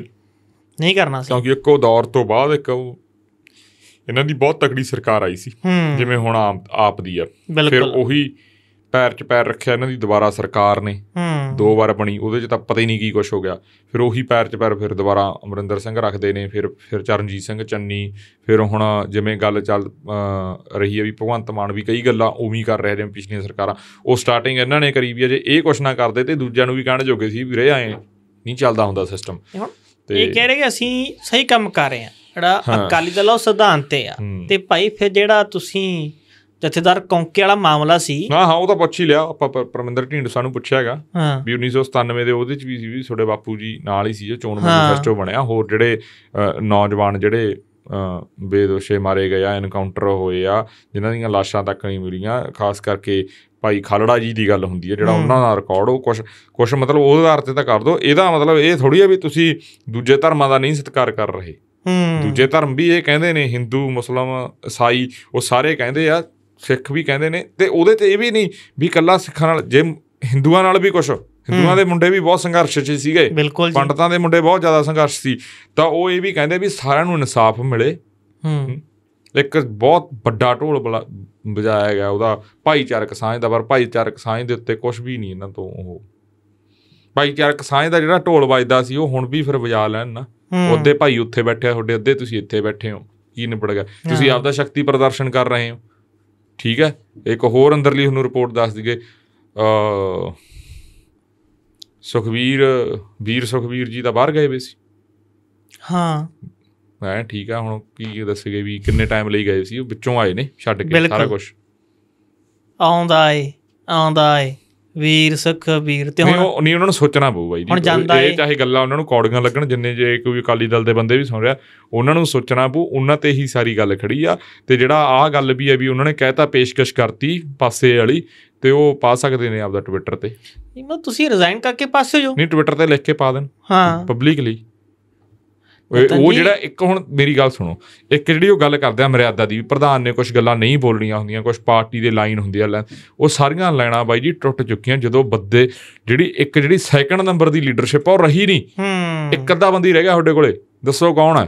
ਨਹੀਂ ਕਰਨਾ ਸੀ ਕਿਉਂਕਿ ਇੱਕੋ ਦੌਰ ਤੋਂ ਬਾਅਦ ਇੱਕ ਇਹਨਾਂ ਦੀ ਬਹੁਤ ਤਕੜੀ ਸਰਕਾਰ ਆਈ ਸੀ ਜਿਵੇਂ ਹੁਣ ਆਪ ਦੀ ਆ ਫਿਰ ਉਹੀ ਪੈਰ 'ਚ ਪੈਰ ਰੱਖਿਆ ਇਹਨਾਂ ਦੀ ਦੁਬਾਰਾ ਸਰਕਾਰ ਨੇ ਦੋ ਵਾਰ ਬਣੀ ਉਹਦੇ 'ਚ ਤਾਂ ਪਤਾ ਹੀ ਨਹੀਂ ਕੀ ਕੁਝ ਹੋ ਗਿਆ ਫਿਰ ਉਹੀ ਪੈਰ 'ਚ ਪੈਰ ਫਿਰ ਦੁਬਾਰਾ ਅਮਰਿੰਦਰ ਸਿੰਘ ਰੱਖਦੇ ਨੇ ਫਿਰ ਫਿਰ ਚਰਨਜੀਤ ਸਿੰਘ ਚੰਨੀ ਫਿਰ ਹੁਣ ਜਿਵੇਂ ਗੱਲ ਚੱਲ ਰਹੀ ਹੈ ਵੀ ਭਗਵੰਤ ਮਾਨ ਵੀ ਕਈ ਗੱਲਾਂ ਉਮੀ ਕਰ ਰਹੇ ਨੇ ਪਿਛਲੀਆਂ ਸਰਕਾਰਾਂ ਉਹ ਸਟਾਰਟਿੰਗ ਇਹਨਾਂ ਨੇ ਕਰੀ ਵੀ ਜੇ ਇਹ ਕੁਛ ਨਾ ਕਰਦੇ ਤੇ ਦੂਜਿਆਂ ਨੂੰ ਵੀ ਕਹਿਣ ਜੋਗੇ ਸੀ ਵੀਰੇ ਐ ਨਹੀਂ ਚੱਲਦਾ ਹੁੰਦਾ ਸਿਸਟਮ ਇਹ ਕਹਿ ਰਹੇ ਕਿ ਅਸੀਂ ਸਹੀ ਕੰਮ ਕਰ ਰਹੇ ਹਾਂ ਜਿਹੜਾ ਅਕਾਲੀ ਦਲ ਉਹ ਸਿਧਾਂਤ ਤੇ ਆ ਤੇ ਭਾਈ ਫਿਰ ਜਿਹੜਾ ਤੁਸੀਂ ਜਥੇਦਾਰ ਕੌਂਕੇ ਵਾਲਾ ਮਾਮਲਾ ਸੀ ਹਾਂ ਹਾਂ ਉਹ ਤਾਂ ਪੁੱਛ ਹੀ ਲਿਆ ਆਪਾਂ ਪਰਮਿੰਦਰ ਢੀਂਡ ਨੂੰ ਪੁੱਛਿਆ ਹੈਗਾ ਵੀ 1997 ਦੇ ਉਹਦੇ ਚ ਵੀ ਸੀ ਵੀ ਤੁਹਾਡੇ ਬਾਪੂ ਜੀ ਨਾਲ ਹੀ ਸੀ ਜੋ ਚੋਣ ਮੈਨੀਫੈਸਟੋ ਬਣਿਆ ਹੋਰ ਜਿਹੜੇ ਨੌਜਵਾਨ ਜਿਹੜੇ ਬੇਦੋਸ਼ੇ ਮਾਰੇ ਗਏ ਆ ਐਨਕਾਊਂਟਰ ਹੋਏ ਆ ਜਿਨ੍ਹਾਂ ਦੀਆਂ ਲਾਸ਼ਾਂ ਤੱਕ ਨਹੀਂ ਮਿਲੀਆਂ ਖਾਸ ਕਰਕੇ ਭਾਈ ਖਾਲੜਾ ਜੀ ਦੀ ਗੱਲ ਹੁੰਦੀ ਹੈ ਜਿਹੜਾ ਉਹਨਾਂ ਦਾ ਰਿਕਾਰਡ ਉਹ ਕੁਝ ਕੁਝ ਮਤਲਬ ਉਹਦੇ ਆਧਾਰ ਤੇ ਤਾਂ ਕਰ ਦੋ ਇਹਦਾ ਮਤਲਬ ਇਹ ਥੋੜੀ ਆ ਵੀ ਤੁਸੀਂ ਦੂਜੇ ਧਰਮਾਂ ਦਾ ਨਹੀਂ ਸਤਿਕਾਰ ਕਰ ਰਹੇ ਹੂੰ ਦੂਜੇ ਧਰਮ ਵੀ ਇਹ ਕਹਿੰਦੇ ਨੇ Hindu Muslim ਈਸਾਈ ਉਹ ਸਾਰੇ ਕਹਿੰਦੇ ਆ ਸਿੱਖ ਵੀ ਕਹਿੰਦੇ ਨੇ ਤੇ ਉਹਦੇ ਤੇ ਇਹ ਵੀ ਨਹੀਂ ਵੀ ਕੱਲਾ ਸਿੱਖਾਂ ਨਾਲ ਜੇ ਹਿੰਦੂਆਂ ਨਾਲ ਵੀ ਕੁਝ ਹਿੰਦੂਆਂ ਦੇ ਮੁੰਡੇ ਵੀ ਬਹੁਤ ਸੰਘਰਸ਼ 'ਚ ਸੀਗੇ ਪੰਡਤਾਂ ਦੇ ਮੁੰਡੇ ਬਹੁਤ ਜ਼ਿਆਦਾ ਸੰਘਰਸ਼ ਸੀ ਤਾਂ ਉਹ ਇਹ ਵੀ ਕਹਿੰਦੇ ਵੀ ਸਾਰਿਆਂ ਨੂੰ ਇਨਸਾਫ ਮਿਲੇ ਹੂੰ ਇੱਕ ਬਹੁਤ ਵੱਡਾ ਢੋਲ ਵਜਾਇਆ ਗਿਆ ਉਹਦਾ ਭਾਈਚਾਰਕ ਸਾਂਝ ਦਾ ਪਰ ਭਾਈਚਾਰਕ ਸਾਂਝ ਦੇ ਉੱਤੇ ਕੁਝ ਵੀ ਨਹੀਂ ਇਹਨਾਂ ਤੋਂ ਉਹ ਭਾਈਚਾਰਕ ਸਾਂਝ ਦਾ ਜਿਹੜਾ ਢੋਲ ਵੱਜਦਾ ਸੀ ਉਹ ਹੁਣ ਵੀ ਫਿਰ ਵਜਾ ਲੈਣ ਨਾ ਉਹਦੇ ਭਾਈ ਉੱਥੇ ਬੈਠੇ ਤੁਹਾਡੇ ਅੱਧੇ ਤੁਸੀਂ ਇੱਥੇ ਬੈਠੇ ਹੋ ਕੀ ਨਿਬੜ ਗਿਆ ਤੁਸੀਂ ਆਪਦਾ ਸ਼ਕਤੀ ਪ੍ਰਦਰਸ਼ਨ ਕਰ ਰਹੇ ਹੋ ਠੀਕ ਹੈ ਇੱਕ ਹੋਰ ਅੰਦਰਲੀ ਹੁਣ ਰਿਪੋਰਟ ਦੱਸ ਦਿਗੇ ਅ ਸੁਖਵੀਰ ਵੀਰ ਸੁਖਵੀਰ ਜੀ ਦਾ ਬਾਹਰ ਗਏ ਵੇ ਸੀ ਹਾਂ ਮੈਂ ਠੀਕ ਆ ਹੁਣ ਕੀ ਦੱਸਗੇ ਵੀ ਕਿੰਨੇ ਟਾਈਮ ਲਈ ਗਏ ਸੀ ਉਹ ਵਿੱਚੋਂ ਆਏ ਨੇ ਛੱਡ ਕੇ ਸਾਰਾ ਕੁਝ ਆਉਂਦਾ ਏ ਆਉਂਦਾ ਏ ਵੀਰ ਸੁਖ ਵੀਰ ਤੇ ਹੁਣ ਨਹੀਂ ਉਹਨਾਂ ਨੂੰ ਸੋਚਣਾ ਪਊ ਬਾਈ ਜੀ ਇਹ ਚਾਹੇ ਗੱਲਾਂ ਉਹਨਾਂ ਨੂੰ ਕੌੜੀਆਂ ਲੱਗਣ ਜਿੰਨੇ ਜੇ ਕੋਈ ਅਕਾਲੀ ਦਲ ਦੇ ਬੰਦੇ ਵੀ ਸੁਣ ਰਿਹਾ ਉਹਨਾਂ ਨੂੰ ਸੋਚਣਾ ਪਊ ਉਹਨਾਂ ਤੇ ਹੀ ਸਾਰੀ ਗੱਲ ਖੜੀ ਆ ਤੇ ਜਿਹੜਾ ਆਹ ਗੱਲ ਵੀ ਹੈ ਵੀ ਉਹਨਾਂ ਨੇ ਕਹਿਤਾ ਪੇਸ਼ਕਸ਼ ਕਰਤੀ ਪਾਸੇ ਵਾਲੀ ਤੇ ਉਹ ਪਾ ਸਕਦੇ ਨੇ ਆਪਦਾ ਟਵਿੱਟਰ ਤੇ ਨਹੀਂ ਮੈਂ ਤੁਸੀਂ ਰਿਜ਼ਾਈਨ ਕਰਕੇ ਪਾਸੇ ਜੋ ਨਹੀਂ ਟਵਿੱਟਰ ਤੇ ਲਿਖ ਕੇ ਪਾ ਦੇਣ ਹਾਂ ਪਬਲਿਕਲੀ ਉਹ ਜਿਹੜਾ ਇੱਕ ਹੁਣ ਮੇਰੀ ਗੱਲ ਸੁਣੋ ਇੱਕ ਜਿਹੜੀ ਉਹ ਗੱਲ ਕਰਦੇ ਆ ਮਰਿਆਦਾ ਦੀ ਪ੍ਰਧਾਨ ਨੇ ਕੁਝ ਗੱਲਾਂ ਨਹੀਂ ਬੋਲਣੀਆਂ ਹੁੰਦੀਆਂ ਕੁਝ ਪਾਰਟੀ ਦੇ ਲਾਈਨ ਹੁੰਦੀ ਆ ਉਹ ਸਾਰੀਆਂ ਲੈਣਾ ਬਾਈ ਜੀ ਟੁੱਟ ਚੁੱਕੀਆਂ ਜਦੋਂ ਬੱਦੇ ਜਿਹੜੀ ਇੱਕ ਜਿਹੜੀ ਸੈਕੰਡ ਨੰਬਰ ਦੀ ਲੀਡਰਸ਼ਿਪ ਆ ਉਹ ਰਹੀ ਨਹੀਂ ਹੂੰ ਇੱਕ ਅੱਧਾ ਬੰਦੀ ਰਹਿ ਗਿਆ ਤੁਹਾਡੇ ਕੋਲੇ ਦੱਸੋ ਕੌਣ ਹੈ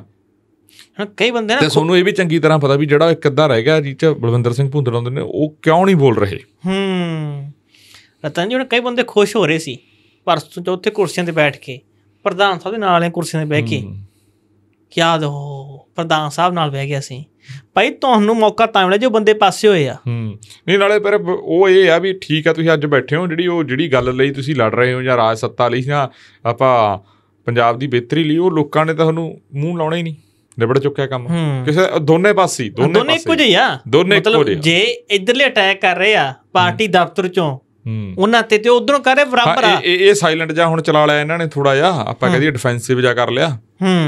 ਹਾਂ ਕਈ ਬੰਦੇ ਨਾ ਤੇ ਤੁਹਾਨੂੰ ਇਹ ਵੀ ਚੰਗੀ ਤਰ੍ਹਾਂ ਪਤਾ ਵੀ ਜਿਹੜਾ ਇੱਕ ਅੱਧਾ ਰਹਿ ਗਿਆ ਚ ਬਲਵਿੰਦਰ ਸਿੰਘ ਭੁੰਦੜ ਹੁੰਦੇ ਨੇ ਉਹ ਕਿਉਂ ਨਹੀਂ ਬੋਲ ਰਹੇ ਹੂੰ ਰਤਨ ਜੀ ਹੁਣ ਕਈ ਬੰਦੇ ਖੁਸ਼ ਹੋ ਰਹੇ ਸੀ ਪਰ ਚੌਥੇ ਕੁਰਸੀਆਂ ਤੇ ਬੈਠ ਕੇ ਪ੍ਰਧਾਨ ਸਾਹਿਬ ਦੇ ਨਾਲ ਹੀ ਕੁਰਸੀਆਂ ਤੇ ਬਹਿ ਕੇ ਕਿਆ ਦੋ ਪ੍ਰਧਾਨ ਸਾਹਿਬ ਨਾਲ ਬਹਿ ਗਿਆ ਸੀ ਭਾਈ ਤੁਹਾਨੂੰ ਮੌਕਾ ਤਾਂ ਮਿਲਿਆ ਜੋ ਬੰਦੇ ਪਾਸੇ ਹੋਏ ਆ ਹੂੰ ਨਹੀਂ ਨਾਲੇ ਪਰ ਉਹ ਇਹ ਆ ਵੀ ਠੀਕ ਆ ਤੁਸੀਂ ਅੱਜ ਬੈਠੇ ਹੋ ਜਿਹੜੀ ਉਹ ਜਿਹੜੀ ਗੱਲ ਲਈ ਤੁਸੀਂ ਲੜ ਰਹੇ ਹੋ ਜਾਂ ਰਾਜ ਸੱਤਾ ਲਈ ਜਾਂ ਆਪਾਂ ਪੰਜਾਬ ਦੀ ਬਿਹਤਰੀ ਲਈ ਉਹ ਲੋਕਾਂ ਨੇ ਤੁਹਾਨੂੰ ਮੂੰਹ ਲਾਉਣਾ ਹੀ ਨਹੀਂ ਨਿਬੜ ਚੁੱਕਿਆ ਕੰਮ ਕਿਸੇ ਦੋਨੇ ਪਾਸੇ ਦੋਨੇ ਦੋਨੇ ਇੱਕੋ ਜਿਹੇ ਆ ਦੋਨੇ ਮਤਲਬ ਜੇ ਇਧਰਲੇ ਅਟੈਕ ਕਰ ਰਹੇ ਆ ਪਾਰਟੀ ਦਫ਼ਤਰ ਚੋਂ ਉਹਨਾਂ ਤੇ ਤੇ ਉਧਰੋਂ ਕਰੇ ਬਰਾਬਰ ਆ ਇਹ ਇਹ ਸਾਇਲੈਂਟ ਜਾ ਹੁਣ ਚਲਾ ਲਿਆ ਇਹਨਾਂ ਨੇ ਥੋੜਾ ਜਿਹਾ ਆਪਾਂ ਕਹਦੇ ਡਿਫੈਂਸਿਵ ਜਾ ਕਰ ਲਿਆ ਹੂੰ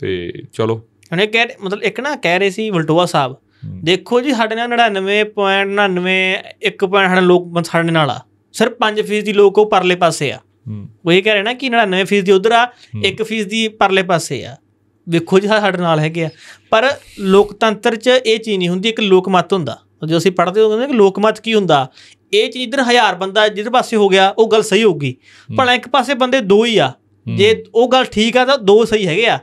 ਤੇ ਚਲੋ ਉਹਨੇ ਕਹਿ ਮਤਲਬ ਇੱਕ ਨਾ ਕਹਿ ਰਹੇ ਸੀ ਵਲਟੋਆ ਸਾਹਿਬ ਦੇਖੋ ਜੀ ਸਾਡੇ ਨਾਲ 99.99 1.99 ਲੋਕ ਸਾਡੇ ਨਾਲ ਆ ਸਿਰਫ 5% ਦੀ ਲੋਕ ਉਹ ਪਰਲੇ ਪਾਸੇ ਆ ਉਹ ਇਹ ਕਹਿ ਰਹੇ ਨਾ ਕਿ 99% ਦੀ ਉਧਰ ਆ 1% ਦੀ ਪਰਲੇ ਪਾਸੇ ਆ ਵੇਖੋ ਜੀ ਸਾਡੇ ਨਾਲ ਹੈਗੇ ਆ ਪਰ ਲੋਕਤੰਤਰ 'ਚ ਇਹ ਚੀਜ਼ ਨਹੀਂ ਹੁੰਦੀ ਇੱਕ ਲੋਕਮਤ ਹੁੰਦਾ ਜੋ ਅਸੀਂ ਪੜ੍ਹਦੇ ਹੋ ਕਹਿੰਦੇ ਕਿ ਲੋਕਮਤ ਕੀ ਹੁੰਦਾ ਇਹ ਚੀਜ਼ ਇਧਰ 1000 ਬੰਦਾ ਜਿਹਦੇ ਪਾਸੇ ਹੋ ਗਿਆ ਉਹ ਗੱਲ ਸਹੀ ਹੋਊਗੀ ਭਲਾ ਇੱਕ ਪਾਸੇ ਬੰਦੇ ਦੋ ਹੀ ਆ ਜੇ ਉਹ ਗੱਲ ਠੀਕ ਆ ਤਾਂ ਦੋ ਸਹੀ ਹੈਗੇ ਆ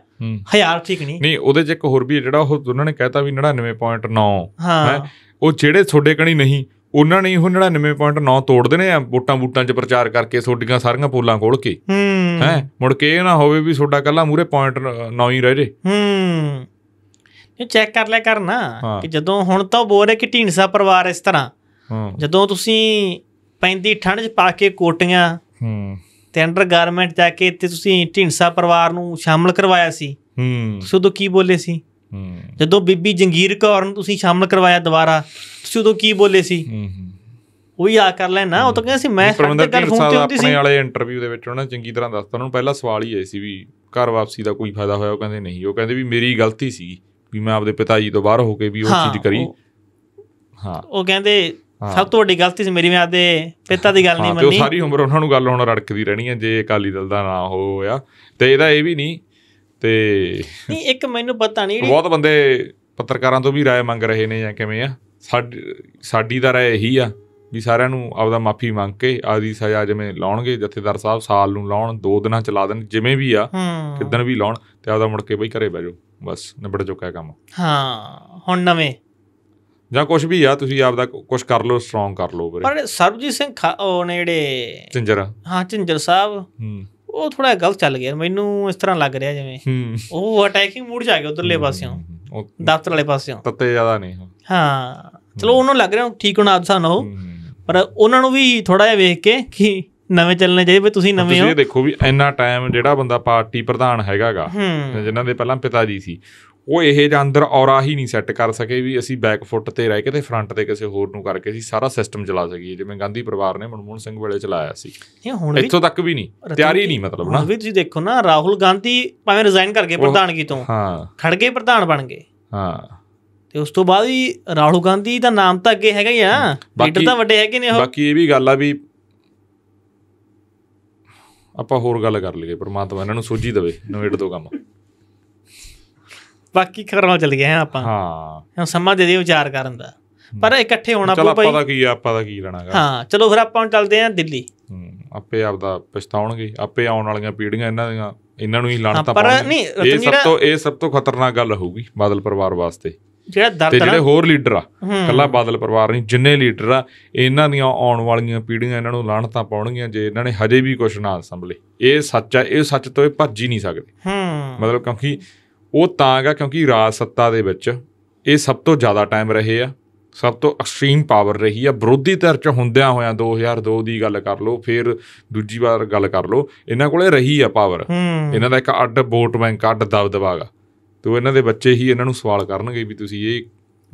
ਹਜ਼ਾਰ ਠੀਕ ਨਹੀਂ ਨਹੀਂ ਉਹਦੇ ਚ ਇੱਕ ਹੋਰ ਵੀ ਜਿਹੜਾ ਉਹ ਉਹਨਾਂ ਨੇ ਕਹਿਤਾ ਵੀ 99.9 ਹੈ ਉਹ ਜਿਹੜੇ ਤੁਹਾਡੇ ਕਣੀ ਨਹੀਂ ਉਹਨਾਂ ਨੇ ਉਹ 99.9 ਤੋੜ ਦੇਣੇ ਆ ਵੋਟਾਂ ਬੂਟਾਂ 'ਚ ਪ੍ਰਚਾਰ ਕਰਕੇ ਤੁਹਾਡੀਆਂ ਸਾਰੀਆਂ ਪੋਲਾਂ ਖੋਲ ਕੇ ਹੈ ਮੁੜ ਕੇ ਇਹ ਨਾ ਹੋਵੇ ਵੀ ਤੁਹਾਡਾ ਕੱਲਾ ਮੂਰੇ ਪੁਆਇੰਟ 9 ਹੀ ਰਹਿ ਜੇ ਹੂੰ ਇਹ ਚੈੱਕ ਕਰ ਲਿਆ ਕਰਨਾ ਕਿ ਜਦੋਂ ਹੁਣ ਤਾਂ ਬੋਲ ਰਿਹਾ ਕਿ ਢੀਂਡਸਾ ਪਰਿਵਾਰ ਇਸ ਤਰ੍ਹਾਂ ਜਦੋਂ ਤੁਸੀਂ ਪੈਂਦੀ ਠੰਡ 'ਚ ਪਾ ਕੇ ਕੋਟੀਆਂ ਹੂੰ ਤੇ ਅੰਡਰ ਗਾਰਮੈਂਟ ਜਾ ਕੇ ਇੱਥੇ ਤੁਸੀਂ ਢਿੰਸਾ ਪਰਿਵਾਰ ਨੂੰ ਸ਼ਾਮਲ ਕਰਵਾਇਆ ਸੀ ਹੂੰ ਤੁਸੀਂ ਉਦੋਂ ਕੀ ਬੋਲੇ ਸੀ ਹੂੰ ਜਦੋਂ ਬੀਬੀ ਜੰਗੀਰ ਕੌਰ ਨੂੰ ਤੁਸੀਂ ਸ਼ਾਮਲ ਕਰਵਾਇਆ ਦੁਬਾਰਾ ਤੁਸੀਂ ਉਦੋਂ ਕੀ ਬੋਲੇ ਸੀ ਹੂੰ ਹੂੰ ਉਹ ਹੀ ਆ ਕਰ ਲੈਣਾ ਉਹ ਤਾਂ ਕਹਿੰਦਾ ਸੀ ਮੈਂ ਸਾਡੇ ਫੋਨ ਤੇ ਹੁੰਦੀ ਸੀ ਆਪਣੇ ਵਾਲੇ ਇੰਟਰਵਿਊ ਦੇ ਵਿੱਚ ਉਹਨਾਂ ਨੇ ਚੰਗੀ ਤਰ੍ਹਾਂ ਦੱਸਤਾ ਉਹਨਾਂ ਨੂੰ ਪਹਿਲਾ ਸਵਾਲ ਹੀ ਆਏ ਸੀ ਵੀ ਘਰ ਵਾਪਸੀ ਦਾ ਕੋਈ ਫਾਇਦਾ ਹੋਇਆ ਉਹ ਕਹਿੰਦੇ ਨਹੀਂ ਉਹ ਕਹਿੰਦੇ ਵੀ ਮੇਰੀ ਗਲਤੀ ਸੀ ਵੀ ਮੈਂ ਆਪਦੇ ਪਿਤਾ ਜੀ ਤੋਂ ਬਾਹਰ ਹੋ ਕੇ ਵੀ ਉਹ ਚੀਜ਼ ਕਰੀ ਹਾਂ ਉਹ ਕਹਿੰਦੇ ਸਭ ਤੋਂ ਵੱਡੀ ਗਲਤੀ ਸੀ ਮੇਰੀ ਮੈਂ ਆਦੇ ਪਿਤਾ ਦੀ ਗੱਲ ਨਹੀਂ ਮੰਨੀ ਤੇ ਸਾਰੀ ਉਮਰ ਉਹਨਾਂ ਨੂੰ ਗੱਲ ਹੁਣ ਰੜਕਦੀ ਰਹਿਣੀ ਹੈ ਜੇ ਅਕਾਲੀ ਦਲ ਦਾ ਹੋ ਹੋਇਆ ਤੇ ਇਹਦਾ ਇਹ ਵੀ ਨਹੀਂ ਤੇ ਨਹੀਂ ਇੱਕ ਮੈਨੂੰ ਪਤਾ ਨਹੀਂ ਬਹੁਤ ਬੰਦੇ ਪੱਤਰਕਾਰਾਂ ਤੋਂ ਵੀ رائے ਮੰਗ ਰਹੇ ਨੇ ਜਾਂ ਕਿਵੇਂ ਆ ਸਾਡੀ ਦਾ رائے ਇਹੀ ਆ ਵੀ ਸਾਰਿਆਂ ਨੂੰ ਆਪਦਾ ਮਾਫੀ ਮੰਗ ਕੇ ਆਦੀ ਸਜ਼ਾ ਜਿਵੇਂ ਲਾਉਣਗੇ ਜਥੇਦਾਰ ਸਾਹਿਬ ਸਾਲ ਨੂੰ ਲਾਉਣ ਦੋ ਦਿਨਾਂ ਚਲਾ ਦੇਣ ਜਿਵੇਂ ਵੀ ਆ ਕਿਦਨ ਵੀ ਲਾਉਣ ਤੇ ਆਪਦਾ ਮੁੜ ਕੇ ਬਈ ਘਰੇ ਬਹਿ ਜਾਓ ਬਸ ਨਿਬੜ ਚੁੱਕਾ ਕੰਮ ਹਾਂ ਹੁਣ ਨਵੇਂ ਜਾਂ ਕੁਝ ਵੀ ਆ ਤੁਸੀਂ ਆਪ ਦਾ ਕੁਝ ਕਰ ਲਓ ਸਟਰੋਂਗ ਕਰ ਲਓ ਵੀਰੇ ਪਰ ਸਰਬਜੀਤ ਸਿੰਘ ਉਹ ਨੇ ਜਿਹੜੇ ਝਿੰਜਰ ਹਾਂ ਝਿੰਜਰ ਸਾਹਿਬ ਹੂੰ ਉਹ ਥੋੜਾ ਗਲਤ ਚੱਲ ਗਿਆ ਮੈਨੂੰ ਇਸ ਤਰ੍ਹਾਂ ਲੱਗ ਰਿਹਾ ਜਿਵੇਂ ਉਹ ਅਟੈਕਿੰਗ ਮੂਡ ਚ ਆ ਗਿਆ ਉਧਰਲੇ ਪਾਸਿਓਂ ਦਫ਼ਤਰ ਵਾਲੇ ਪਾਸਿਓਂ ਤੱਤੇ ਜ਼ਿਆਦਾ ਨਹੀਂ ਹਾਂ ਚਲੋ ਉਹਨਾਂ ਨੂੰ ਲੱਗ ਰਿਹਾ ਠੀਕ ਹੋਣਾ ਆਦਸਾ ਹੋ ਪਰ ਉਹਨਾਂ ਨੂੰ ਵੀ ਥੋੜਾ ਜਿਹਾ ਵੇਖ ਕੇ ਕਿ ਨਵੇਂ ਚੱਲਣੇ ਚਾਹੀਦੇ ਵੀ ਤੁਸੀਂ ਨਵੇਂ ਹੋ ਤੁਸੀਂ ਦੇਖੋ ਵੀ ਇੰਨਾ ਟਾਈਮ ਜਿਹੜਾ ਬੰਦਾ ਪਾਰਟੀ ਪ੍ਰਧਾਨ ਹੈਗਾਗਾ ਜਿਨ੍ਹਾਂ ਦੇ ਪਹਿਲਾਂ ਪਿਤਾ ਜੀ ਸੀ ਉਹ ਇਹ ਜਾਂ ਅੰਦਰ ਔਰਾ ਹੀ ਨਹੀਂ ਸੈੱਟ ਕਰ ਸਕੇ ਵੀ ਅਸੀਂ ਬੈਕ ਫੁੱਟ ਤੇ ਰਹਿ ਕੇ ਤੇ ਫਰੰਟ ਤੇ ਕਿਸੇ ਹੋਰ ਨੂੰ ਕਰਕੇ ਅਸੀਂ ਸਾਰਾ ਸਿਸਟਮ ਚਲਾ ਸਕੀਏ ਜਿਵੇਂ ਗਾਂਧੀ ਪਰਿਵਾਰ ਨੇ ਮਨਮੋਹਨ ਸਿੰਘ ਵੇਲੇ ਚਲਾਇਆ ਸੀ ਇਹ ਹੁਣ ਵੀ ਇੱਥੋਂ ਤੱਕ ਵੀ ਨਹੀਂ ਤਿਆਰੀ ਨਹੀਂ ਮਤਲਬ ਨਾ ਵੀ ਜੀ ਦੇਖੋ ਨਾ ਰਾਹੁਲ ਗਾਂਧੀ ਭਾਵੇਂ ਰਿਜ਼ਾਈਨ ਕਰਕੇ ਪ੍ਰਧਾਨਗੀ ਤੋਂ ਹਾਂ ਖੜ ਗਏ ਪ੍ਰਧਾਨ ਬਣ ਗਏ ਹਾਂ ਤੇ ਉਸ ਤੋਂ ਬਾਅਦ ਵੀ ਰਾਹੁਲ ਗਾਂਧੀ ਦਾ ਨਾਮ ਤਾਂ ਅੱਗੇ ਹੈਗਾ ਹੀ ਆ ਲੀਡਰ ਤਾਂ ਵੱਡੇ ਹੈਗੇ ਨੇ ਉਹ ਬਾਕੀ ਇਹ ਵੀ ਗੱਲ ਆ ਵੀ ਆਪਾਂ ਹੋਰ ਗੱਲ ਕਰ ਲਈਏ ਪਰਮਾਤਮਾ ਇਹਨਾਂ ਨੂੰ ਸੋਝੀ ਦੇਵੇ ਨਵੇਂ ਦੋ ਕੰਮ ਬਾਕੀ ਖਬਰਾਂ ਨਾਲ ਚੱਲ ਗਏ ਆ ਆਪਾਂ ਹਾਂ ਸਮਾਂ ਦੇ ਦੇ ਵਿਚਾਰ ਕਰਨ ਦਾ ਪਰ ਇਕੱਠੇ ਹੋਣਾ ਪਊ ਭਾਈ ਚਲ ਆਪਾਂ ਦਾ ਕੀ ਆਪਾਂ ਦਾ ਕੀ ਲੈਣਾਗਾ ਹਾਂ ਚਲੋ ਫਿਰ ਆਪਾਂ ਹੁਣ ਚੱਲਦੇ ਆਂ ਦਿੱਲੀ ਆਪੇ ਆਪ ਦਾ ਪਛਤਾਉਣਗੇ ਆਪੇ ਆਉਣ ਵਾਲੀਆਂ ਪੀੜ੍ਹੀਆਂ ਇਹਨਾਂ ਦੀਆਂ ਇਹਨਾਂ ਨੂੰ ਹੀ ਲਾਣਤਾ ਪਰ ਨਹੀਂ ਇਹ ਸਭ ਤੋਂ ਇਹ ਸਭ ਤੋਂ ਖਤਰਨਾਕ ਗੱਲ ਹੋਊਗੀ ਬਾਦਲ ਪਰਿਵਾਰ ਵਾਸਤੇ ਜਿਹੜਾ ਦਰਦ ਤੇ ਜਿਹੜੇ ਹੋਰ ਲੀਡਰ ਆ ਕੱਲਾ ਬਾਦਲ ਪਰਿਵਾਰ ਨਹੀਂ ਜਿੰਨੇ ਲੀਡਰ ਆ ਇਹਨਾਂ ਦੀਆਂ ਆਉਣ ਵਾਲੀਆਂ ਪੀੜ੍ਹੀਆਂ ਇਹਨਾਂ ਨੂੰ ਲਾਣਤਾ ਪਾਉਣਗੀਆਂ ਜੇ ਇਹਨਾਂ ਨੇ ਹਜੇ ਵੀ ਕੁਝ ਨਾ ਸੰਭਲੇ ਇਹ ਸੱਚ ਆ ਇਹ ਸੱਚ ਤੋਂ ਇਹ ਭੱਜ ਹੀ ਨਹੀਂ ਸਕਦੇ ਹੂੰ ਮਤਲਬ ਕਿਉਂਕਿ ਉਹ ਤਾਂ ਹੈਗਾ ਕਿਉਂਕਿ ਰਾਜ ਸੱਤਾ ਦੇ ਵਿੱਚ ਇਹ ਸਭ ਤੋਂ ਜ਼ਿਆਦਾ ਟਾਈਮ ਰਹੇ ਆ ਸਭ ਤੋਂ ਐਕਸਟ੍ਰੀਮ ਪਾਵਰ ਰਹੀ ਆ ਵਿਰੋਧੀ ਧਿਰ ਚ ਹੁੰਦਿਆਂ ਹੋਇਆਂ 2002 ਦੀ ਗੱਲ ਕਰ ਲਓ ਫਿਰ ਦੂਜੀ ਵਾਰ ਗੱਲ ਕਰ ਲਓ ਇਹਨਾਂ ਕੋਲੇ ਰਹੀ ਆ ਪਾਵਰ ਇਹਨਾਂ ਦਾ ਇੱਕ ਅੱਡ ਵੋਟ ਬੈਂਕ ਅੱਡ ਦਬਾਗਾ ਤੋ ਇਹਨਾਂ ਦੇ ਬੱਚੇ ਹੀ ਇਹਨਾਂ ਨੂੰ ਸਵਾਲ ਕਰਨਗੇ ਵੀ ਤੁਸੀਂ ਇਹ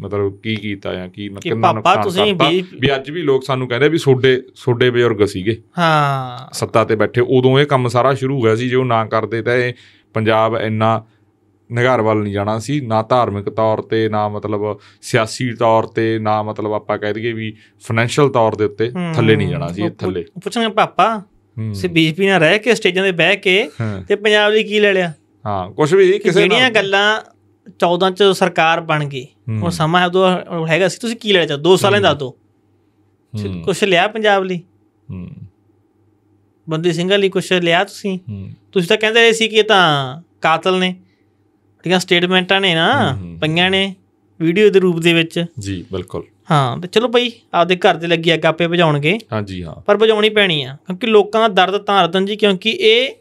ਮਤਲਬ ਕੀ ਕੀਤਾ ਜਾਂ ਕੀ ਮਤਲਬ ਕਿੰਨਾ ਨੁਕਸਾਨ ਤੁਸੀਂ ਵੀ ਅੱਜ ਵੀ ਲੋਕ ਸਾਨੂੰ ਕਹਿੰਦੇ ਵੀ ਛੋਡੇ ਛੋਡੇ ਬਜ਼ੁਰਗ ਸੀਗੇ ਹਾਂ ਸੱਤਾ ਤੇ ਬੈਠੇ ਉਦੋਂ ਇਹ ਕੰਮ ਸਾਰਾ ਸ਼ੁਰੂ ਹੋਇਆ ਸੀ ਜੇ ਉਹ ਨਾ ਕਰਦੇ ਤਾਂ ਇਹ ਪੰਜਾਬ ਇੰਨਾ ਨਿਗਾਰ ਵੱਲ ਨਹੀਂ ਜਾਣਾ ਸੀ ਨਾ ਧਾਰਮਿਕ ਤੌਰ ਤੇ ਨਾ ਮਤਲਬ ਸਿਆਸੀ ਤੌਰ ਤੇ ਨਾ ਮਤਲਬ ਆਪਾਂ ਕਹਿ ਦਈਏ ਵੀ ਫਾਈਨੈਂਸ਼ੀਅਲ ਤੌਰ ਦੇ ਉੱਤੇ ਥੱਲੇ ਨਹੀਂ ਜਾਣਾ ਸੀ ਥੱਲੇ ਪੁੱਛਣਾ ਪਾਪਾ ਸੇ ਬੀਜਪੀ ਨਾਲ ਰਹਿ ਕੇ ਸਟੇਜਾਂ ਤੇ ਬਹਿ ਕੇ ਤੇ ਪੰਜਾਬ ਲਈ ਕੀ ਲੈ ਲਿਆ ਹਾਂ ਕੁਝ ਵੀ ਕਿਸੇ ਨਾਲ ਜਿਹੜੀਆਂ ਗੱਲਾਂ 14 ਚ ਸਰਕਾਰ ਬਣ ਗਈ ਉਹ ਸਮਾਂ ਹੈ ਉਦੋਂ ਹੈਗਾ ਸੀ ਤੁਸੀਂ ਕੀ ਲੈ ਲਿਆ ਦੋ ਸਾਲਾਂ ਦਾ ਦੋ ਕੁਝ ਲਿਆ ਪੰਜਾਬ ਲਈ ਬੰਦੀ ਸਿੰਘਾਂ ਲਈ ਕੁਝ ਲਿਆ ਤੁਸੀਂ ਤੁਸੀਂ ਤਾਂ ਕਹਿੰਦੇ ਸੀ ਕਿ ਇਹ ਤਾਂ ਕਾਤਲ ਨੇ ਜਿਹੜੀਆਂ ਸਟੇਟਮੈਂਟਾਂ ਨੇ ਨਾ ਪਈਆਂ ਨੇ ਵੀਡੀਓ ਦੇ ਰੂਪ ਦੇ ਵਿੱਚ ਜੀ ਬਿਲਕੁਲ ਹਾਂ ਤੇ ਚਲੋ ਭਾਈ ਆਪਦੇ ਘਰ ਦੇ ਲੱਗੀ ਅੱਗ ਆਪੇ ਭਜਾਉਣਗੇ ਹਾਂਜੀ ਹਾਂ ਪਰ ਭਜਾਉਣੀ ਪੈਣੀ ਆ ਕਿਉਂਕਿ ਲੋਕਾਂ ਦਾ ਦਰਦ ਤਾਂ ਰਤਨ ਜੀ ਕਿਉਂਕਿ ਇਹ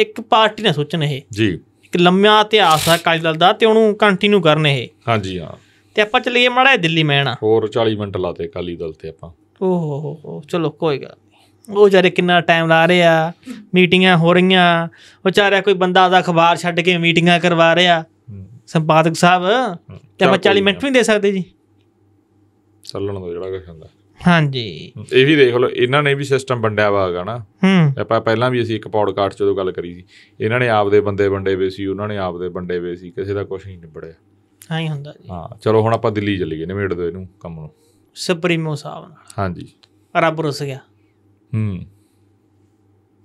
ਇੱਕ ਪਾਰਟੀ ਨਾ ਸੋਚਣ ਇਹ ਜੀ ਇੱਕ ਲੰਮਾ ਇਤਿਹਾਸ ਆ ਕਾਲੀ ਦਲ ਦਾ ਤੇ ਉਹਨੂੰ ਕੰਟੀਨਿਊ ਕਰਨ ਇਹ ਹਾਂਜੀ ਹਾਂ ਤੇ ਆਪਾਂ ਚਲੀਏ ਮੜਾ ਦਿੱਲੀ ਮੈਣਾ ਹੋਰ 40 ਮਿੰਟ ਲਾਤੇ ਕਾਲੀ ਦਲ ਤੇ ਆਪਾਂ ਓਹ ਹੋ ਹੋ ਚਲੋ ਕੋਈ ਗੱਲ ਉਹ ਵਿਚਾਰੇ ਕਿੰਨਾ ਟਾਈਮ ਲਾ ਰਹੇ ਆ ਮੀਟਿੰਗਾਂ ਹੋ ਰਹੀਆਂ ਵਿਚਾਰਾ ਕੋਈ ਬੰਦਾ ਦਾ ਅਖਬਾਰ ਛੱਡ ਕੇ ਮੀਟਿੰਗਾਂ ਕਰਵਾ ਰਿਹਾ ਸੰਪਾਦਕ ਸਾਹਿਬ ਤੇ ਮੈਂ 40 ਮਿੰਟ ਵੀ ਦੇ ਸਕਦੇ ਜੀ ਚੱਲਣ ਦਾ ਜਿਹੜਾ ਕੁਝ ਹੁੰਦਾ ਹਾਂਜੀ ਇਹ ਵੀ ਦੇਖ ਲਓ ਇਹਨਾਂ ਨੇ ਵੀ ਸਿਸਟਮ ਵੰਡਿਆ ਵਾ ਹੈਗਾ ਨਾ ਆਪਾਂ ਪਹਿਲਾਂ ਵੀ ਅਸੀਂ ਇੱਕ ਪੌਡਕਾਸਟ ਜਦੋਂ ਗੱਲ ਕਰੀ ਸੀ ਇਹਨਾਂ ਨੇ ਆਪਦੇ ਬੰਦੇ ਵੰਡੇ ਵੇ ਸੀ ਉਹਨਾਂ ਨੇ ਆਪਦੇ ਵੰਡੇ ਵੇ ਸੀ ਕਿਸੇ ਦਾ ਕੁਝ ਨਹੀਂ ਨਿਬੜਿਆ ਹਾਂ ਹੀ ਹੁੰਦਾ ਜੀ ਹਾਂ ਚਲੋ ਹੁਣ ਆਪਾਂ ਦਿੱਲੀ ਚੱਲੀਏ ਨਿਬੇੜ ਇਹਨੂੰ ਕੰਮ ਨੂੰ ਸੁਪਰੀਮੋ ਸਾਹਿਬ ਨਾਲ ਹਾਂਜੀ ਰੱਬ ਰੁੱਸ ਗਿਆ ਹੂੰ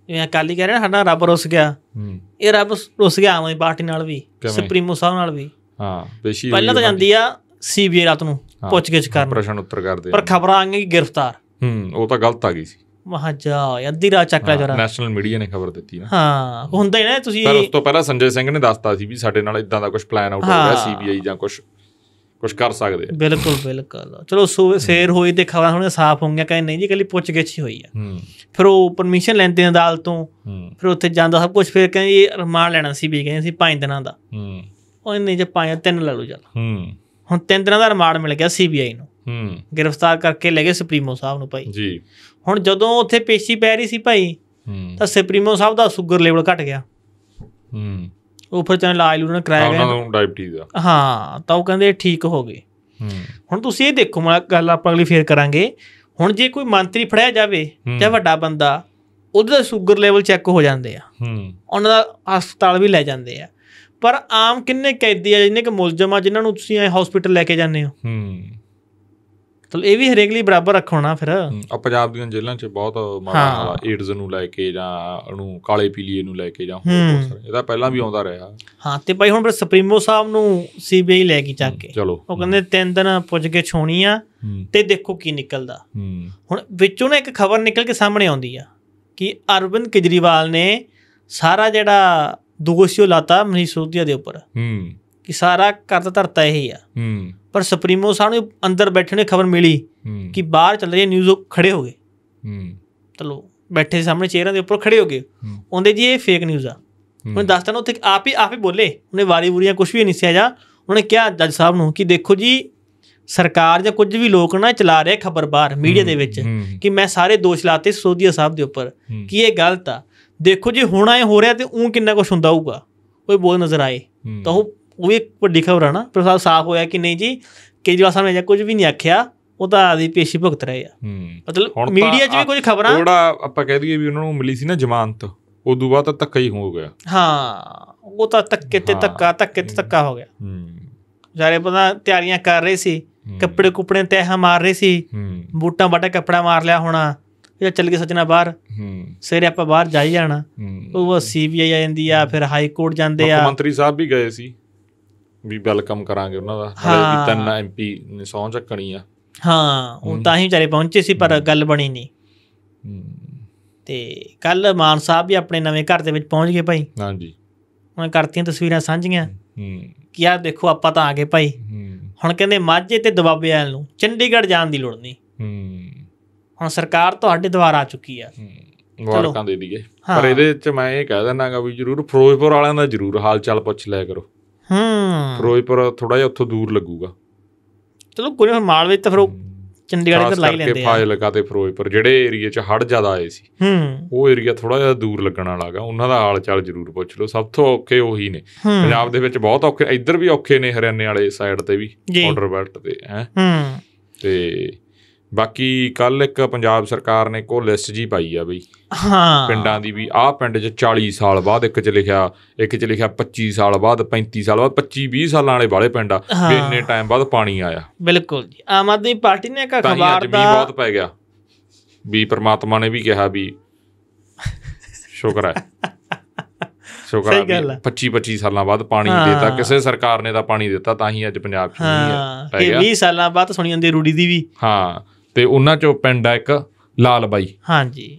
ਜਿਵੇਂ ਅਕਾਲੀ ਕਹਿ ਰਹੇ ਸਾਡਾ ਰੱਬ ਰੁੱਸ ਗਿਆ ਹੂੰ ਇਹ ਰੱਬ ਰੁੱਸ ਗਿਆ ਆਵੇਂ ਪਾਰਟੀ ਨਾਲ ਵੀ ਸੁਪਰੀਮੋ ਸਾਹਿਬ ਨਾਲ ਵੀ ਹਾਂ ਬੇਸ਼ੀ ਪਹਿਲਾਂ ਤਾਂ ਜਾਂਦੀ ਆ ਸੀਬੀਆਈ ਰਾਤ ਨੂੰ ਪੁੱਛਗਿੱਛ ਕਰਨ ਪ੍ਰਸ਼ਨ ਉੱਤਰ ਕਰਦੇ ਪਰ ਖਬਰਾਂ ਆਈਆਂ ਕਿ ਗ੍ਰਿਫਤਾਰ ਹੂੰ ਉਹ ਤਾਂ ਗਲਤ ਆ ਗਈ ਸੀ ਮਹਾਜਾ ਅੱਧੀ ਰਾਤ ਚੱਕ ਲਿਆ ਜਰਾ ਨੈਸ਼ਨਲ ਮੀਡੀਆ ਨੇ ਖਬਰ ਦਿੱਤੀ ਨਾ ਹਾਂ ਹੁੰਦਾ ਹੀ ਨਾ ਤੁਸੀਂ ਪਰ ਉਸ ਤੋਂ ਪਹਿਲਾਂ ਸੰਜੇ ਸਿੰਘ ਨੇ ਦੱਸਤਾ ਸੀ ਵੀ ਸਾਡੇ ਨਾਲ ਇਦਾਂ ਦਾ ਕੁਝ ਪਲਾਨ ਆਊਟ ਹੋ ਗਿਆ ਸੀਬੀਆਈ ਜਾਂ ਕੁਝ ਕੁਝ ਕਰ ਸਕਦੇ ਆ ਬਿਲਕੁਲ ਬਿਲਕੁਲ ਚਲੋ ਸੇਰ ਹੋਈ ਤੇ ਖਬਰਾਂ ਹੁਣ ਸਾਫ਼ ਹੋ ਗਿਆ ਕਹਿੰਦੇ ਨਹੀਂ ਜੀ ਕੱਲੀ ਪੁੱਛ ਗਿੱਛ ਹੀ ਹੋਈ ਆ ਫਿਰ ਉਹ ਪਰਮਿਸ਼ਨ ਲੈਂਦੇ ਨੇ ਅਦਾਲਤ ਤੋਂ ਫਿਰ ਉੱਥੇ ਜਾਂਦਾ ਸਭ ਕੁਝ ਫਿਰ ਕਹਿੰਦੇ ਇਹ ਰਿਮਾਂਡ ਲੈਣਾ ਸੀ ਵੀ ਕਹਿੰਦੇ ਸੀ 5 ਦਿਨਾਂ ਦਾ ਉਹ ਨਹੀਂ ਜੇ 5 ਤਿੰਨ ਲੈ ਲਓ ਚੱਲ ਹੁਣ ਤਿੰਨ ਦਿਨਾਂ ਦਾ ਰਿਮਾਂਡ ਮਿਲ ਗਿਆ ਸੀਬੀਆਈ ਨੂੰ ਹੂੰ ਗ੍ਰਿਫਤਾਰ ਕਰਕੇ ਲੈ ਗਏ ਸੁਪਰੀਮੋ ਸਾਹਿਬ ਨੂੰ ਭਾਈ ਜੀ ਹੁਣ ਜਦੋਂ ਉੱਥੇ ਪੇਸ਼ੀ ਪੈ ਰਹੀ ਸੀ ਭਾਈ ਤਾਂ ਸੁਪਰੀਮੋ ਸਾਹਿਬ ਦਾ ਸ਼ੂਗਰ ਲੈਵਲ ਘਟ ਗਿਆ ਹੂੰ ਉਹ ਫਿਰ ਚਾਹੇ ਇਲਾਜ ਉਹਨਾਂ ਕਰਾਇਆ ਗਿਆ ਉਹਨਾਂ ਨੂੰ ਡਾਇਬੀਟੀਜ਼ ਆ ਹਾਂ ਤਾਂ ਉਹ ਕਹਿੰਦੇ ਠੀਕ ਹੋ ਗਏ ਹੁਣ ਤੁਸੀਂ ਇਹ ਦੇਖੋ ਮੈਂ ਗੱਲ ਆਪਾਂ ਅਗਲੀ ਫੇਰ ਕਰਾਂਗੇ ਹੁਣ ਜੇ ਕੋਈ ਮੰਤਰੀ ਫੜਿਆ ਜਾਵੇ ਜਾਂ ਵੱਡਾ ਬੰਦਾ ਉਹਦੇ ਦਾ ਸ਼ੂਗਰ ਲੈਵਲ ਚੈੱਕ ਹੋ ਜਾਂਦੇ ਆ ਉਹਨਾਂ ਦਾ ਹਸਪਤਾਲ ਵੀ ਲੈ ਜਾਂਦੇ ਆ ਪਰ ਆਮ ਕਿੰਨੇ ਕੈਦੀ ਆ ਜਿੰਨੇ ਕਿ ਮੁਲਜ਼ਮ ਆ ਜਿਨ੍ਹਾਂ ਨੂੰ ਤੁਸੀਂ ਐ ਹਸਪੀਟਲ ਲੈ ਕੇ ਜਾਂਦੇ ਹੋ ਹੂੰ ਤਾਂ ਇਹ ਵੀ ਹਰੇਕ ਲਈ ਬਰਾਬਰ ਰੱਖਣਾ ਫਿਰ ਆ ਪੰਜਾਬ ਦੀਆਂ ਜੇਲ੍ਹਾਂ 'ਚ ਬਹੁਤ ਮਾਰਾ ਏਡਜ਼ ਨੂੰ ਲੈ ਕੇ ਜਾਂ ਉਹਨੂੰ ਕਾਲੇ ਪੀਲੀਏ ਨੂੰ ਲੈ ਕੇ ਜਾਂ ਹੋਰ ਬਹੁਤ ਸਾਰੇ ਇਹਦਾ ਪਹਿਲਾਂ ਵੀ ਆਉਂਦਾ ਰਿਹਾ ਹਾਂ ਤੇ ਭਾਈ ਹੁਣ ਫਿਰ ਸੁਪਰੀਮੋ ਸਾਹਿਬ ਨੂੰ ਸੀਬੀਆਈ ਲੈ ਕੇ ਚੱਕ ਕੇ ਉਹ ਕਹਿੰਦੇ ਤਿੰਨ ਦਿਨ ਪੁੱਜ ਕੇ ਛੋਣੀ ਆ ਤੇ ਦੇਖੋ ਕੀ ਨਿਕਲਦਾ ਹੁਣ ਵਿੱਚੋਂ ਨਾ ਇੱਕ ਖਬਰ ਨਿਕਲ ਕੇ ਸਾਹਮਣੇ ਆਉਂਦੀ ਆ ਕਿ ਅਰਵਿੰਦ ਕੇਜਰੀਵਾਲ ਨੇ ਸਾਰਾ ਜਿਹੜਾ ਦੋਸ਼ ਲਾਤਾ ਮਨੀਸ਼ ਸੋਧਿਆ ਦੇ ਉੱਪਰ ਹੂੰ ਕਿ ਸਾਰਾ ਕਰਤ ਧਰਤਾ ਇਹੀ ਆ ਹੂੰ ਪਰ ਸੁਪਰੀਮੋ ਸਾਹਿਬ ਨੂੰ ਅੰਦਰ ਬੈਠੇ ਨੇ ਖਬਰ ਮਿਲੀ ਕਿ ਬਾਹਰ ਚੱਲ ਰਹੀ ਨਿਊਜ਼ ਖੜੇ ਹੋ ਗਏ ਹੂੰ ਚਲੋ ਬੈਠੇ ਸਾਹਮਣੇ ਚਿਹਰਿਆਂ ਦੇ ਉੱਪਰ ਖੜੇ ਹੋ ਗਏ ਉਹਦੇ ਜੀ ਇਹ ਫੇਕ ਨਿਊਜ਼ ਆ ਉਹਨੇ ਦੱਸਤਾ ਨਾ ਉੱਥੇ ਆਪ ਹੀ ਆਪ ਹੀ ਬੋਲੇ ਉਹਨੇ ਵਾਰੀ ਬੁਰੀਆਂ ਕੁਝ ਵੀ ਨਹੀਂ ਸਿਆ ਜਾ ਉਹਨੇ ਕਿਹਾ ਜੱਜ ਸਾਹਿਬ ਨੂੰ ਕਿ ਦੇਖੋ ਜੀ ਸਰਕਾਰ ਜਾਂ ਕੁਝ ਵੀ ਲੋਕ ਨਾ ਚਲਾ ਰਹੇ ਖਬਰ ਬਾਹਰ ਮੀਡੀਆ ਦੇ ਵਿੱਚ ਕਿ ਮੈਂ ਸਾਰੇ ਦੋਸ਼ ਲਾਤੇ ਸੋਧੀਆ ਸਾਹਿਬ ਦੇ ਉੱਪਰ ਕਿ ਇਹ ਗਲਤ ਆ ਦੇਖੋ ਜੀ ਹੁਣ ਐ ਹੋ ਰਿਹਾ ਤੇ ਉਹ ਕਿੰਨਾ ਕੁਝ ਹੁੰਦਾ ਹੋਊਗਾ ਕੋਈ ਬੋਲ ਨਜ਼ਰ ਆਏ ਤਾਂ ਉਹ ਉਹ ਇੱਕ ਵੱਡੀ ਖਬਰ ਹੈ ਨਾ ਪ੍ਰਸਾਦ ਸਾਫ਼ ਹੋਇਆ ਕਿ ਨਹੀਂ ਜੀ ਕੇਜਰੀਵਾਲ ਸਾਹਿਬ ਨੇ ਕੁਝ ਵੀ ਨਹੀਂ ਆਖਿਆ ਉਹ ਤਾਂ ਆਦੀ ਪੇਸ਼ੀ ਭੁਗਤ ਰਹੇ ਆ ਮਤਲਬ ਮੀਡੀਆ 'ਚ ਵੀ ਕੁਝ ਖਬਰਾਂ ਥੋੜਾ ਆਪਾਂ ਕਹਿ ਦਈਏ ਵੀ ਉਹਨਾਂ ਨੂੰ ਮਿਲੀ ਸੀ ਨਾ ਜ਼ਮਾਨਤ ਉਦੋਂ ਬਾਅਦ ਤਾਂ ਧੱਕਾ ਹੀ ਹੋ ਗਿਆ ਹਾਂ ਉਹ ਤਾਂ ਧੱਕੇ ਤੇ ਧੱਕਾ ਧੱਕੇ ਤੇ ਧੱਕਾ ਹੋ ਗਿਆ ਹੂੰ ਜਾਰੇ ਪਤਾ ਤਿਆਰੀਆਂ ਕਰ ਰਹੇ ਸੀ ਕੱਪੜੇ ਕੁਪੜੇ ਤੇ ਮਾਰ ਰਹੇ ਸੀ ਹੂੰ ਬੂਟਾਂ ਬਾਟਾ ਕੱਪੜਾ ਮਾਰ ਲਿਆ ਹੋਣਾ ਜਾਂ ਚੱਲ ਗਏ ਸੱਜਣਾ ਬਾਹਰ ਹੂੰ ਸਵੇਰੇ ਆਪਾਂ ਬਾਹਰ ਜਾਈ ਜਾਣਾ ਉਹ ਸੀਬੀਆਈ ਆ ਜਾਂਦੀ ਆ ਫਿਰ ਹਾਈ ਕੋਰਟ ਜਾਂਦੇ ਆ ਮੁੱਖ ਮੰਤਰੀ ਸਾਹਿਬ ਵੀ ਗਏ ਸੀ ਵੀ ਵੈਲਕਮ ਕਰਾਂਗੇ ਉਹਨਾਂ ਦਾ ਵੀ ਤਿੰਨ ਐਮਪੀ ਨੇ ਸੌਂ ਚੱਕਣੀ ਆ ਹਾਂ ਉਹ ਤਾਂ ਹੀ ਵਿਚਾਰੇ ਪਹੁੰਚੇ ਸੀ ਪਰ ਗੱਲ ਬਣੀ ਨਹੀਂ ਤੇ ਕੱਲ ਮਾਨ ਸਾਹਿਬ ਵੀ ਆਪਣੇ ਨਵੇਂ ਘਰ ਦੇ ਵਿੱਚ ਪਹੁੰਚ ਗਏ ਭਾਈ ਹਾਂਜੀ ਉਹਨਾਂ ਕਰਤੀਆਂ ਤਸਵੀਰਾਂ ਸਾਂਝੀਆਂ ਹੂੰ ਕਿ ਆ ਦੇਖੋ ਆਪਾਂ ਤਾਂ ਆ ਗਏ ਭਾਈ ਹੁਣ ਕਹਿੰਦੇ ਮਾਝੇ ਤੇ ਦਬਾਬੇ ਆਣ ਨੂੰ ਚੰਡੀਗੜ੍ਹ ਜਾਣ ਦੀ ਲੋੜ ਨਹੀਂ ਹੂੰ ਹੁਣ ਸਰਕਾਰ ਤੁਹਾਡੇ ਦਵਾਰ ਆ ਚੁੱਕੀ ਆ ਵਾਰਕਾਂ ਦੇ ਦਈਏ ਪਰ ਇਹਦੇ ਵਿੱਚ ਮੈਂ ਇਹ ਕਹਿ ਦਿੰਨਾਗਾ ਵੀ ਜਰੂਰ ਫਿਰੋਜ਼ਪੁਰ ਵਾਲਿਆਂ ਦਾ ਜਰੂਰ ਹਾਲ ਚਾਲ ਪੁੱਛ ਲਿਆ ਕਰੋ ਹੂੰ ਫਿਰੋਜ਼ਪੁਰ ਥੋੜਾ ਜਿਹਾ ਉੱਥੋਂ ਦੂਰ ਲੱਗੂਗਾ ਚਲੋ ਕੋਈ ਨਾ ਮਾਲਵੇ ਤਾਂ ਫਿਰ ਚੰਡੀਗੜ੍ਹ ਤੇ ਲਾਈ ਲੈਂਦੇ ਆ ਲਗਾ ਤੇ ਫਿਰੋਜ਼ਪੁਰ ਜਿਹੜੇ ਏਰੀਆ 'ਚ ਹੜ ਜ਼ਿਆਦਾ ਆਏ ਸੀ ਹੂੰ ਉਹ ਏਰੀਆ ਥੋੜਾ ਜਿਹਾ ਦੂਰ ਲੱਗਣ ਵਾਲਾਗਾ ਉਹਨਾਂ ਦਾ ਹਾਲ ਚਾਲ ਜ਼ਰੂਰ ਪੁੱਛ ਲਓ ਸਭ ਤੋਂ ਔਖੇ ਉਹੀ ਨੇ ਪੰਜਾਬ ਦੇ ਵਿੱਚ ਬਹੁਤ ਔਖੇ ਇੱਧਰ ਵੀ ਔਖੇ ਨੇ ਹਰਿਆਣੇ ਵਾਲੇ ਸਾਈਡ ਤੇ ਵੀ ਬਾਰਡਰ ਬੈਲਟ ਤੇ ਹੈ ਹੂੰ ਤੇ ਬਾਕੀ ਕੱਲ ਇੱਕ ਪੰਜਾਬ ਸਰਕਾਰ ਨੇ ਕੋ ਲਿਸਟ ਜੀ ਪਾਈ ਆ ਬਈ ਹਾਂ ਪਿੰਡਾਂ ਦੀ ਵੀ ਆਹ ਪਿੰਡ 'ਚ 40 ਸਾਲ ਬਾਅਦ ਇੱਕ 'ਚ ਲਿਖਿਆ ਇੱਕ 'ਚ ਲਿਖਿਆ 25 ਸਾਲ ਬਾਅਦ 35 ਸਾਲ ਬਾਅਦ 25 20 ਸਾਲਾਂ ਵਾਲੇ ਬਾਲੇ ਪਿੰਡ ਆ ਵੀ ਇੰਨੇ ਟਾਈਮ ਬਾਅਦ ਪਾਣੀ ਆਇਆ ਬਿਲਕੁਲ ਜੀ ਆਮ ਆਦਮੀ ਪਾਰਟੀ ਨੇ ਇੱਕ ਅਖਬਾਰ ਦਾ ਵੀ ਬਹੁਤ ਪੈ ਗਿਆ ਵੀ ਪ੍ਰਮਾਤਮਾ ਨੇ ਵੀ ਕਿਹਾ ਵੀ ਸ਼ੁਕਰ ਹੈ ਸ਼ੁਕਰ ਹੈ 25 25 ਸਾਲਾਂ ਬਾਅਦ ਪਾਣੀ ਦਿੱਤਾ ਕਿਸੇ ਸਰਕਾਰ ਨੇ ਤਾਂ ਪਾਣੀ ਦਿੱਤਾ ਤਾਂ ਹੀ ਅੱਜ ਪੰਜਾਬ ਚ ਨਹੀਂ ਹੈ ਹਾਂ 20 ਸਾਲਾਂ ਬਾਅਦ ਸੁਣੀ ਜਾਂਦੀ ਰੂੜੀ ਦੀ ਵੀ ਹਾਂ ਤੇ ਉਹਨਾਂ ਚੋਂ ਪਿੰਡ ਆ ਇੱਕ ਲਾਲ ਬਾਈ ਹਾਂਜੀ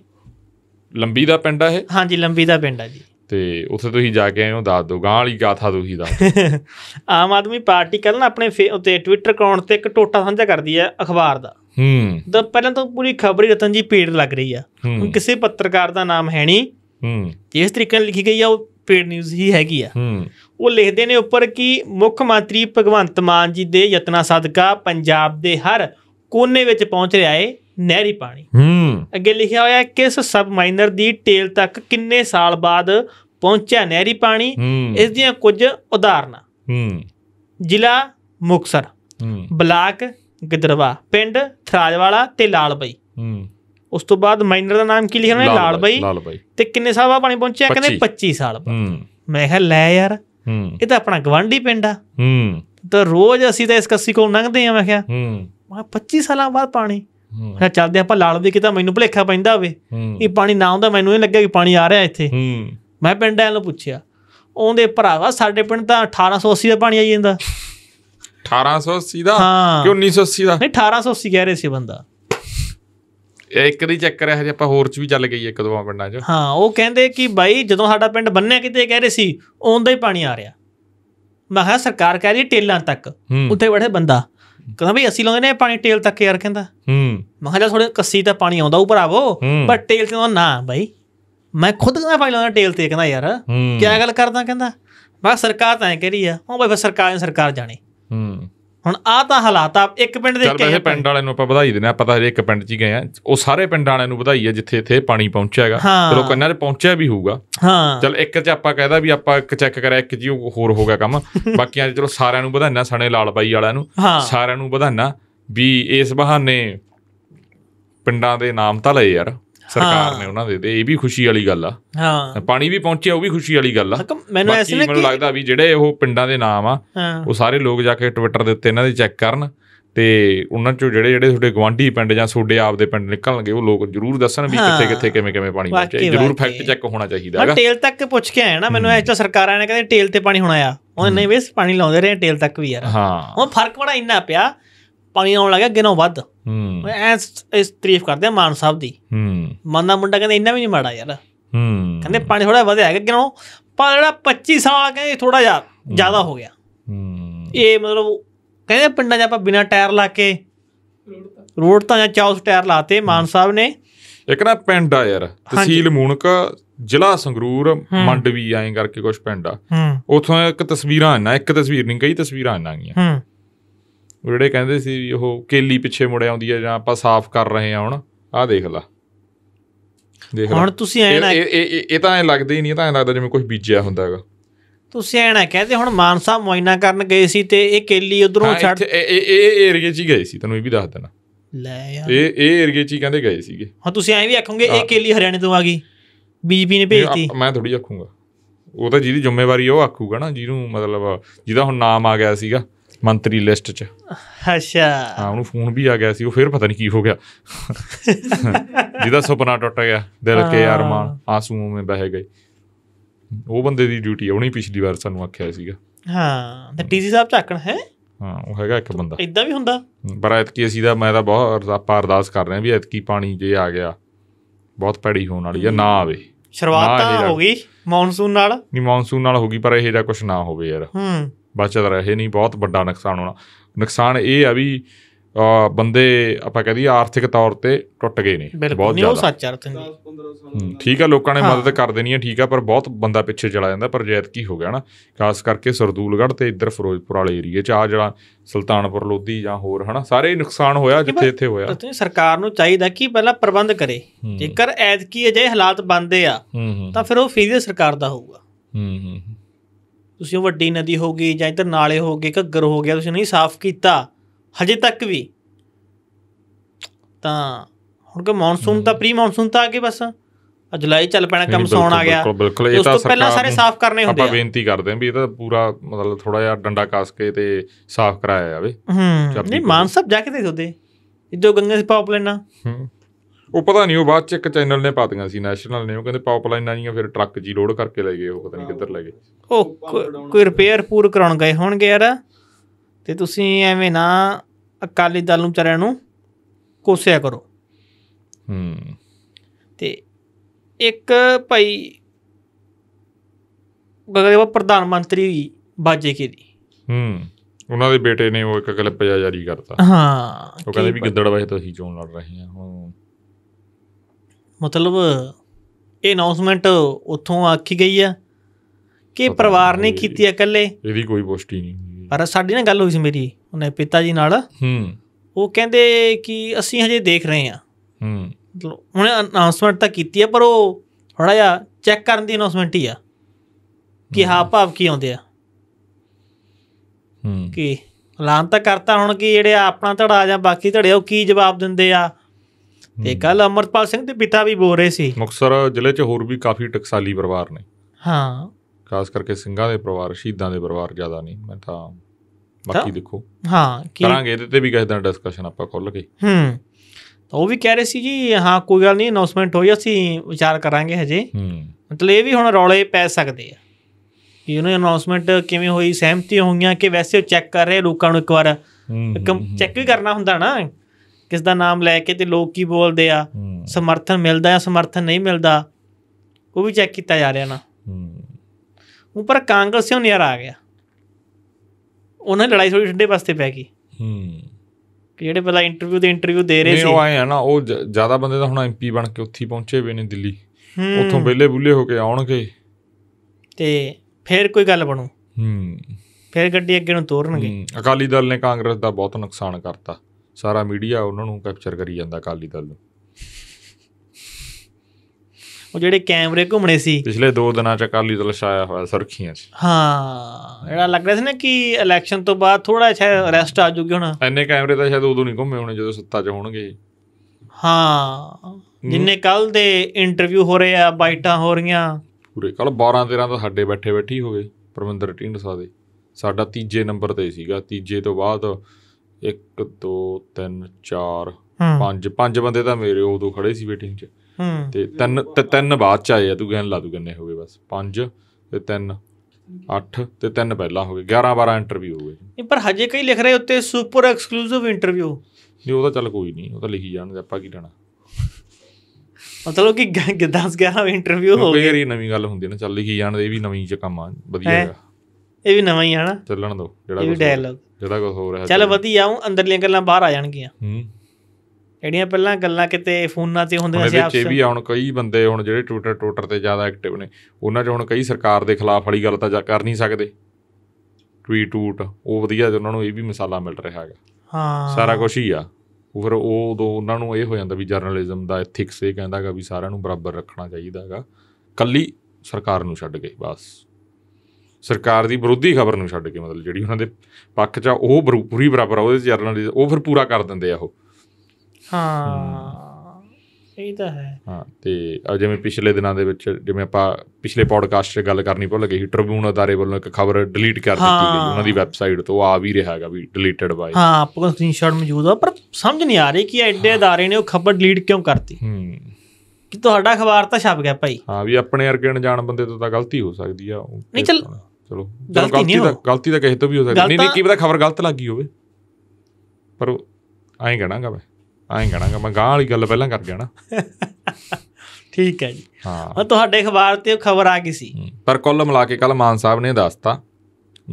ਲੰਬੀ ਦਾ ਪਿੰਡ ਆ ਇਹ ਹਾਂਜੀ ਲੰਬੀ ਦਾ ਪਿੰਡ ਆ ਜੀ ਤੇ ਉੱਥੇ ਤੁਸੀਂ ਜਾ ਕੇ ਆਏ ਹੋ ਦੱਸ ਦੋ ਗਾਂ ਵਾਲੀ ਗਾਥਾ ਤੁਸੀਂ ਦੱਸ ਆਮ ਆਦਮੀ ਪਾਰਟੀ ਕੱਲ ਨਾ ਆਪਣੇ ਉੱਤੇ ਟਵਿੱਟਰ ਅਕਾਊਂਟ ਤੇ ਇੱਕ ਟੋਟਾ ਸਾਂਝਾ ਕਰਦੀ ਹੈ ਅਖਬਾਰ ਦਾ ਹੂੰ ਤਾਂ ਪਹਿਲਾਂ ਤਾਂ ਪੂਰੀ ਖਬਰ ਹੀ ਰਤਨ ਜੀ ਪੇੜ ਲੱਗ ਰਹੀ ਆ ਹੁਣ ਕਿਸੇ ਪੱਤਰਕਾਰ ਦਾ ਨਾਮ ਹੈ ਨਹੀਂ ਹੂੰ ਜਿਸ ਤਰੀਕੇ ਨਾਲ ਲਿਖੀ ਗਈ ਆ ਉਹ ਪੇੜ ਨਿਊਜ਼ ਹੀ ਹੈਗੀ ਆ ਹੂੰ ਉਹ ਲਿਖਦੇ ਨੇ ਉੱਪਰ ਕਿ ਮੁੱਖ ਮੰਤਰੀ ਭਗਵੰਤ ਮਾਨ ਜੀ ਦੇ ਯਤਨਾਂ ਸਦਕਾ ਪੰਜਾਬ ਦੇ ਹਰ ਕੋਨੇ ਵਿੱਚ ਪਹੁੰਚ ਰਿਹਾ ਏ ਨਹਿਰੀ ਪਾਣੀ ਹੂੰ ਅੱਗੇ ਲਿਖਿਆ ਹੋਇਆ ਕਿਸ ਸਬ ਮਾਈਨਰ ਦੀ ਟੇਲ ਤੱਕ ਕਿੰਨੇ ਸਾਲ ਬਾਅਦ ਪਹੁੰਚਿਆ ਨਹਿਰੀ ਪਾਣੀ ਇਸ ਦੀਆਂ ਕੁਝ ਉਦਾਹਰਨਾਂ ਹੂੰ ਜ਼ਿਲ੍ਹਾ ਮੁਕਸਰ ਬਲਾਕ ਗਿੱਦਰਵਾ ਪਿੰਡ ਥਰਾਜਵਾਲਾ ਤੇ ਲਾਲਬਈ ਹੂੰ ਉਸ ਤੋਂ ਬਾਅਦ ਮਾਈਨਰ ਦਾ ਨਾਮ ਕੀ ਲਿਖਿਆ ਉਹਨੇ ਲਾਲਬਈ ਤੇ ਕਿੰਨੇ ਸਾਲ ਬਾਅਦ ਪਾਣੀ ਪਹੁੰਚਿਆ ਕਹਿੰਦੇ 25 ਸਾਲ ਬਾਅਦ ਮੈਂ ਕਿਹਾ ਲੈ ਯਾਰ ਇਹ ਤਾਂ ਆਪਣਾ ਗਵਾਂਢੀ ਪਿੰਡ ਆ ਹੂੰ ਤਾਂ ਰੋਜ਼ ਅਸੀਂ ਤਾਂ ਇਸ ਕੱਸੀ ਕੋਲ ਲੰਘਦੇ ਆ ਮੈਂ ਕਿਹਾ ਹੂੰ ਮੈਂ 25 ਸਾਲਾਂ ਬਾਅਦ ਪਾਣੀ ਹਾਂ ਚੱਲਦੇ ਆਪਾਂ ਲਾਲ ਦੇ ਕਿਤਾ ਮੈਨੂੰ ਭਲੇਖਾ ਪੈਂਦਾ ਹੋਵੇ ਇਹ ਪਾਣੀ ਨਾ ਆਉਂਦਾ ਮੈਨੂੰ ਇਹ ਲੱਗਿਆ ਕਿ ਪਾਣੀ ਆ ਰਿਹਾ ਇੱਥੇ ਮੈਂ ਪਿੰਡ ਵਾਲਿਆਂ ਨੂੰ ਪੁੱਛਿਆ ਉਹਦੇ ਭਰਾਵਾ ਸਾਡੇ ਪਿੰਡ ਤਾਂ 1880 ਦਾ ਪਾਣੀ ਆਈ ਜਾਂਦਾ 1880 ਦਾ ਕਿ 1980 ਦਾ ਨਹੀਂ 1880 ਕਹਿ ਰਹੇ ਸੀ ਬੰਦਾ ਇਹ ਇੱਕ ਦੀ ਚੱਕਰ ਹੈ ਹਜੇ ਆਪਾਂ ਹੋਰ ਚ ਵੀ ਚੱਲ ਗਈ ਇੱਕ ਦੋ ਪਿੰਡਾਂ 'ਚ ਹਾਂ ਉਹ ਕਹਿੰਦੇ ਕਿ ਬਾਈ ਜਦੋਂ ਸਾਡਾ ਪਿੰਡ ਬੰਨਿਆ ਕਿਤੇ ਕਹਿ ਰਹੇ ਸੀ ਉਹਦਾ ਹੀ ਪਾਣੀ ਆ ਰਿਹਾ ਮੈਂ ਕਿਹਾ ਸਰਕਾਰ ਕਹਿ ਰਹੀ ਟੇਲਾਂ ਤੱਕ ਉੱਥੇ ਬੈਠੇ ਬੰਦਾ ਕਹਿੰਦਾ ਵੀ ਅਸੀਂ ਲਾਉਂਦੇ ਨੇ ਪਾਣੀ ਟੇਲ ਤੱਕ ਯਾਰ ਕਹਿੰਦਾ ਹੂੰ ਮੈਂ ਕਿਹਾ ਥੋੜੇ ਕੱਸੀ ਤਾਂ ਪਾਣੀ ਆਉਂਦਾ ਉਹ ਭਰਾਵੋ ਪਰ ਟੇਲ ਤੇ ਨਾ ਬਾਈ ਮੈਂ ਖੁਦ ਕਹਿੰਦਾ ਪਾਣੀ ਲਾਉਂਦਾ ਟੇਲ ਤੇ ਕਹਿੰਦਾ ਯਾਰ ਕੀ ਗੱਲ ਕਰਦਾ ਕਹਿੰਦਾ ਬਸ ਸਰਕਾਰ ਤਾਂ ਐ ਕਹਿ ਰਹੀ ਆ ਉਹ ਬਈ ਫਿਰ ਸਰਕਾਰ ਨੇ ਸਰਕਾਰ ਜਾਣੀ ਹੂੰ ਹੁਣ ਆ ਤਾਂ ਹਾਲਾਤ ਆ ਇੱਕ ਪਿੰਡ ਦੇ ਕਹੇ ਪਿੰਡ ਵਾਲਿਆਂ ਨੂੰ ਆਪਾਂ ਵਧਾਈ ਦਿੰਦੇ ਆ ਪਤਾ ਹਰੇਕ ਪਿੰਡ 'ਚ ਹੀ ਗਏ ਆ ਉਹ ਸਾਰੇ ਪਿੰਡ ਵਾਲਿਆਂ ਨੂੰ ਵਧਾਈ ਆ ਜਿੱਥੇ ਇੱਥੇ ਪਾਣੀ ਪਹੁੰਚਿਆ ਹੈਗਾ ਚਲੋ ਕੰਨਾਂ 'ਤੇ ਪਹੁੰਚਿਆ ਵੀ ਹੋਊਗਾ ਹਾਂ ਚਲ ਇੱਕ 'ਚ ਆਪਾਂ ਕਹਿਦਾ ਵੀ ਆਪਾਂ ਇੱਕ ਚੈੱਕ ਕਰਿਆ ਇੱਕ ਜੀ ਹੋਰ ਹੋ ਗਿਆ ਕੰਮ ਬਾਕੀਆਂ ਦੇ ਚਲੋ ਸਾਰਿਆਂ ਨੂੰ ਵਧਾਈਆਂ ਸਣੇ ਲਾਲ ਬਾਈ ਵਾਲਿਆਂ ਨੂੰ ਸਾਰਿਆਂ ਨੂੰ ਵਧਾਈਆਂ ਵੀ ਇਸ ਬਹਾਨੇ ਪਿੰਡਾਂ ਦੇ ਨਾਮ ਤਾਂ ਲਏ ਯਾਰ ਸਰਕਾਰ ਨੇ ਉਹਨਾਂ ਦੇ ਤੇ ਇਹ ਵੀ ਖੁਸ਼ੀ ਵਾਲੀ ਗੱਲ ਆ ਹਾਂ ਪਾਣੀ ਵੀ ਪਹੁੰਚਿਆ ਉਹ ਵੀ ਖੁਸ਼ੀ ਵਾਲੀ ਗੱਲ ਆ ਮੈਨੂੰ ਐਸੇ ਨਾ ਮੈਨੂੰ ਲੱਗਦਾ ਵੀ ਜਿਹੜੇ ਉਹ ਪਿੰਡਾਂ ਦੇ ਨਾਮ ਆ ਉਹ ਸਾਰੇ ਲੋਕ ਜਾ ਕੇ ਟਵਿੱਟਰ ਦੇ ਉੱਤੇ ਇਹਨਾਂ ਦੇ ਚੈੱਕ ਕਰਨ ਤੇ ਉਹਨਾਂ ਚੋਂ ਜਿਹੜੇ ਜਿਹੜੇ ਤੁਹਾਡੇ ਗਵਾਂਢੀ ਪਿੰਡ ਜਾਂ ਤੁਹਾਡੇ ਆਪ ਦੇ ਪਿੰਡ ਨਿਕਲਣਗੇ ਉਹ ਲੋਕ ਜਰੂਰ ਦੱਸਣ ਵੀ ਕਿੱਥੇ ਕਿੱਥੇ ਕਿਵੇਂ ਕਿਵੇਂ ਪਾਣੀ ਪਹੁੰਚਿਆ ਜਰੂਰ ਫੈਕਟ ਚੈੱਕ ਹੋਣਾ ਚਾਹੀਦਾ ਹੈਗਾ ਟੇਲ ਤੱਕ ਪੁੱਛ ਕੇ ਆਏ ਨਾ ਮੈਨੂੰ ਐਸ ਤਾਂ ਸਰਕਾਰਾਂ ਨੇ ਕਹਿੰਦੇ ਟੇਲ ਤੇ ਪਾਣੀ ਹੋਣਾ ਆ ਉਹ ਨਹੀਂ ਵੇਸ ਪਾਣੀ ਲਾਉਂਦੇ ਰਹੇ ਟੇਲ ਤੱਕ ਵੀ ਯਾਰ ਹਾਂ ਉਹ ਫਰਕ ਬੜਾ ਇੰਨਾ ਪਿਆ ਪਾਣੀ ਆਉਣ ਲੱਗਿਆ ਅੱਗੇ ਨਾਲੋਂ ਵੱਧ ਹੂੰ ਐ ਇਸ ਤਰੀਫ ਕਰਦੇ ਆ ਮਾਨ ਸਾਹਿਬ ਦੀ ਹੂੰ ਮਾਨ ਦਾ ਮੁੰਡਾ ਕਹਿੰਦਾ ਇੰਨਾ ਵੀ ਨਹੀਂ ਮਾੜਾ ਯਾਰ ਹੂੰ ਕਹਿੰਦੇ ਪਾਣੀ ਥੋੜਾ ਵਧਿਆ ਹੈਗਾ ਕਿਉਂ ਪਰ ਜਿਹੜਾ 25 ਸਾਲ ਕਹਿੰਦੇ ਥੋੜਾ ਜਿਹਾ ਜ਼ਿਆਦਾ ਹੋ ਗਿਆ ਹੂੰ ਇਹ ਮਤਲਬ ਕਹਿੰਦੇ ਪਿੰਡਾਂ 'ਚ ਆਪਾਂ ਬਿਨਾ ਟਾਇਰ ਲਾ ਕੇ ਰੋਡ ਤਾਂ ਜਾਂ ਚਾਉਸ ਟਾਇਰ ਲਾਤੇ ਮਾਨ ਸਾਹਿਬ ਨੇ ਇੱਕ ਨਾ ਪਿੰਡ ਆ ਯਾਰ ਤਹਿਸੀਲ ਮੂਨਕ ਜ਼ਿਲ੍ਹਾ ਸੰਗਰੂਰ ਮੰਡਵੀ ਐਂ ਕਰਕੇ ਕੁਝ ਪਿੰਡ ਆ ਉਥੋਂ ਇੱਕ ਤਸਵੀਰਾਂ ਆਣਾ ਇੱਕ ਤਸਵੀਰ ਨਹੀਂ ਕਈ ਤਸਵੀਰਾਂ ਆਣਾਂਗੀਆਂ ਜਿਹੜੇ ਕਹਿੰਦੇ ਸੀ ਵੀ ਉਹ ਕੇਲੀ ਪਿੱਛੇ ਮੁੜ ਆਉਂਦੀ ਹੈ ਜਾਂ ਆਪਾਂ ਸਾਫ਼ ਕਰ ਰਹੇ ਹਾਂ ਹੁਣ ਆਹ ਦੇਖ ਲਾ ਦੇਖ ਹੁਣ ਤੁਸੀਂ ਐ ਨਾ ਇਹ ਤਾਂ ਐ ਲੱਗਦੇ ਹੀ ਨਹੀਂ ਤਾਂ ਐ ਲੱਗਦਾ ਜਿਵੇਂ ਕੁਝ ਬੀਜਿਆ ਹੁੰਦਾ ਹੈਗਾ ਤੁਸੀਂ ਐ ਨਾ ਕਹਦੇ ਹੁਣ ਮਾਨਸਾ ਮੋਇਨਾ ਕਰਨ ਗਏ ਸੀ ਤੇ ਇਹ ਕੇਲੀ ਉਧਰੋਂ ਛੱਡ ਇਹ ਇਹ ਏਰੀਆ 'ਚ ਹੀ ਗਏ ਸੀ ਤੁਹਾਨੂੰ ਇਹ ਵੀ ਦੱਸ ਦੇਣਾ ਲੈ ਯਾਰ ਇਹ ਇਹ ਏਰੀਆ 'ਚ ਹੀ ਕਹਿੰਦੇ ਗਏ ਸੀਗੇ ਹਾਂ ਤੁਸੀਂ ਐ ਵੀ ਆਖੋਗੇ ਇਹ ਕੇਲੀ ਹਰਿਆਣੇ ਤੋਂ ਆ ਗਈ ਬੀਬੀ ਨੇ ਭੇਜਤੀ ਮੈਂ ਥੋੜੀ ਆਖੂਗਾ ਉਹ ਤਾਂ ਜਿਹਦੀ ਜ਼ਿੰਮੇਵਾਰੀ ਉਹ ਆਖੂਗਾ ਨਾ ਜਿਹਨੂੰ ਮਤਲਬ ਜਿਹਦਾ ਹੁਣ ਨਾਮ ਆ ਗਿਆ ਸੀਗਾ ਮੰਤਰੀ ਲਿਸਟ 'ਚ ਅੱਛਾ ਹਾਂ ਉਹਨੂੰ ਫੋਨ ਵੀ ਆ ਗਿਆ ਸੀ ਉਹ ਫੇਰ ਪਤਾ ਨਹੀਂ ਕੀ ਹੋ ਗਿਆ ਜਿਹਦਾ ਸੁਪਨਾ ਟੁੱਟ ਗਿਆ ਦਿਲ ਕੇ ਅਰਮਾਨ ਆਸੂਆਂ ਵਿੱਚ ਬਹਿ ਗਏ ਉਹ ਬੰਦੇ ਦੀ ਡਿਊਟੀ ਆ ਉਹਨੇ ਪਿਛਲੀ ਵਾਰ ਸਾਨੂੰ ਆਖਿਆ ਸੀਗਾ ਹਾਂ ਤੇ ਟੀਜੀ ਸਾਹਿਬ ਝਾਕਣ ਹੈ ਹਾਂ ਉਹ ਹੈਗਾ ਇੱਕ ਬੰਦਾ ਇਦਾਂ ਵੀ ਹੁੰਦਾ ਪਰ ਕੀ ਅਸੀਂ ਦਾ ਮੈਂ ਤਾਂ ਬਹੁਤ ਆਪਾਂ ਅਰਦਾਸ ਕਰ ਰਹੇ ਆ ਵੀ ਐਤਕੀ ਪਾਣੀ ਜੇ ਆ ਗਿਆ ਬਹੁਤ ਪੜੀ ਹੋਣ ਵਾਲੀ ਆ ਨਾ ਆਵੇ ਸ਼ੁਰੂਆਤ ਤਾਂ ਹੋ ਗਈ ਮੌਨਸੂਨ ਨਾਲ ਨਹੀਂ ਮੌਨਸੂਨ ਨਾਲ ਹੋ ਗਈ ਪਰ ਇਹ ਜਿਹਾ ਕੁਝ ਨਾ ਹੋਵੇ ਯਾਰ ਹੂੰ ਬਚਤ ਰਹੇ ਨਹੀਂ ਬਹੁਤ ਵੱਡਾ ਨੁਕਸਾਨ ਹੋਣਾ ਨੁਕਸਾਨ ਇਹ ਆ ਵੀ ਬੰਦੇ ਆਪਾਂ ਕਹਦੇ ਆਰਥਿਕ ਤੌਰ ਤੇ ਟੁੱਟ ਗਏ ਨੇ ਬਹੁਤ ਜ਼ਿਆਦਾ ਉਹ ਸੱਚ ਅਰਥ ਨਹੀਂ ਠੀਕ ਆ ਲੋਕਾਂ ਨੇ ਮਦਦ ਕਰ ਦੇਣੀ ਆ ਠੀਕ ਆ ਪਰ ਬਹੁਤ ਬੰਦਾ ਪਿੱਛੇ ਚਲਾ ਜਾਂਦਾ ਪਰ ਜੈਤ ਕੀ ਹੋ ਗਿਆ ਨਾ ਖਾਸ ਕਰਕੇ ਸਰਦੂਲਗੜ੍ਹ ਤੇ ਇੱਧਰ ਫਿਰੋਜ਼ਪੁਰ ਵਾਲੇ ਏਰੀਆ 'ਚ ਆ ਜਿਹੜਾ ਸੁਲਤਾਨਪੁਰ ਲੋਧੀ ਜਾਂ ਹੋਰ ਹਨਾ ਸਾਰੇ ਨੁਕਸਾਨ ਹੋਇਆ ਜਿੱਥੇ ਇੱਥੇ ਹੋਇਆ ਸਰਕਾਰ ਨੂੰ ਚਾਹੀਦਾ ਕਿ ਪਹਿਲਾਂ ਪ੍ਰਬੰਧ ਕਰੇ ਜੇਕਰ ਐਤਕੀ ਅਜੇ ਹਾਲਾਤ ਬੰਦੇ ਆ ਤਾਂ ਫਿਰ ਉਹ ਫੀਸ ਸਰਕਾਰ ਦਾ ਹੋਊਗਾ ਹੂੰ ਹੂੰ ਤੁਸੀਂ ਉਹ ਵੱਡੀ ਨਦੀ ਹੋ ਗਈ ਜਾਂ ਇਧਰ ਨਾਲੇ ਹੋ ਗਏ ਘੱਗਰ ਹੋ ਗਿਆ ਤੁਸੀਂ ਨਹੀਂ ਸਾਫ਼ ਕੀਤਾ ਹਜੇ ਤੱਕ ਵੀ ਤਾਂ ਹੁਣ ਕਿ ਮੌਨਸੂਨ ਤਾਂ ਪ੍ਰੀ ਮੌਨਸੂਨ ਤਾਂ ਆ ਕੇ ਬਸ ਜੁਲਾਈ ਚੱਲ ਪੈਣਾ ਕੰਮ ਸੌਣ ਆ ਗਿਆ ਬਿਲਕੁਲ ਇਹ ਤਾਂ ਪਹਿਲਾਂ ਸਾਰੇ ਸਾਫ਼ ਕਰਨੇ ਹੁੰਦੇ ਆ ਆਪਾਂ ਬੇਨਤੀ ਕਰਦੇ ਆਂ ਵੀ ਇਹ ਤਾਂ ਪੂਰਾ ਮਤਲਬ ਥੋੜਾ ਜਿਹਾ ਡੰਡਾ ਕਾਸ ਕੇ ਤੇ ਸਾਫ਼ ਕਰਾਇਆ ਜਾਵੇ ਹੂੰ ਨਹੀਂ ਮਾਨ ਜਾ ਕੇ ਦੇ ਦੇਖੋ ਇਹ ਜੋ ਗੰਗਾ ਸੇ ਪਾਪ ਲੈਣਾ ਹੂੰ ਉਹ ਪਤਾ ਨਹੀਂ ਉਹ ਬਾਅਦ ਚ ਇੱਕ ਚੈਨਲ ਨੇ ਪਾਤੀਆਂ ਸੀ ਨੈਸ਼ਨਲ ਨੇ ਉਹ ਕਹਿੰਦੇ ਪਾਪ ਲਾਈਨਾਂ ਜੀਆਂ ਫਿਰ ਟਰੱਕ ਜੀ ਲੋਡ ਕਰਕੇ ਲੈ ਗਏ ਉਹ ਪਤਾ ਨਹੀਂ ਕਿੱਧਰ ਲੈ ਗਏ ਉਹ ਕੋਈ ਰਿਪੇਅਰ ਪੂਰ ਕਰਾਉਣ ਗਏ ਹੋਣਗੇ ਯਾਰ ਤੇ ਤੁਸੀਂ ਐਵੇਂ ਨਾ ਅਕਾਲੀ ਦਲ ਨੂੰ ਚਰਿਆਂ ਨੂੰ ਕੋਸਿਆ ਕਰੋ ਹੂੰ ਤੇ ਇੱਕ ਭਾਈ ਗਗਰੇ ਪ੍ਰਧਾਨ ਮੰਤਰੀ ਵੀ ਬਾਜੇ ਕੇ ਦੀ ਹੂੰ ਉਹਨਾਂ ਦੇ ਬੇਟੇ ਨੇ ਉਹ ਇੱਕ ਕਲਿੱਪ ਜਾਰੀ ਕਰਤਾ ਹਾਂ ਉਹ ਕਹਿੰਦੇ ਵੀ ਗਿੱਦੜ ਵਾਹੇ ਤੋਂ ਅਸੀਂ ਚੋਣ ਲੜ ਰਹੇ ਹਾਂ ਹੁਣ ਮਤਲਬ ਇਹ ਅਨਾਉਂਸਮੈਂਟ ਉੱਥੋਂ ਆਖੀ ਗਈ ਆ ਕਿ ਪਰਿਵਾਰ ਨੇ ਕੀਤੀ ਆ ਇਕੱਲੇ ਇਹਦੀ ਕੋਈ ਪੁਸ਼ਟੀ ਨਹੀਂ ਪਰ ਸਾਡੀ ਨਾਲ ਗੱਲ ਹੋਈ ਸੀ ਮੇਰੀ ਉਹਨੇ ਪਿਤਾ ਜੀ ਨਾਲ ਹੂੰ ਉਹ ਕਹਿੰਦੇ ਕਿ ਅਸੀਂ ਹਜੇ ਦੇਖ ਰਹੇ ਆ ਹੂੰ ਉਹਨੇ ਅਨਾਉਂਸਮੈਂਟ ਤਾਂ ਕੀਤੀ ਆ ਪਰ ਉਹ ਥੋੜਾ ਜਿਹਾ ਚੈੱਕ ਕਰਨ ਦੀ ਅਨਾਉਂਸਮੈਂਟ ਹੀ ਆ ਕਿ ਹਾਂ ਭਾਵ ਕੀ ਆਉਂਦੇ ਆ ਹੂੰ ਕਿ ਐਲਾਨ ਤਾਂ ਕਰਤਾ ਹੁਣ ਕਿ ਜਿਹੜੇ ਆਪਣਾ ਧੜਾ ਜਾਂ ਬਾਕੀ ਧੜੇ ਉਹ ਕੀ ਜਵਾਬ ਦਿੰਦੇ ਆ ਤੇ ਕੱਲ ਅਮਰਪਾਲ ਸਿੰਘ ਦੇ ਪਿਤਾ ਵੀ ਬੋਲ ਰਹੇ ਸੀ ਮੁਕਸਰ ਜ਼ਿਲ੍ਹੇ 'ਚ ਹੋਰ ਵੀ ਕਾਫੀ ਟਕਸਾਲੀ ਪਰਿਵਾਰ ਨੇ ਹਾਂ ਖਾਸ ਕਰਕੇ ਸਿੰਘਾਂ ਦੇ ਪਰਿਵਾਰ ਸ਼ਹੀਦਾਂ ਦੇ ਪਰਿਵਾਰ ਜ਼ਿਆਦਾ ਨਹੀਂ ਮੈਂ ਤਾਂ ਬਾਕੀ ਦੇਖੋ ਹਾਂ ਕੀ ਕਰਾਂਗੇ ਇਹਦੇ ਤੇ ਵੀ ਕਿਸੇ ਦਿਨ ਡਿਸਕਸ਼ਨ ਆਪਾਂ ਖੁੱਲ ਕੇ ਹੂੰ ਤਾਂ ਉਹ ਵੀ ਕਹਿ ਰਹੇ ਸੀ ਜੀ ਹਾਂ ਕੋਈ ਗੱਲ ਨਹੀਂ ਅਨਾਉਂਸਮੈਂਟ ਹੋਈ ਅਸੀਂ ਵਿਚਾਰ ਕਰਾਂਗੇ ਹਜੇ ਹੂੰ ਮਤਲਬ ਇਹ ਵੀ ਹੁਣ ਰੌਲੇ ਪੈ ਸਕਦੇ ਆ ਕਿ ਉਹਨਾਂ ਅਨਾਉਂਸਮੈਂਟ ਕਿਵੇਂ ਹੋਈ ਸਹਿਮਤੀ ਹੋਈਆਂ ਕਿ ਵੈਸੇ ਉਹ ਚੈੱਕ ਕਰ ਰਹੇ ਲੋਕਾਂ ਨੂੰ ਇੱਕ ਵਾਰ ਚੈੱਕ ਵੀ ਕਰਨਾ ਹੁੰਦਾ ਨਾ ਕਿਸ ਦਾ ਨਾਮ ਲੈ ਕੇ ਤੇ ਲੋਕ ਕੀ ਬੋਲਦੇ ਆ ਸਮਰਥਨ ਮਿਲਦਾ ਜਾਂ ਸਮਰਥਨ ਨਹੀਂ ਮਿਲਦਾ ਉਹ ਵੀ ਚੈੱਕ ਕੀਤਾ ਜਾ ਰਿਹਾ ਨਾ ਹੂੰ ਉੱਪਰ ਕਾਂਗਰਸਿਓਂ ਨਿਆਰ ਆ ਗਿਆ ਉਹਨਾਂ ਲੜਾਈ ਥੋੜੀ ਠੰਡੇ ਪਾਸੇ ਪੈ ਗਈ ਹੂੰ ਕਿ ਜਿਹੜੇ ਪਹਿਲਾਂ ਇੰਟਰਵਿਊ ਦੇ ਇੰਟਰਵਿਊ ਦੇ ਰਹੇ ਸੀ ਉਹ ਆਏ ਆ ਨਾ ਉਹ ਜ਼ਿਆਦਾ ਬੰਦੇ ਤਾਂ ਹੁਣ ਐਮਪੀ ਬਣ ਕੇ ਉੱਥੇ ਪਹੁੰਚੇ ਹੋਏ ਨੇ ਦਿੱਲੀ ਉੱਥੋਂ ਬੇਲੇ ਬੁੱਲੇ ਹੋ ਕੇ ਆਉਣਗੇ ਤੇ ਫੇਰ ਕੋਈ ਗੱਲ ਬਣੂ ਹੂੰ ਫੇਰ ਗੱਡੀ ਅੱਗੇ ਨੂੰ ਤੋਰਨਗੇ ਅਕਾਲੀ ਦਲ ਨੇ ਕਾਂਗਰਸ ਦਾ ਬਹੁਤ ਨੁਕਸਾਨ ਕਰਤਾ ਸਾਰਾ ਮੀਡੀਆ ਉਹਨਾਂ ਨੂੰ ਕੈਪਚਰ ਕਰੀ ਜਾਂਦਾ ਕਾਲੀ ਦਲ ਨੂੰ ਉਹ ਜਿਹੜੇ ਕੈਮਰੇ ਘੁੰਮਣੇ ਸੀ ਪਿਛਲੇ 2 ਦਿਨਾਂ ਚ ਅਕਾਲੀ ਦਲ ਛਾਇਆ ਹੋਇਆ ਸੁਰਖੀਆਂ 'ਚ ਹਾਂ ਜਿਹੜਾ ਲੱਗ ਰਿਹਾ ਸੀ ਨਾ ਕਿ ਇਲੈਕਸ਼ਨ ਤੋਂ ਬਾਅਦ ਥੋੜਾ ਜਿਹਾ ਰੈਸਟ ਆ ਜੂਗੀ ਹੁਣ ਐਨੇ ਕੈਮਰੇ ਤਾਂ ਸ਼ਾਇਦ ਉਦੋਂ ਨਹੀਂ ਘੁੰਮੇ ਹੋਣੇ ਜਦੋਂ ਸੱਤਾ 'ਚ ਹੋਣਗੇ ਹਾਂ ਜਿੰਨੇ ਕੱਲ ਦੇ ਇੰਟਰਵਿਊ ਹੋ ਰਹੇ ਆ ਬਾਈਟਾਂ ਹੋ ਰਹੀਆਂ ਪੂਰੇ ਕੱਲ 12 13 ਤਾਂ ਸਾਡੇ ਬੈਠੇ ਬੈਠੀ ਹੋਵੇ ਪਰਮਿੰਦਰ ਢੀਂਡਸਾ ਦੇ ਸਾਡਾ ਤੀਜੇ ਨੰਬਰ ਤੇ ਸੀਗਾ ਤੀਜੇ ਤੋਂ ਬਾਅਦ 1 2 3 4 5 ਪੰਜ ਬੰਦੇ ਤਾਂ ਮੇਰੇ ਉਦੋਂ ਖੜੇ ਸੀ ਵੇਟਿੰਗ 'ਚ ਤੇ ਤਿੰਨ ਤੇ ਤਿੰਨ ਬਾਅਦ ਚ ਆਏ ਆ ਤੂੰ ਕਹਿਣ ਲਾ ਤੂੰ ਕਿੰਨੇ ਹੋ ਗਏ ਬਸ ਪੰਜ ਤੇ ਤਿੰਨ 8 ਤੇ 3 ਪਹਿਲਾਂ ਹੋ ਗਏ 11 12 ਇੰਟਰਵਿਊ ਹੋ ਗਏ ਨਹੀਂ ਪਰ ਹਜੇ ਕਈ ਲਿਖ ਰਹੇ ਉੱਤੇ ਸੁਪਰ ਐਕਸਕਲੂਸਿਵ ਇੰਟਰਵਿਊ ਨਹੀਂ ਤਾਂ ਚੱਲ ਕੋਈ ਨਹੀਂ ਉਹ ਤਾਂ ਲਿਖੀ ਜਾਣਗੇ ਆਪਾਂ ਕੀ ਲੈਣਾ ਮਤਲਬ ਕਿ 10 11 ਇੰਟਰਵਿਊ ਹੋ ਗਏ ਕੋਈ ਨਵੀਂ ਗੱਲ ਹੁੰਦੀ ਨਾ ਚੱਲ ਲਿਖੀ ਜਾਣ ਇਹ ਵੀ ਨਵੀਂ ਚ ਕੰਮ ਆ ਵਧੀਆ ਹੈਗਾ ਇਹ ਵੀ ਨਵਾਂ ਹੀ ਆ ਨਾ ਚੱਲਣ ਦੋ ਜਿਹੜਾ ਇਹ ਵੀ ਡਾਇਲੌਗ ਜਿਹੜਾ ਕੁਝ ਹੋ ਰਿਹਾ ਚੱਲ ਵਧੀਆ ਹੂੰ ਅੰਦਰਲੀਆਂ ਗੱਲਾਂ ਬਾਹਰ ਆ ਜਾਣਗੀਆਂ ਹੂੰ ਜਿਹੜੀਆਂ ਪਹਿਲਾਂ ਗੱਲਾਂ ਕਿਤੇ ਫੋਨਾਂ ਤੇ ਹੁੰਦੀਆਂ ਸੀ ਆਪਸ ਵਿੱਚ ਵੀ ਹੁਣ ਕਈ ਬੰਦੇ ਹੁਣ ਜਿਹੜੇ ਟਵਿੱਟਰ ਟਵਿੱਟਰ ਤੇ ਜ਼ਿਆਦਾ ਐਕਟਿਵ ਨੇ ਉਹਨਾਂ 'ਚ ਹੁਣ ਕਈ ਸਰਕਾਰ ਦੇ ਖਿਲਾਫ ਵਾਲੀ ਗੱਲ ਤਾਂ ਕਰ ਨਹੀਂ ਸਕਦੇ ਟਵੀਟ ਟੂਟ ਉਹ ਵਧੀਆ ਉਹਨਾਂ ਨੂੰ ਇਹ ਵੀ ਮਿਸਾਲਾ ਮਿਲ ਰਿਹਾ ਹੈਗਾ ਹਾਂ ਸਾਰਾ ਕੁਝ ਹੀ ਆ ਉਹ ਫਿਰ ਉਹ ਉਦੋਂ ਉਹਨਾਂ ਨੂੰ ਇਹ ਹੋ ਜਾਂਦਾ ਵੀ ਜਰਨਲਿਜ਼ਮ ਦਾ ਐਥਿਕਸ ਇਹ ਕਹਿੰਦਾਗਾ ਵੀ ਸਾਰਿਆਂ ਨੂੰ ਬਰਾਬਰ ਰੱਖਣਾ ਚਾਹੀਦਾਗਾ ਕੱਲੀ ਸਰਕਾਰ ਨੂੰ ਛੱਡ ਕੇ ਬਸ ਸਰਕਾਰ ਦੀ ਵਿਰੋਧੀ ਖਬਰ ਨੂੰ ਛੱਡ ਕੇ ਮਤਲਬ ਜਿਹੜੀ ਉਹਨਾਂ ਦੇ ਪੱਖ 'ਚ ਆ ਉਹ ਪੂਰੀ ਬਰਾਬਰ ਆ ਉਹਦੇ ਜਰਨਲਿਸਟ ਉਹ ਫਿਰ ਪੂਰਾ ਕਰ ਦਿੰਦੇ ਆ ਉਹ ਹਾਂ ਇਹ ਤਾਂ ਹੈ ਹਾਂ ਤੇ ਜਿਵੇਂ ਪਿਛਲੇ ਦਿਨਾਂ ਦੇ ਵਿੱਚ ਜਿਵੇਂ ਆਪਾਂ ਪਿਛਲੇ ਪੌਡਕਾਸਟ 'ਚ ਗੱਲ ਕਰਨੀ ਭੁੱਲ ਗਏ ਸੀ ਟ੍ਰਿਬਿਊਨ ਅਦਾਰੇ ਵੱਲੋਂ ਇੱਕ ਖਬਰ ਡਿਲੀਟ ਕਰ ਦਿੱਤੀ ਗਈ ਉਹਨਾਂ ਦੀ ਵੈਬਸਾਈਟ ਤੋਂ ਆ ਵੀ ਰਿਹਾ ਹੈਗਾ ਵੀ ਡਿਲੀਟਡ ਬਾਈ ਹਾਂ ਆਪਕੋ ਸਕਰੀਨਸ਼ਾਟ ਮੌਜੂਦ ਆ ਪਰ ਸਮਝ ਨਹੀਂ ਆ ਰਹੀ ਕਿ ਐਡੇ ਅਦਾਰੇ ਨੇ ਉਹ ਖਬਰ ਡਿਲੀਟ ਕਿਉਂ ਕਰਤੀ ਹੂੰ ਕਿ ਤੁਹਾਡਾ ਖਬਰ ਤਾਂ ਛਪ ਗਿਆ ਭਾਈ ਹਾਂ ਵੀ ਆਪਣੇ ਵਰਗੇ ਅਣਜਾਣ ਬੰਦੇ ਤੋਂ ਤਾਂ ਗਲਤੀ ਹੋ ਸਕਦੀ ਆ ਨਹੀਂ ਚਲ ਚਲੋ ਗਲਤੀ ਦਾ ਗਲਤੀ ਦਾ ਕਿਸੇ ਤੋਂ ਵੀ ਹੋ ਸਕਦੀ ਨਹੀਂ ਨਹੀਂ ਕੀ ਪਤਾ ਖਬਰ ਗਲਤ ਲੱਗੀ ਹੋਵੇ ਪਰ ਐਂ ਕਹਣਾਗਾ ਮੈਂ ਐਂ ਕਹਣਾਗਾ ਮੈਂ ਗਾਂ ਵਾਲੀ ਗੱਲ ਪਹਿਲਾਂ ਕਰ ਗਿਆ ਨਾ ਠੀਕ ਹੈ ਜੀ ਹਾਂ ਤੁਹਾਡੇ ਅਖਬਾਰ ਤੇ ਖਬਰ ਆ ਗਈ ਸੀ ਪਰ ਕੁੱਲ ਮਿਲਾ ਕੇ ਕੱਲ ਮਾਨ ਸਾਹਿਬ ਨੇ ਦੱਸਤਾ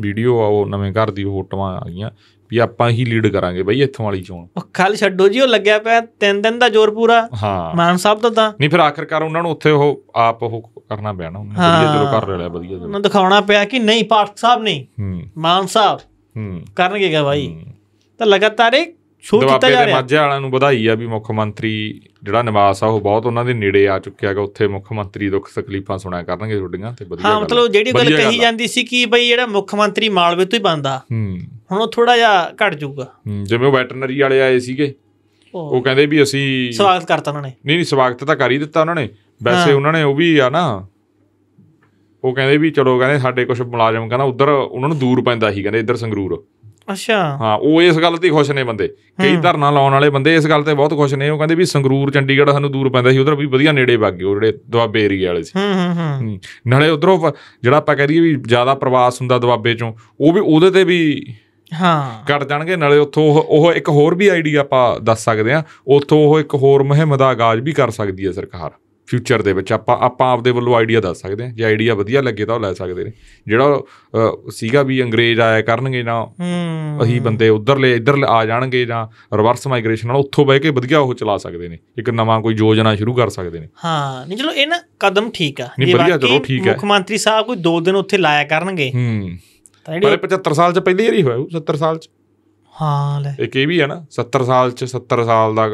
ਵੀਡੀਓ ਆ ਉਹ ਨਵੇਂ ਘਰ ਦੀ ਫੋਟੋਆਂ ਆ ਗਈਆਂ ਵੀ ਆਪਾਂ ਹੀ ਲੀਡ ਕਰਾਂਗੇ ਬਈ ਇੱਥੋਂ ਵਾਲੀ ਚੋਣ ਉਹ ਕੱਲ ਛੱਡੋ ਜੀ ਉਹ ਲੱਗਿਆ ਪਿਆ ਤਿੰਨ ਦਿਨ ਦਾ ਜ਼ੋਰ ਪੂਰਾ ਹਾਂ ਮਾਨ ਸਾਹਿਬ ਤਾਂ ਤਾਂ ਨਹੀਂ ਫਿਰ ਆਖਰਕਾਰ ਉਹਨਾਂ ਨੂੰ ਉੱਥੇ ਉਹ ਆਪ ਉਹ ਕਰਨਾ ਪਿਆ ਨਾ ਉਹਨਾਂ ਵਧੀਆ ਚਲੋ ਕਰ ਰਿਹਾ ਵਧੀਆ ਉਹਨਾਂ ਦਿਖਾਉਣਾ ਪਿਆ ਕਿ ਨਹੀਂ ਪਾਠਕ ਸਾਹਿਬ ਨਹੀਂ ਮਾਨ ਸਾਹਿਬ ਹੂੰ ਕਰਨਗੇਗਾ ਭਾਈ ਤਾਂ ਲਗਾਤਾਰ ਇਹ ਸ਼ੋਅ ਕੀਤਾ ਜਾ ਰਿਹਾ ਮਾਝੇ ਵਾਲਿਆਂ ਨੂੰ ਵਧਾਈ ਆ ਵੀ ਮੁੱਖ ਮੰਤਰੀ ਜਿਹੜਾ ਨਿਵਾਸ ਆ ਉਹ ਬਹੁਤ ਉਹਨਾਂ ਦੇ ਨੇੜੇ ਆ ਚੁੱਕਿਆ ਹੈਗਾ ਉੱਥੇ ਮੁੱਖ ਮੰਤਰੀ ਦੁੱਖ ਤਕਲੀਫਾਂ ਸੁਣਾ ਕਰਨਗੇ ਤੁਹਾਡੀਆਂ ਤੇ ਵਧੀਆ ਹਾਂ ਮਤਲਬ ਜਿਹੜੀ ਗੱਲ ਕਹੀ ਜਾਂਦੀ ਸੀ ਕਿ ਬਈ ਜਿਹੜਾ ਮੁੱਖ ਮੰਤਰੀ ਮਾਲਵੇ ਤੋਂ ਹੀ ਬੰਦਾ ਹੂੰ ਹੁਣ ਉਹ ਥੋੜਾ ਜਿਹਾ ਘਟ ਜਾਊਗਾ ਜਿਵੇਂ ਉਹ ਵੈਟਰਨਰੀ ਵਾਲੇ ਆਏ ਸੀਗੇ ਉਹ ਕਹਿੰਦੇ ਵੀ ਅਸੀਂ ਸਵਾਗਤ ਕਰਤਾ ਉਹਨਾਂ ਨੇ ਨਹੀਂ ਨਹੀਂ ਸਵਾਗਤ ਤਾਂ ਕਰ ਹੀ ਦਿੱਤਾ ਉਹਨਾਂ ਨੇ ਵੈਸੇ ਉਹਨਾਂ ਨੇ ਉਹ ਵੀ ਆ ਨਾ ਉਹ ਕਹਿੰਦੇ ਵੀ ਚਲੋ ਕਹਿੰਦੇ ਸਾਡੇ ਕੁਝ ਮੁਲਾਜ਼ਮ ਕਹਿੰਦਾ ਉਧਰ ਉਹਨਾਂ ਨੂੰ ਦੂਰ ਪੈਂਦਾ ਸੀ ਕਹਿੰਦੇ ਇੱਧਰ ਸੰਗਰੂਰ ਅੱਛਾ ਹਾਂ ਉਹ ਇਸ ਗੱਲ ਤੇ ਖੁਸ਼ ਨੇ ਬੰਦੇ ਕਈ ਧਰਨਾ ਲਾਉਣ ਵਾਲੇ ਬੰਦੇ ਇਸ ਗੱਲ ਤੇ ਬਹੁਤ ਖੁਸ਼ ਨੇ ਉਹ ਕਹਿੰਦੇ ਵੀ ਸੰਗਰੂਰ ਚੰਡੀਗੜ੍ਹ ਸਾਨੂੰ ਦੂਰ ਪੈਂਦਾ ਸੀ ਉਧਰ ਵੀ ਵਧੀਆ ਨੇੜੇ ਵਗ ਗਏ ਉਹ ਜਿਹੜੇ ਦੁਆਬੇ ਏਰੀਆ ਵਾਲੇ ਸੀ ਹੂੰ ਹੂੰ ਨਾਲੇ ਉਧਰੋਂ ਜਿਹੜਾ ਆਪਾਂ ਕਹਦੇ ਵੀ ਜ਼ਿਆਦਾ ਪ੍ਰਵਾਸ ਹੁੰਦਾ ਦੁਆਬੇ ਚੋਂ ਉਹ ਵੀ ਉਹਦੇ ਤੇ ਵੀ ਹਾਂ ਕਰ ਜਾਣਗੇ ਨਾਲੇ ਉੱਥੋਂ ਉਹ ਇੱਕ ਹੋਰ ਵੀ ਆਈਡੀਆ ਆਪਾਂ ਦੱਸ ਸਕਦੇ ਆ ਉੱਥੋਂ ਉਹ ਇੱਕ ਹੋਰ ਮੁਹਿੰਮ ਦਾ ਆਗਾਜ਼ ਵੀ ਕਰ ਸਕਦੀ ਹੈ ਸਰਕਾਰ ਫਿਊਚਰ ਦੇ ਵਿੱਚ ਆਪਾਂ ਆਪਾਂ ਆਪਦੇ ਵੱਲੋਂ ਆਈਡੀਆ ਦੱਸ ਸਕਦੇ ਹਾਂ ਜੇ ਆਈਡੀਆ ਵਧੀਆ ਲੱਗੇ ਤਾਂ ਉਹ ਲੈ ਸਕਦੇ ਨੇ ਜਿਹੜਾ ਸੀਗਾ ਵੀ ਅੰਗਰੇਜ਼ ਆਇਆ ਕਰਨਗੇ ਨਾ ਅਹੀ ਬੰਦੇ ਇਧਰ ਲੈ ਆ ਜਾਣਗੇ ਜਾਂ ਰਿਵਰਸ ਮਾਈਗ੍ਰੇਸ਼ਨ ਨਾਲ ਉੱਥੋਂ ਬਹਿ ਕੇ ਵਧੀਆ ਉਹ ਚਲਾ ਸਕਦੇ ਨੇ ਇੱਕ ਨਵਾਂ ਕੋਈ ਯੋਜਨਾ ਸ਼ੁਰੂ ਕਰ ਸਕਦੇ ਨੇ ਹਾਂ ਨਹੀਂ ਚਲੋ ਇਹ ਨਾ ਕਦਮ ਠੀਕ ਆ ਨਹੀਂ ਬਾਕੀ ਮੁੱਖ ਮੰਤਰੀ ਸਾਹਿਬ ਕੋਈ 2 ਦਿਨ ਉੱਥੇ ਲਾਇਆ ਕਰਨਗੇ ਹੂੰ ਤਾਂ ਪਰ 75 ਸਾਲ ਚ ਪਹਿਲੀ ਵਾਰੀ ਹੋਇਆ 70 ਸਾਲ ਚ ਹਾਂ ਲੈ ਇੱਕ ਇਹ ਵੀ ਹੈ ਨਾ 70 ਸਾਲ ਚ 70 ਸਾਲ ਦਾ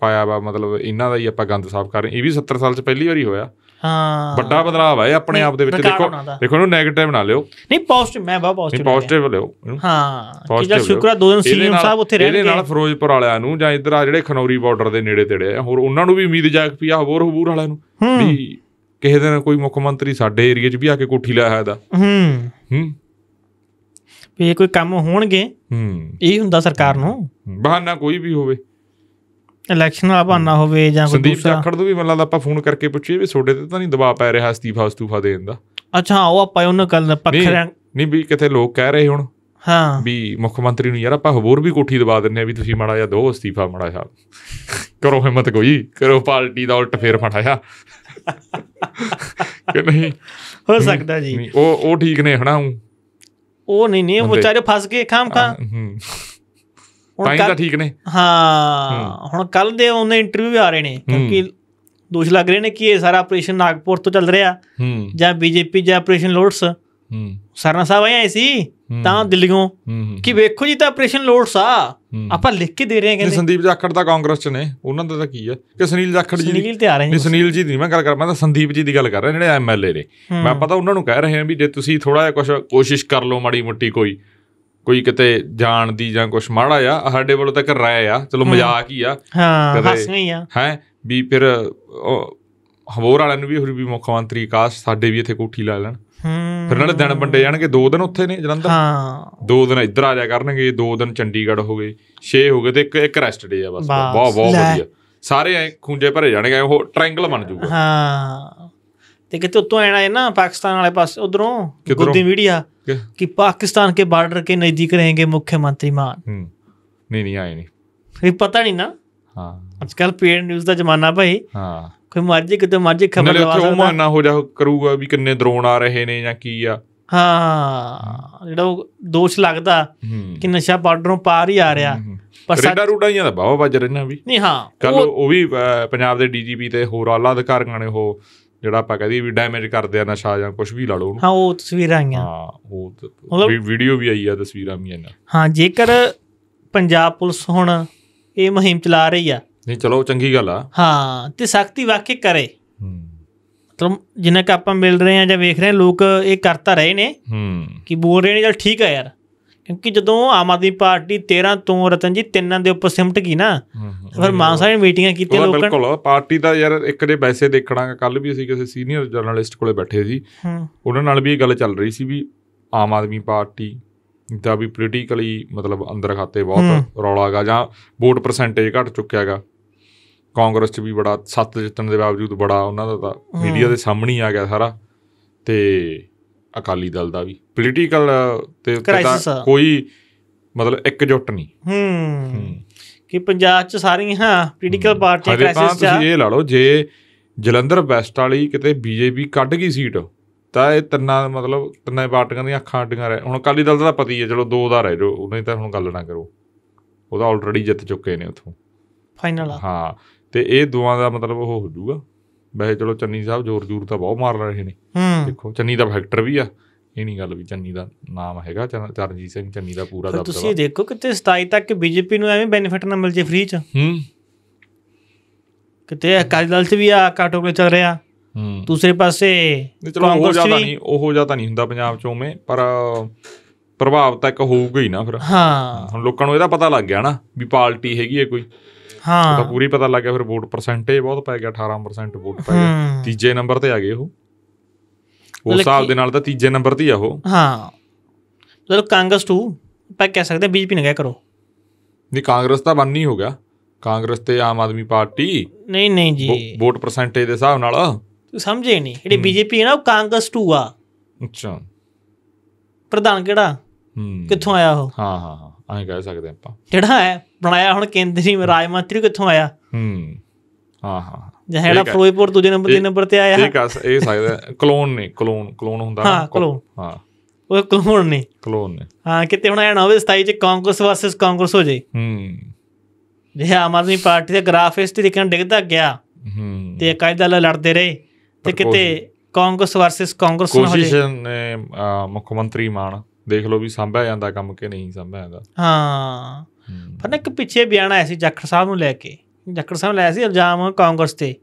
ਪਾਇਆ ਵਾ ਮਤਲਬ ਇਹਨਾਂ ਦਾ ਹੀ ਆਪਾਂ ਗੰਦ ਸਾਫ਼ ਕਰ ਰਹੇ ਇਹ ਵੀ 70 ਸਾਲ ਚ ਪਹਿਲੀ ਵਾਰੀ ਹੋਇਆ ਹਾਂ ਵੱਡਾ ਬਦਲਾਅ ਹੈ ਆਪਣੇ ਆਪ ਦੇ ਵਿੱਚ ਦੇਖੋ ਦੇਖੋ ਇਹਨੂੰ 네ਗੇਟਿਵ ਨਾ ਲਿਓ ਨਹੀਂ ਪੋਜ਼ਿਟਿਵ ਮੈਂ ਬਹੁਤ ਪੋਜ਼ਿਟਿਵ ਪੋਜ਼ਿਟਿਵ ਲਿਓ ਹਾਂ ਕਿ ਜਦ ਸ਼ੁਕਰਾ ਦੋ ਦਿਨ ਸੀਐਮ ਸਾਹਿਬ ਉੱਥੇ ਗਏ ਇਹਦੇ ਨਾਲ ਫਿਰੋਜ਼ਪੁਰ ਵਾਲਿਆਂ ਨੂੰ ਜਾਂ ਇੱਧਰ ਆ ਜਿਹੜੇ ਖਨੌਰੀ ਬਾਰਡਰ ਦੇ ਨੇੜੇ ਤੇੜੇ ਆ ਹੋਰ ਉਹਨਾਂ ਨੂੰ ਵੀ ਉਮੀਦ ਜਾਗ ਪਈ ਆ ਹੋਰ ਹਬੂਰ ਵਾਲਿਆਂ ਨੂੰ ਵੀ ਕਿਸੇ ਦਿਨ ਕੋਈ ਮੁੱਖ ਮੰਤਰੀ ਸਾਡੇ ਏਰੀਆ 'ਚ ਵੀ ਆ ਕੇ ਕੋਠੀ ਲਾਇਆ ਹੈਦਾ ਹੂੰ ਹੂੰ ਵੀ ਇਹ ਕੋਈ ਕੰਮ ਹੋਣਗੇ ਹੂੰ ਇਹ ਹੁੰਦਾ ਸਰਕਾਰ ਨੂੰ ਬਹਾਨਾ ਕੋਈ ਵੀ ਹੋਵੇ ਇਲੈਕਸ਼ਨ ਦਾ ਬਹਾਨਾ ਹੋਵੇ ਜਾਂ ਕੋਈ ਦੂਸਰਾ ਸੰਦੀਪ ਜਾਖੜ ਤੋਂ ਵੀ ਮੱਲਾ ਦਾ ਆਪਾਂ ਫੋਨ ਕਰਕੇ ਪੁੱਛੀਏ ਵੀ ਤੁਹਾਡੇ ਤੇ ਤਾਂ ਨਹੀਂ ਦਬਾਅ ਪੈ ਰਿਹਾ ਅਸਤੀਫਾ ਅਸਤੂਫਾ ਦੇਣ ਦਾ ਅੱਛਾ ਉਹ ਆਪਾਂ ਉਹਨਾਂ ਗੱਲ ਪੱਖਰਾਂ ਨਹੀਂ ਵੀ ਕਿਤੇ ਲੋਕ ਕਹਿ ਰਹੇ ਹੁਣ ਹਾਂ ਵੀ ਮੁੱਖ ਮੰਤਰੀ ਨੂੰ ਯਾਰ ਆਪਾਂ ਹੋਰ ਵੀ ਕੋਠੀ ਦਬਾ ਦਿੰਨੇ ਆ ਵੀ ਤੁਸੀਂ ਮਾੜਾ ਜਾਂ ਦੋ ਅਸਤੀਫਾ ਮਾੜਾ ਜਾਂ ਕਰੋ ਹਿੰਮਤ ਕੋਈ ਕਰੋ ਪਾਰਟੀ ਦਾ ਉਲਟ ਫੇਰ ਫੜਾਇਆ ਕਿ ਨਹੀਂ ਹੋ ਸਕਦਾ ਜੀ ਉਹ ਉਹ ਠੀਕ ਨੇ ਹਣਾ ਹੂੰ ਉਹ ਨਹੀਂ ਨਹੀਂ ਵਿਚਾਰੇ ਫਸ ਗਏ ਖਾਮ ਖਾ ਹੁਣ ਤਾਂ ਠੀਕ ਨੇ ਹਾਂ ਹੁਣ ਕੱਲ ਦੇ ਉਹਨੇ ਇੰਟਰਵਿਊ ਆ ਰਹੇ ਨੇ ਕਿਉਂਕਿ ਦੋਸ਼ ਲੱਗ ਰਹੇ ਨੇ ਕਿ ਇਹ ਸਾਰਾ ਆਪਰੇਸ਼ਨ ਨਾਗਪੁਰ ਤੋਂ ਚੱਲ ਰਿਹਾ ਜਾਂ ਬੀਜੇਪੀ ਜਾਂ ਆਪਰੇਸ਼ਨ ਲੋਟਸ ਹੂੰ ਸਰਨਾ ਸਾਹਿਬ ਆਏ ਸੀ ਤਾਂ ਦਿੱਲੀੋਂ ਕਿ ਵੇਖੋ ਜੀ ਤਾਂ ਆਪਰੇਸ਼ਨ ਲੋਡਸ ਆ ਆਪਾਂ ਲਿਖ ਕੇ ਦੇ ਰਹੇ ਹਾਂ ਕਹਿੰਦੇ ਸੰਦੀਪ ਜਾਖੜ ਦਾ ਕਾਂਗਰਸ ਚ ਨੇ ਉਹਨਾਂ ਦਾ ਤਾਂ ਕੀ ਆ ਕਿ ਸੁਨੀਲ ਜਾਖੜ ਜੀ ਸੁਨੀਲ ਤੇ ਆ ਰਹੇ ਨੇ ਸੁਨੀਲ ਜੀ ਦੀ ਮੈਂ ਗੱਲ ਕਰ ਮੈਂ ਤਾਂ ਸੰਦੀਪ ਜੀ ਦੀ ਗੱਲ ਕਰ ਰਿਹਾ ਜਿਹੜੇ ਐਮਐਲਏ ਨੇ ਮੈਂ ਪਤਾ ਉਹਨਾਂ ਨੂੰ ਕਹਿ ਰਹੇ ਹਾਂ ਵੀ ਜੇ ਤੁਸੀਂ ਥੋੜਾ ਜਿਹਾ ਕੁਝ ਕੋਸ਼ਿਸ਼ ਕਰ ਲਓ ਮਾੜੀ ਮੁੱਟੀ ਕੋਈ ਕੋਈ ਕਿਤੇ ਜਾਣ ਦੀ ਜਾਂ ਕੁਝ ਮਾੜਾ ਆ ਸਾਡੇ ਵੱਲੋਂ ਤਾਂ ਰਾਇ ਆ ਚਲੋ ਮਜ਼ਾਕ ਹੀ ਆ ਹਾਂ ਹੱਸ ਨਹੀਂ ਆ ਹੈ ਵੀ ਫਿਰ ਹਵੋਰ ਵਾਲਿਆਂ ਨੂੰ ਵੀ ਹੋਰ ਵੀ ਮੁੱਖ ਮੰਤਰੀ ਕਾਸ਼ ਸਾਡੇ ਵੀ ਇੱਥੇ ਕੋਠੀ ਲਾ ਲੈਣ ਹੂੰ ਫਿਰ ਨਾਲੇ ਦਿਨ ਵੰਡੇ ਜਾਣਗੇ 2 ਦਿਨ ਉੱਥੇ ਨੇ ਜਲੰਧਰ ਹਾਂ 2 ਦਿਨ ਇੱਧਰ ਆ ਜਾ ਕਰਨਗੇ 2 ਦਿਨ ਚੰਡੀਗੜ੍ਹ ਹੋ ਗਏ 6 ਹੋ ਗਏ ਤੇ ਇੱਕ ਇੱਕ ਰੈਸਟ ਡੇ ਆ ਬਸ ਬਹੁਤ ਬਹੁਤ ਵਧੀਆ ਸਾਰੇ ਐ ਖੁੰਝੇ ਭਰੇ ਜਾਣਗੇ ਉਹ ਟ੍ਰਾਇੰਗਲ ਬਣ ਜਾਊਗਾ ਹਾਂ ਤੇ ਕਿਤੇ ਉੱਤੋਂ ਆਣਾ ਹੈ ਨਾ ਪਾਕਿਸਤਾਨ ਵਾਲੇ ਪਾਸੇ ਉਧਰੋਂ ਗੁੱਦੀ ਮੀਡੀਆ ਕਿ ਪਾਕਿਸਤਾਨ ਕੇ ਬਾਰਡਰ ਕੇ ਨਜ਼ਦੀਕ ਰਹੇਗੇ ਮੁੱਖ ਮੰਤਰੀ ਮਾਨ ਨਹੀਂ ਨਹੀਂ ਆਏ ਨਹੀਂ ਇਹ ਪਤਾ ਨਹੀਂ ਨਾ ਹਾਂ ਅੱਜ ਕੱਲ ਪੇਡ ਨਿਊਜ਼ ਦਾ ਜ਼ਮਾਨਾ ਭਾਈ ਹਾਂ ਕੋਈ ਮਰਜੀ ਕਿਤੇ ਮਰਜੀ ਖਬਰ ਲਵਾ ਸਕਦਾ ਉਹ ਮਾਨਾ ਹੋ ਜਾ ਕਰੂਗਾ ਵੀ ਕਿੰਨੇ ਡਰੋਨ ਆ ਰਹੇ ਨੇ ਜਾਂ ਕੀ ਆ ਹਾਂ ਜਿਹੜਾ ਉਹ ਦੋਸ਼ ਲੱਗਦਾ ਕਿ ਨਸ਼ਾ ਬਾਰਡਰੋਂ ਪਾਰ ਹੀ ਆ ਰਿਹਾ ਪਰ ਰੇਡਾ ਰੂਡਾਈਆਂ ਜਾਂਦਾ ਬਾਵਾ ਵੱਜ ਰਹਿਣਾ ਵੀ ਨਹੀਂ ਹਾਂ ਕੱਲ ਉਹ ਵੀ ਪੰਜਾਬ ਦੇ ਡੀਜੀਪੀ ਤੇ ਹੋਰ ਆਲਾ ਅਧਿਕਾਰੀਆਂ ਨੇ ਉਹ ਜਿਹੜਾ ਆਪਾਂ ਕਹਦੇ ਵੀ ਡੈਮੇਜ ਕਰਦੇ ਆ ਨਸ਼ਾ ਜਾਂ ਕੁਝ ਵੀ ਲਾ ਲਓ ਹਾਂ ਉਹ ਤਸਵੀਰਾਂ ਆਈਆਂ ਹਾਂ ਉਹ ਵੀਡੀਓ ਵੀ ਆਈ ਆ ਤਸਵੀਰਾਂ ਵੀ ਆਈਆਂ ਹਾਂ ਜੇਕਰ ਪੰਜਾਬ ਪੁਲਿਸ ਹੁਣ ਇਹ ਮੁਹਿੰਮ ਚਲਾ ਰਹੀ ਆ ਨਹੀਂ ਚਲੋ ਚੰਗੀ ਗੱਲ ਆ ਹਾਂ ਤੇ ਸਖਤੀ ਵਾਕੇ ਕਰੇ ਹੂੰ ਮਤਲਬ ਜਿੰਨਾ ਕ ਆਪਾਂ ਮਿਲ ਰਹੇ ਆ ਜਾਂ ਵੇਖ ਰਹੇ ਆ ਲੋਕ ਇਹ ਕਰਤਾ ਰਹੇ ਨੇ ਹੂੰ ਕਿ ਬੋਲ ਰਹੇ ਨੇ ਚਲ ਠੀਕ ਆ ਯਾਰ ਕਿਉਂਕਿ ਜਦੋਂ ਆਮ ਆਦਮੀ ਪਾਰਟੀ 13 ਤੋਂ ਰਤਨ ਜੀ ਤਿੰਨਾਂ ਦੇ ਉੱਪਰ ਸਿਮਟ ਗਈ ਨਾ ਫਿਰ ਮਾਨਸਾ ਨੇ ਮੀਟਿੰਗਾਂ ਕੀਤੀਆਂ ਲੋਕਾਂ ਬਿਲਕੁਲ ਪਾਰਟੀ ਦਾ ਯਾਰ ਇੱਕ ਦੇ ਵੈਸੇ ਦੇਖਣਾ ਕੱਲ ਵੀ ਅਸੀਂ ਕਿਸੇ ਸੀਨੀਅਰ ਜਰਨਲਿਸਟ ਕੋਲੇ ਬੈਠੇ ਸੀ ਉਹਨਾਂ ਨਾਲ ਵੀ ਇਹ ਗੱਲ ਚੱਲ ਰਹੀ ਸੀ ਵੀ ਆਮ ਆਦਮੀ ਪਾਰਟੀ ਦਾ ਵੀ ਪੋਲੀਟੀਕਲੀ ਮਤਲਬ ਅੰਦਰ ਖਾਤੇ ਬਹੁਤ ਰੌਲਾਗਾ ਜਾਂ ਵੋਟ ਪਰਸੈਂਟੇਜ ਘਟ ਚੁੱਕਿਆਗਾ ਕਾਂਗਰਸ 'ਚ ਵੀ ਬੜਾ ਸੱਤ ਜਿੱਤਣ ਦੇ ਬਾਵਜੂਦ ਬੜਾ ਉਹਨਾਂ ਦਾ ਤਾਂ ਮੀਡੀਆ ਦੇ ਸਾਹਮਣੇ ਆ ਗਿਆ ਸਾਰਾ ਤੇ ਅਕਾਲੀ ਦਲ ਦਾ ਵੀ ਪੋਲੀਟੀਕਲ ਤੇ ਕੋਈ ਮਤਲਬ ਇੱਕ ਜੁੱਟ ਨਹੀਂ ਹੂੰ ਕਿ ਪੰਜਾਬ 'ਚ ਸਾਰੀਆਂ ਪੋਲੀਟੀਕਲ ਪਾਰਟੀਆਂ ਕ੍ਰਾਈਸਿਸ 'ਚ ਆ ਤੁਸੀਂ ਇਹ ਲਾ ਲਓ ਜੇ ਜਲੰਧਰ ਵੈਸਟ ਵਾਲੀ ਕਿਤੇ ਬੀਜੇਪੀ ਕੱਢ ਗਈ ਸੀਟ ਤਾਂ ਇਹ ਤਿੰਨਾਂ ਮਤਲਬ ਤਿੰਨੇ ਪਾਰਟੀਆਂ ਦੀਆਂ ਅੱਖਾਂ ਅੱਡੀਆਂ ਰਹਿ ਹੁਣ ਅਕਾਲੀ ਦਲ ਦਾ ਪਤੀ ਹੈ ਚਲੋ ਦੋ ਦਾ ਰਹਿ ਜੋ ਉਹਨੇ ਤਾਂ ਹੁਣ ਗੱਲ ਨਾ ਕਰੋ ਉਹਦਾ ਆਲਰੇਡੀ ਜਿੱਤ ਚੁੱਕੇ ਨੇ ਉਥੋਂ ਫਾਈਨਲ ਹਾਂ ਤੇ ਇਹ ਦੋਵਾਂ ਦਾ ਮਤਲਬ ਉਹ ਹੋ ਜੂਗਾ ਵੈਸੇ ਚਲੋ ਚੰਨੀ ਸਾਹਿਬ ਜ਼ੋਰ ਜ਼ੋਰ ਤਾਂ ਬਹੁਤ ਮਾਰ ਰਹੇ ਨੇ ਦੇਖੋ ਚੰਨੀ ਦਾ ਫੈਕਟਰ ਵੀ ਆ ਇਹ ਨਹੀਂ ਗੱਲ ਵੀ ਚੰਨੀ ਦਾ ਨਾਮ ਹੈਗਾ ਚਰਨਜੀਤ ਸਿੰਘ ਚੰਨੀ ਦਾ ਪੂਰਾ ਦਬਦਬਾ ਤੁਸੀਂ ਦੇਖੋ ਕਿਤੇ 27 ਤੱਕ ਬੀਜੇਪੀ ਨੂੰ ਐਵੇਂ ਬੈਨੀਫਿਟ ਨਾ ਮਿਲ ਜੇ ਫ੍ਰੀ ਚ ਹੂੰ ਕਿਤੇ ਅਕਾਲੀ ਦਲ ਚ ਵੀ ਆ ਕਾਟੋਕਲੇ ਚੱਲ ਰਿਹਾ ਹੂੰ ਦੂਸਰੇ ਪਾਸੇ ਚਲੋ ਉਹ ਜ਼ਿਆਦਾ ਨਹੀਂ ਉਹ ਜ਼ਿਆਦਾ ਨਹੀਂ ਹੁੰਦਾ ਪੰਜਾਬ ਚ ਉਵੇਂ ਪਰ ਪ੍ਰਭਾਵ ਤਾਂ ਇੱਕ ਹੋਊਗਾ ਹੀ ਨਾ ਫਿਰ ਹਾਂ ਹੁਣ ਲੋਕਾਂ ਨੂੰ ਇਹਦਾ ਪਤਾ ਲੱਗ ਗਿਆ ਨਾ ਵੀ ਪਾਰਟੀ ਹੈਗੀ ਹੈ ਕੋਈ ਹਾਂ ਤਾਂ ਪੂਰੀ ਪਤਾ ਲੱਗ ਗਿਆ ਫਿਰ ਵੋਟ ਪਰਸੈਂਟੇਜ ਬਹੁਤ ਪੈ ਗਿਆ 18% ਵੋਟ ਪੈ ਗਿਆ ਤੀਜੇ ਨੰਬਰ ਤੇ ਆ ਗਏ ਉਹ ਉਸ ਹਿਸਾਬ ਦੇ ਨਾਲ ਤਾਂ ਤੀਜੇ ਨੰਬਰ ਤੇ ਆ ਉਹ ਹਾਂ ਮਤਲਬ ਕਾਂਗਰਸ ਟੂ ਪੈ ਕਹਿ ਸਕਦੇ ਬੀਜਪੀ ਨਾ ਗਿਆ ਕਰੋ ਨਹੀਂ ਕਾਂਗਰਸ ਤਾਂ ਬੰਨ ਨਹੀਂ ਹੋ ਗਿਆ ਕਾਂਗਰਸ ਤੇ ਆਮ ਆਦਮੀ ਪਾਰਟੀ ਨਹੀਂ ਨਹੀਂ ਜੀ ਵੋਟ ਪਰਸੈਂਟੇਜ ਦੇ ਹਿਸਾਬ ਨਾਲ ਤੂੰ ਸਮਝੇ ਨਹੀਂ ਜਿਹੜੀ ਬੀਜੇਪੀ ਹੈ ਨਾ ਉਹ ਕਾਂਗਰਸ ਟੂ ਆ ਅੱਛਾ ਪ੍ਰਧਾਨ ਕਿਹੜਾ ਹੂੰ ਕਿੱਥੋਂ ਆਇਆ ਉਹ ਹਾਂ ਹਾਂ ਹਾਂ ਐਂ ਕਹਿ ਸਕਦੇ ਆਪਾਂ ਕਿਹੜਾ ਹੈ ਬਣਾਇਆ ਹੁਣ ਕੇਂਦਰੀ ਰਾਜ ਮੰਤਰੀ ਕਿੱਥੋਂ ਆਇਆ ਹੂੰ ਹਾਂ ਹਾਂ ਜਿਹੜਾ ਹੈਗਾ ਫਰੋਈਪੁਰ ਦੂਜੇ ਨੰਬਰ ਤੇ ਨੰਬਰ ਤੇ ਆਇਆ ਠੀਕ ਆ ਇਹ ਸਕਦਾ ਕਲੋਨ ਨੇ ਕਲੋਨ ਕਲੋਨ ਹੁੰਦਾ ਹਾਂ ਕਲੋਨ ਹਾਂ ਉਹ ਕਲੋਨ ਨੇ ਕਲੋਨ ਨੇ ਹਾਂ ਕਿਤੇ ਹੁਣ ਆਇਆ ਨਾ 27 ਚ ਕਾਂਗਰਸ ਵਰਸਸ ਕਾਂਗਰਸ ਹੋ ਜੇ ਹੂੰ ਜੇ ਆਮ ਆਦਮੀ ਪਾਰਟੀ ਦੇ ਗ੍ਰਾਫ ਇਸ ਤੇ ਦੇਖਣ ਡਿੱਗਦਾ ਗਿਆ ਹੂੰ ਤੇ ਕਾਇਦਾ ਲੜਦੇ ਰਹੇ ਤੇ ਕਿਤੇ ਕਾਂਗਰਸ ਵਰਸਸ ਕਾਂਗਰਸ ਨਾ ਹੋ ਜੇ ਕੋਸ਼ਿਸ਼ ਨੇ ਮੁੱਖ ਮੰਤਰੀ ਮਾਨ ਦੇਖ ਲਓ ਵੀ ਸੰਭਾ ਜਾਂਦਾ ਕੰਮ ਕਿ ਨਹੀਂ ਸੰਭਾ ਜਾਂਦਾ ਹਾਂ ਪਰ ਨਾ ਇੱਕ ਪਿੱਛੇ ਬਿਆਨ ਆਇਆ ਸੀ ਜਾਖੜ ਸਾਹਿਬ ਨੂੰ ਲੈ ਕੇ ਜਾਖੜ ਸਾਹਿਬ ਲਾਇਆ ਸੀ ਇਲਜ਼ਾਮ ਕਾਂਗਰਸ ਤੇ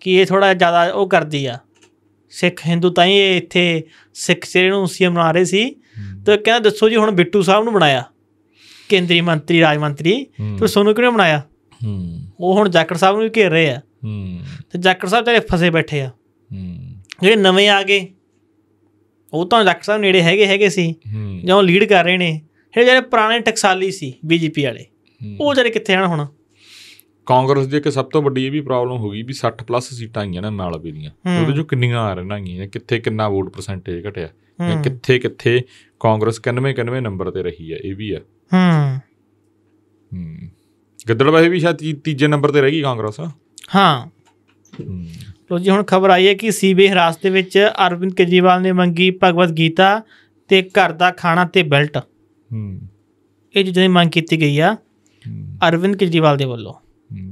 ਕਿ ਇਹ ਥੋੜਾ ਜ਼ਿਆਦਾ ਉਹ ਕਰਦੀ ਆ ਸਿੱਖ ਹਿੰਦੂ ਤਾਂ ਹੀ ਇਹ ਇੱਥੇ ਸਿੱਖ ਚਿਹਰੇ ਨੂੰ ਸੀਐਮ ਬਣਾ ਰਹੇ ਸੀ ਤੇ ਕਹਿੰਦਾ ਦੱਸੋ ਜੀ ਹੁਣ ਬਿੱਟੂ ਸਾਹਿਬ ਨੂੰ ਬਣਾਇਆ ਕੇਂਦਰੀ ਮੰਤਰੀ ਰਾਜ ਮੰਤਰੀ ਤੇ ਸੋਨੂ ਕਿਉਂ ਬਣਾਇਆ ਉਹ ਹੁਣ ਜਾਖੜ ਸਾਹਿਬ ਨੂੰ ਵੀ ਘੇਰ ਰਹੇ ਆ ਤੇ ਜਾਖੜ ਸਾਹਿਬ ਤੇਰੇ ਫਸੇ ਬੈਠੇ ਆ ਜਿਹੜੇ ਨਵੇਂ ਆ ਗਏ ਉਹ ਤਾਂ ਜਾਖੜ ਸਾਹਿਬ ਨੇੜੇ ਹੈਗੇ ਹੈਗੇ ਸੀ ਜਦੋਂ ਲੀਡ ਕਰ ਰਹੇ ਨੇ ਇਹ ਜਿਹੜੇ ਪੁਰਾਣੇ ਟਕਸਾਲੀ ਸੀ ਬੀਜੇਪੀ ਵਾਲੇ ਉਹ ਜਿਹੜੇ ਕਿੱਥੇ ਹਨ ਹੁਣ ਕਾਂਗਰਸ ਦੀ ਇੱਕ ਸਭ ਤੋਂ ਵੱਡੀ ਇਹ ਵੀ ਪ੍ਰੋਬਲਮ ਹੋ ਗਈ ਵੀ 60 ਪਲੱਸ ਸੀਟਾਂ ਆਈਆਂ ਨੇ ਮਾਲਵੇ ਦੀਆਂ ਉਹਦੇ ਜੋ ਕਿੰਨੀਆਂ ਆ ਰਹਿਣਾਂ ਆਈਆਂ ਕਿੱਥੇ ਕਿੰਨਾ ਵੋਟ ਪਰਸੈਂਟੇਜ ਘਟਿਆ ਕਿੱਥੇ ਕਿੱਥੇ ਕਾਂਗਰਸ 99 99 ਨੰਬਰ ਤੇ ਰਹੀ ਹੈ ਇਹ ਵੀ ਆ ਹੂੰ ਹੂੰ ਗੱਦੜ ਵਾਹੇ ਵੀ ਸ਼ਾਇਦ ਤੀਜੇ ਨੰਬਰ ਤੇ ਰਹਿ ਗਈ ਕਾਂਗਰਸ ਹਾਂ ਲੋ ਜੀ ਹੁਣ ਖਬਰ ਆਈ ਹੈ ਕਿ ਸੀਬੀ ਹਿਰਾਸਤ ਦੇ ਵਿੱਚ ਅਰਵਿੰਦ ਕੇਜੀਵਾਲ ਨੇ ਮੰਗੀ ਭਗਵਤ ਗੀਤਾ ਤੇ ਘਰ ਦਾ ਖਾਣਾ ਤੇ ਬੈਲਟ ਹੂੰ ਇਹ ਜਿਹੜੀ ਮੰਗ ਕੀਤੀ ਗਈ ਆ ਅਰਵਿੰਦ ਕੇਜਰੀਵਾਲ ਦੇ ਵੱਲੋਂ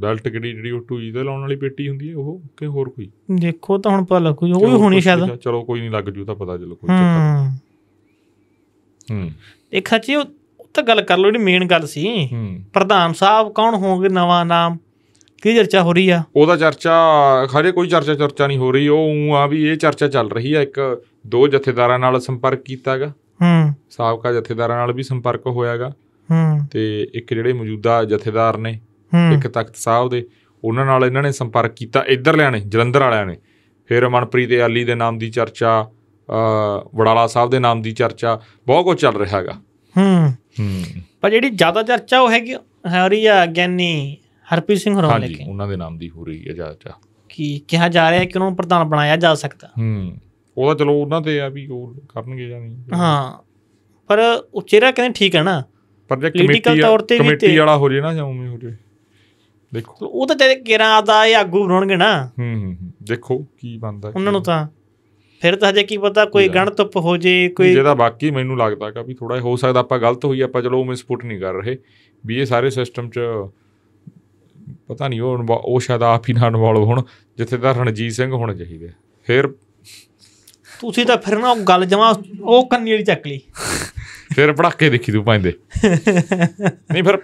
ਬੈਲਟ ਕਿਹੜੀ ਜਿਹੜੀ ਉਹ ਟੂਜੀ ਦੇ ਲਾਉਣ ਵਾਲੀ ਪੇਟੀ ਹੁੰਦੀ ਹੈ ਉਹ ਕਿ ਹੋਰ ਕੋਈ ਦੇਖੋ ਤਾਂ ਹੁਣ ਪਤਾ ਲੱਗੂ ਉਹ ਵੀ ਹੋਣੀ ਸ਼ਾਇਦ ਚਲੋ ਕੋਈ ਨਹੀਂ ਲੱਗ ਜੂ ਤਾਂ ਪਤਾ ਚਲੋ ਕੋਈ ਚੱਕਰ ਹੂੰ ਇੱਕ ਸੱਚੀ ਉਹ ਤਾਂ ਗੱਲ ਕਰ ਲਓ ਜਿਹੜੀ ਮੇਨ ਗੱਲ ਸੀ ਪ੍ਰਧਾਨ ਸਾਹਿਬ ਕੌਣ ਹੋਣਗੇ ਨਵਾਂ ਨਾਮ ਕੀ ਚਰਚਾ ਹੋ ਰਹੀ ਆ ਉਹਦਾ ਚਰਚਾ ਖਰੇ ਕੋਈ ਚਰਚਾ ਚਰਚਾ ਨਹੀਂ ਹੋ ਰਹੀ ਉਹ ਆ ਵੀ ਇਹ ਚਰਚਾ ਚੱਲ ਰਹੀ ਆ ਇੱਕ ਦੋ ਜਥੇਦਾਰਾਂ ਨਾਲ ਸੰਪਰਕ ਕੀਤਾਗਾ ਹੂੰ ਸਾਬਕਾ ਜਥੇਦਾਰਾਂ ਨਾਲ ਵੀ ਸੰਪਰਕ ਹੋਇਆਗਾ ਹੂੰ ਤੇ ਇੱਕ ਜਿਹੜੇ ਮੌਜੂਦਾ ਜਥੇਦਾਰ ਨੇ ਇੱਕ ਤਖਤ ਸਾਹਿਬ ਦੇ ਉਹਨਾਂ ਨਾਲ ਇਹਨਾਂ ਨੇ ਸੰਪਰਕ ਕੀਤਾ ਇੱਧਰ ਲਿਆਣੇ ਜਲੰਧਰ ਵਾਲਿਆਂ ਨੇ ਫਿਰ ਮਨਪ੍ਰੀਤ ਆਲੀ ਦੇ ਨਾਮ ਦੀ ਚਰਚਾ ਅ ਵੜਾਲਾ ਸਾਹਿਬ ਦੇ ਨਾਮ ਦੀ ਚਰਚਾ ਬਹੁਤ ਕੁਝ ਚੱਲ ਰਿਹਾ ਹੈਗਾ ਹੂੰ ਪਰ ਜਿਹੜੀ ਜ਼ਿਆਦਾ ਚਰਚਾ ਉਹ ਹੈਗੀ ਹਰੀ ਆ ਗਿਆਨੀ ਹਰਪੀ ਸਿੰਘ ਹੋਰਾਂ ਲੈ ਕੇ ਉਹਨਾਂ ਦੇ ਨਾਮ ਦੀ ਹੋ ਰਹੀ ਹੈ ਜ਼ਿਆਦਾ ਚਰਚਾ ਕੀ ਕਿਹਾ ਜਾ ਰਿਹਾ ਹੈ ਕਿ ਉਹਨੂੰ ਪ੍ਰਧਾਨ ਬਣਾਇਆ ਜਾ ਸਕਦਾ ਹੂੰ ਉਹਦਾ ਚਲੋ ਉਹਨਾਂ ਤੇ ਆ ਵੀ ਉਹ ਕਰਨਗੇ ਜਾਂ ਨਹੀਂ ਹਾਂ ਪਰ ਉਹ ਚਿਹਰਾ ਕਹਿੰਦੇ ਠੀਕ ਹੈ ਨਾ ਪਰ ਜੇ ਕਮੇਟੀ ਤੌਰ ਤੇ ਕਮੇਟੀ ਵਾਲਾ ਹੋ ਜੇ ਨਾ ਜਾਂ ਉਵੇਂ ਹੋ ਜੇ ਦੇਖੋ ਉਹ ਤਾਂ ਤੇ ਕਿਰਾਂ ਦਾ ਇਹ ਆਗੂ ਬਣਾਉਣਗੇ ਨਾ ਹੂੰ ਹੂੰ ਦੇਖੋ ਕੀ ਬੰਦਾ ਉਹਨਾਂ ਨੂੰ ਤਾਂ ਫਿਰ ਤਾਂ ਹਜੇ ਕੀ ਪਤਾ ਕੋਈ ਤੁੱਪ ਹੋ ਜੇ ਕੋਈ ਜਿਹਦਾ ਬਾਕੀ ਮੈਨੂੰ ਲੱਗਦਾ ਕਿ ਵੀ ਥੋੜਾ ਹੋ ਸਕਦਾ ਆਪਾਂ ਗਲਤ ਹੋਈ ਆਪਾਂ ਚਲੋ ਉਵੇਂ ਸਪੋਰਟ ਨਹੀਂ ਕਰ ਰਹੇ ਵੀ ਇਹ ਸਾਰੇ ਸਿਸਟਮ 'ਚ ਪਤਾ ਨਹੀਂ ਉਹ ਉਹ ਸ਼ਾਇਦ ਆਪ ਹੀ ਨਾਲ ਇਨਵੋਲਵ ਹੋਣ ਜਿੱਥੇ ਤਾਂ ਰਣਜੀਤ ਸਿੰਘ ਹੋਣਾ ਚਾਹੀਦਾ ਫਿਰ ਤੁਸੀਂ ਤਾਂ ਫਿਰ ਨਾ ਉਹ ਗੱਲ ਜਮਾ ਉਹ ਕੰਨੀ ਵਾਲੀ ਚੱਕ ਲਈ ਫਿਰ ਪੜਾਕੇ ਦੇਖੀ ਤੂੰ ਪੈਂਦੇ ਨਹੀਂ ਫਿਰ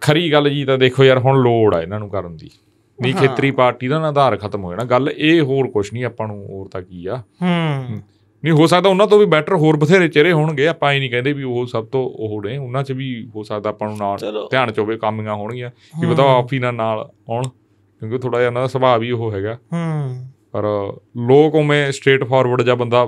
ਖਰੀ ਗੱਲ ਜੀ ਤਾਂ ਦੇਖੋ ਯਾਰ ਹੁਣ ਲੋੜ ਆ ਇਹਨਾਂ ਨੂੰ ਕਰਨ ਦੀ ਨਹੀਂ ਖੇਤਰੀ ਪਾਰਟੀ ਦਾ ਨਾ ਆਧਾਰ ਖਤਮ ਹੋ ਜਾਣਾ ਗੱਲ ਇਹ ਹੋਰ ਕੁਛ ਨਹੀਂ ਆਪਾਂ ਨੂੰ ਹੋਰ ਤਾਂ ਕੀ ਆ ਹੂੰ ਨਹੀਂ ਹੋ ਸਕਦਾ ਉਹਨਾਂ ਤੋਂ ਵੀ ਬੈਟਰ ਹੋਰ ਬਥੇਰੇ ਚਿਹਰੇ ਹੋਣਗੇ ਆਪਾਂ ਇਹ ਨਹੀਂ ਕਹਿੰਦੇ ਵੀ ਉਹ ਸਭ ਤੋਂ ਉਹ ਨੇ ਉਹਨਾਂ 'ਚ ਵੀ ਹੋ ਸਕਦਾ ਆਪਾਂ ਨੂੰ ਨਾਲ ਧਿਆਨ 'ਚ ਹੋਵੇ ਕਾਮੀਆਂ ਹੋਣਗੀਆਂ ਕਿ ਬਤਾਓ ਆਫੀ ਨਾਲ ਆਉਣ ਕਿਉਂਕਿ ਥੋੜਾ ਜਿਹਾ ਉਹਨਾਂ ਦਾ ਸੁਭਾਅ ਵੀ ਉਹ ਹੈਗਾ ਹੂੰ ਪਰ ਲੋਕ ਉਵੇਂ ਸਟ੍ਰੇਟ ਫਾਰਵਰਡ ਜਾਂ ਬੰਦਾ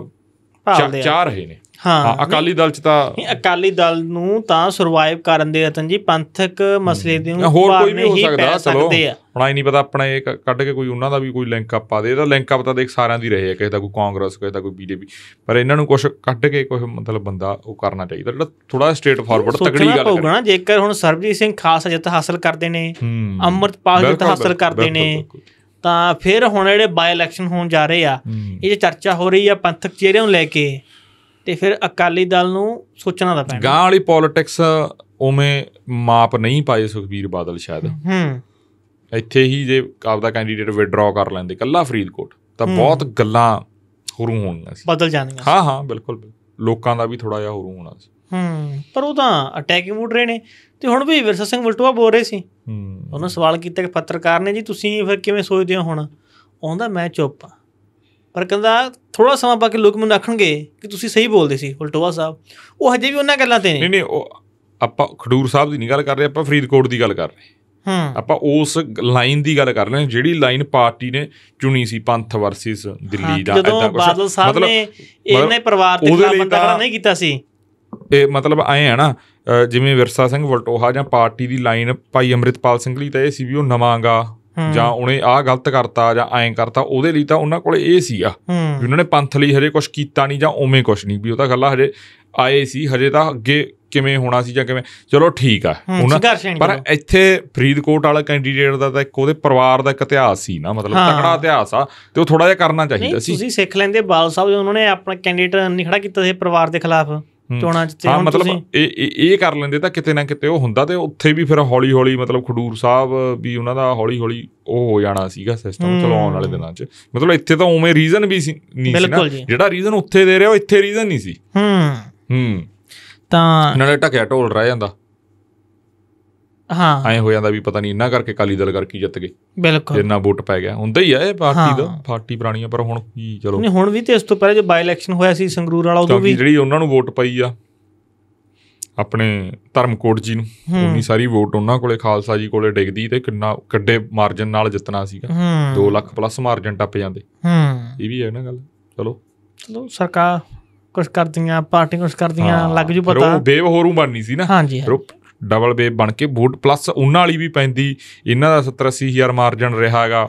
ਚਾਹ ਰਹੇ ਨੇ ਹਾਂ ਅਕਾਲੀ ਦਲ ਚ ਤਾਂ ਅਕਾਲੀ ਦਲ ਨੂੰ ਤਾਂ ਸਰਵਾਈਵ ਕਰਨ ਦੇ ਰਤਨ ਜੀ ਪੰਥਕ ਮਸਲੇ ਦੇ ਨੂੰ ਹੋਰ ਕੋਈ ਵੀ ਹੋ ਸਕਦਾ ਚਲੋ ਹੁਣ ਆਈ ਨਹੀਂ ਪਤਾ ਆਪਣਾ ਇਹ ਕੱਢ ਕੇ ਕੋਈ ਉਹਨਾਂ ਦਾ ਵੀ ਕੋਈ ਲਿੰਕ ਅਪ ਆ ਦੇ ਇਹਦਾ ਲਿੰਕ ਅਪ ਤਾਂ ਦੇਖ ਸਾਰਿਆਂ ਦੀ ਰਹੇ ਆ ਕਿਸੇ ਦਾ ਕੋਈ ਕਾਂਗਰਸ ਕਿਸੇ ਦਾ ਕੋਈ ਬੀਜੇਪੀ ਪਰ ਇਹਨਾਂ ਨੂੰ ਕੁਝ ਕੱਢ ਕੇ ਕੋਈ ਮਤਲਬ ਬੰਦਾ ਉਹ ਕਰਨਾ ਚਾਹੀਦਾ ਜਿਹੜਾ ਥੋੜਾ ਸਟ੍ਰੇਟ ਫਾਰਵਰਡ ਤਕੜੀ ਗੱਲ ਹੋਊਗਾ ਨਾ ਜੇਕਰ ਹੁਣ ਸਰਬਜੀਤ ਸਿੰਘ ਖਾਸ ਜਿੱਤ ਹਾਸਲ ਕਰਦੇ ਨੇ ਅਮਰਤਪਾਲ ਜਿੱਤ ਹਾਸਲ ਕਰਦੇ ਨੇ ਤਾਂ ਫਿਰ ਹੁਣ ਜਿਹੜੇ ਬਾਈ ਇਲੈਕਸ਼ਨ ਹੋਣ ਜਾ ਰਹੇ ਆ ਇਹ ਜੇ ਚਰਚਾ ਹੋ ਰਹੀ ਆ ਪੰਥਕ ਚਿਹਰਿਆਂ ਨੂੰ ਲੈ ਕੇ ਤੇ ਫਿਰ ਅਕਾਲੀ ਦਲ ਨੂੰ ਸੋਚਣਾ ਦਾ ਪੈਣਾ ਗਾਂ ਵਾਲੀ ਪੋਲਿਟਿਕਸ ਉਵੇਂ ਮਾਪ ਨਹੀਂ ਪਾਏ ਸੁਖਬੀਰ ਬਾਦਲ ਸ਼ਾਇਦ ਹੂੰ ਇੱਥੇ ਹੀ ਜੇ ਆਪਦਾ ਕੈਂਡੀਡੇਟ ਵਿਡਰਾ ਕਰ ਲੈਂਦੇ ਕੱਲਾ ਫਰੀਦਕੋਟ ਤਾਂ ਬਹੁਤ ਗੱਲਾਂ ਹੋਰੂ ਹੋਣੀਆਂ ਸੀ ਬਦਲ ਜਾਣੀਆਂ ਹਾਂ ਹਾਂ ਬਿਲਕੁਲ ਲੋਕਾਂ ਦਾ ਵੀ ਥੋੜਾ ਜਿਹਾ ਹੋਰੂ ਹੋਣਾ ਸੀ ਹੂੰ ਪਰ ਉਹ ਤਾਂ ਅਟੈਕਿੰਗ ਮੂਡ ਰਹੇ ਨੇ ਤੇ ਹੁਣ ਵੀ ਵਿਰਸਾ ਸਿੰਘ ਵਲਟੂਆ ਬੋਲ ਰਹੇ ਸੀ ਹੂੰ ਉਹਨਾਂ ਸਵਾਲ ਕੀਤਾ ਕਿ ਪੱਤਰਕਾਰ ਨੇ ਜੀ ਤੁਸੀਂ ਫਿਰ ਕਿਵੇਂ ਸੋਚਦੇ ਹੋ ਹੁਣ ਆਉਂਦਾ ਮੈਂ ਚੁੱਪ ਆ ਪਰ ਕਹਿੰਦਾ ਥੋੜਾ ਸਮਾਂ ਬਾਅਦ ਲੋਕ ਮੈਨੂੰ ਆਖਣਗੇ ਕਿ ਤੁਸੀਂ ਸਹੀ ਬੋਲਦੇ ਸੀ ਉਲਟੋਆ ਸਾਹਿਬ ਉਹ ਹਜੇ ਵੀ ਉਹਨਾਂ ਗੱਲਾਂ ਤੇ ਨੇ ਨਹੀਂ ਨਹੀਂ ਉਹ ਆਪਾਂ ਖਡੂਰ ਸਾਹਿਬ ਦੀ ਨਹੀਂ ਗੱਲ ਕਰ ਰਹੇ ਆਪਾਂ ਫਰੀਦਕੋਟ ਦੀ ਗੱਲ ਕਰ ਰਹੇ ਹਾਂ ਆਪਾਂ ਉਸ ਲਾਈਨ ਦੀ ਗੱਲ ਕਰ ਰਹੇ ਹਾਂ ਜਿਹੜੀ ਲਾਈਨ ਪਾਰਟੀ ਨੇ ਚੁਣੀ ਸੀ ਪੰਥ ਵਰਸਸ ਦਿੱਲੀ ਦਾ ਜਦੋਂ ਬਾਦਲ ਸਾਹਿਬ ਨੇ ਇਹਨੇ ਪਰਿਵਾਰ ਤੇ ਖਿਲਾਫ ਨਹੀਂ ਕੀਤਾ ਸੀ ਇਹ ਮਤਲਬ ਐ ਹੈ ਨਾ ਜਿਵੇਂ ਵਿਰਸਾ ਸਿੰਘ ਵਲਟੋਹਾ ਜਾਂ ਪਾਰਟੀ ਦੀ ਲਾਈਨ ਭਾਈ ਅਮਰਿਤਪਾਲ ਸਿੰਘ ਲਈ ਤਾਂ ਇਹ ਸੀ ਵੀ ਉਹ ਨਵਾਂਗਾ ਜਾਂ ਉਹਨੇ ਆਹ ਗਲਤ ਕਰਤਾ ਜਾਂ ਐਂ ਕਰਤਾ ਉਹਦੇ ਲਈ ਤਾਂ ਉਹਨਾਂ ਕੋਲੇ ਇਹ ਸੀਗਾ ਵੀ ਉਹਨਾਂ ਨੇ ਪੰਥ ਲਈ ਹਰੇ ਕੁਝ ਕੀਤਾ ਨਹੀਂ ਜਾਂ ਉਵੇਂ ਕੁਝ ਨਹੀਂ ਵੀ ਉਹ ਤਾਂ ਗੱਲਾਂ ਹਜੇ ਆਏ ਸੀ ਹਜੇ ਤਾਂ ਅੱਗੇ ਕਿਵੇਂ ਹੋਣਾ ਸੀ ਜਾਂ ਕਿਵੇਂ ਚਲੋ ਠੀਕ ਆ ਪਰ ਇੱਥੇ ਫਰੀਦਕੋਟ ਵਾਲਾ ਕੈਂਡੀਡੇਟ ਦਾ ਤਾਂ ਇੱਕ ਉਹਦੇ ਪਰਿਵਾਰ ਦਾ ਇੱਕ ਇਤਿਹਾਸ ਸੀ ਨਾ ਮਤਲਬ ਤਕੜਾ ਇਤਿਹਾਸ ਆ ਤੇ ਉਹ ਥੋੜਾ ਜਿਹਾ ਕਰਨਾ ਚਾਹੀਦਾ ਸੀ ਤੁਸੀਂ ਸਿੱਖ ਲੈਂਦੇ ਬਾਲ ਸਾਹਿਬ ਜੀ ਉਹਨਾਂ ਨੇ ਆਪਣਾ ਕੈਂਡੀਡੇਟ ਨਹੀਂ ਖੜਾ ਕੀਤਾ ਸੀ ਪਰਿਵਾਰ ਦੇ ਖਿਲਾਫ ਚੋਣਾਂ 'ਚ ਤੇ ਹਾਂ ਮਤਲਬ ਇਹ ਇਹ ਕਰ ਲੈਂਦੇ ਤਾਂ ਕਿਤੇ ਨਾ ਕਿਤੇ ਉਹ ਹੁੰਦਾ ਤੇ ਉੱਥੇ ਵੀ ਫਿਰ ਹੌਲੀ ਹੌਲੀ ਮਤਲਬ ਖਡੂਰ ਸਾਹਿਬ ਵੀ ਉਹਨਾਂ ਦਾ ਹੌਲੀ ਹੌਲੀ ਉਹ ਹੋ ਜਾਣਾ ਸੀਗਾ ਸਿਸਟਮ ਚਲਾਉਣ ਵਾਲੇ ਦਿਨਾਂ 'ਚ ਮਤਲਬ ਇੱਥੇ ਤਾਂ ਉਵੇਂ ਰੀਜ਼ਨ ਵੀ ਸੀ ਨਹੀਂ ਸੀ ਨਾ ਜਿਹੜਾ ਰੀਜ਼ਨ ਉੱਥੇ ਦੇ ਰਿਹਾ ਉਹ ਇੱਥੇ ਰੀਜ਼ਨ ਨਹੀਂ ਸੀ ਹੂੰ ਹੂੰ ਤਾਂ ਨਾਲੇ ਟਕਿਆ ਢੋਲ ਰਹਿ ਜਾਂਦਾ ਹਾਂ ਐ ਹੋ ਜਾਂਦਾ ਵੀ ਪਤਾ ਨਹੀਂ ਇੰਨਾ ਕਰਕੇ ਕਾਲੀ ਦਲ ਕਰਕੇ ਜਿੱਤ ਗਏ ਬਿਲਕੁਲ ਇੰਨਾ ਵੋਟ ਪੈ ਗਿਆ ਹੁੰਦਾ ਹੀ ਆ ਇਹ ਪਾਰਟੀ ਦਾ ਪਾਰਟੀ ਪੁਰਾਣੀ ਆ ਪਰ ਹੁਣ ਕੀ ਚਲੋ ਨਹੀਂ ਹੁਣ ਵੀ ਤੇ ਇਸ ਤੋਂ ਪਹਿਲਾਂ ਜੋ ਬਾਈ ਇਲੈਕਸ਼ਨ ਹੋਇਆ ਸੀ ਸੰਗਰੂਰ ਵਾਲਾ ਉਦੋਂ ਵੀ ਜਿਹੜੀ ਉਹਨਾਂ ਨੂੰ ਵੋਟ ਪਈ ਆ ਆਪਣੇ ਧਰਮਕੋਟ ਜੀ ਨੂੰ ਉਨੀ ਸਾਰੀ ਵੋਟ ਉਹਨਾਂ ਕੋਲੇ ਖਾਲਸਾ ਜੀ ਕੋਲੇ ਡਿੱਗਦੀ ਤੇ ਕਿੰਨਾ ਕੱਡੇ ਮਾਰਜਨ ਨਾਲ ਜਿੱਤਣਾ ਸੀਗਾ 2 ਲੱਖ ਪਲੱਸ ਮਾਰਜਨ ਟੱਪ ਜਾਂਦੇ ਹੂੰ ਇਹ ਵੀ ਹੈ ਨਾ ਗੱਲ ਚਲੋ ਚਲੋ ਸਰਕਾਰ ਕੁਝ ਕਰਦੀਆਂ ਪਾਰਟੀ ਕੁਝ ਕਰਦੀਆਂ ਲੱਗ ਜੂ ਪਤਾ ਪਰ ਬੇਵ ਹੋਰੂ ਬਣਨੀ ਸੀ ਨਾ ਹਾਂਜੀ ਡਬਲ ਵੇ ਬਣ ਕੇ ਬੋਟ ਪਲੱਸ ਉਹਨਾਂ ਵਾਲੀ ਵੀ ਪੈਂਦੀ ਇਹਨਾਂ ਦਾ 70 80000 ਮਾਰਜਨ ਰਿਹਾ ਹੈਗਾ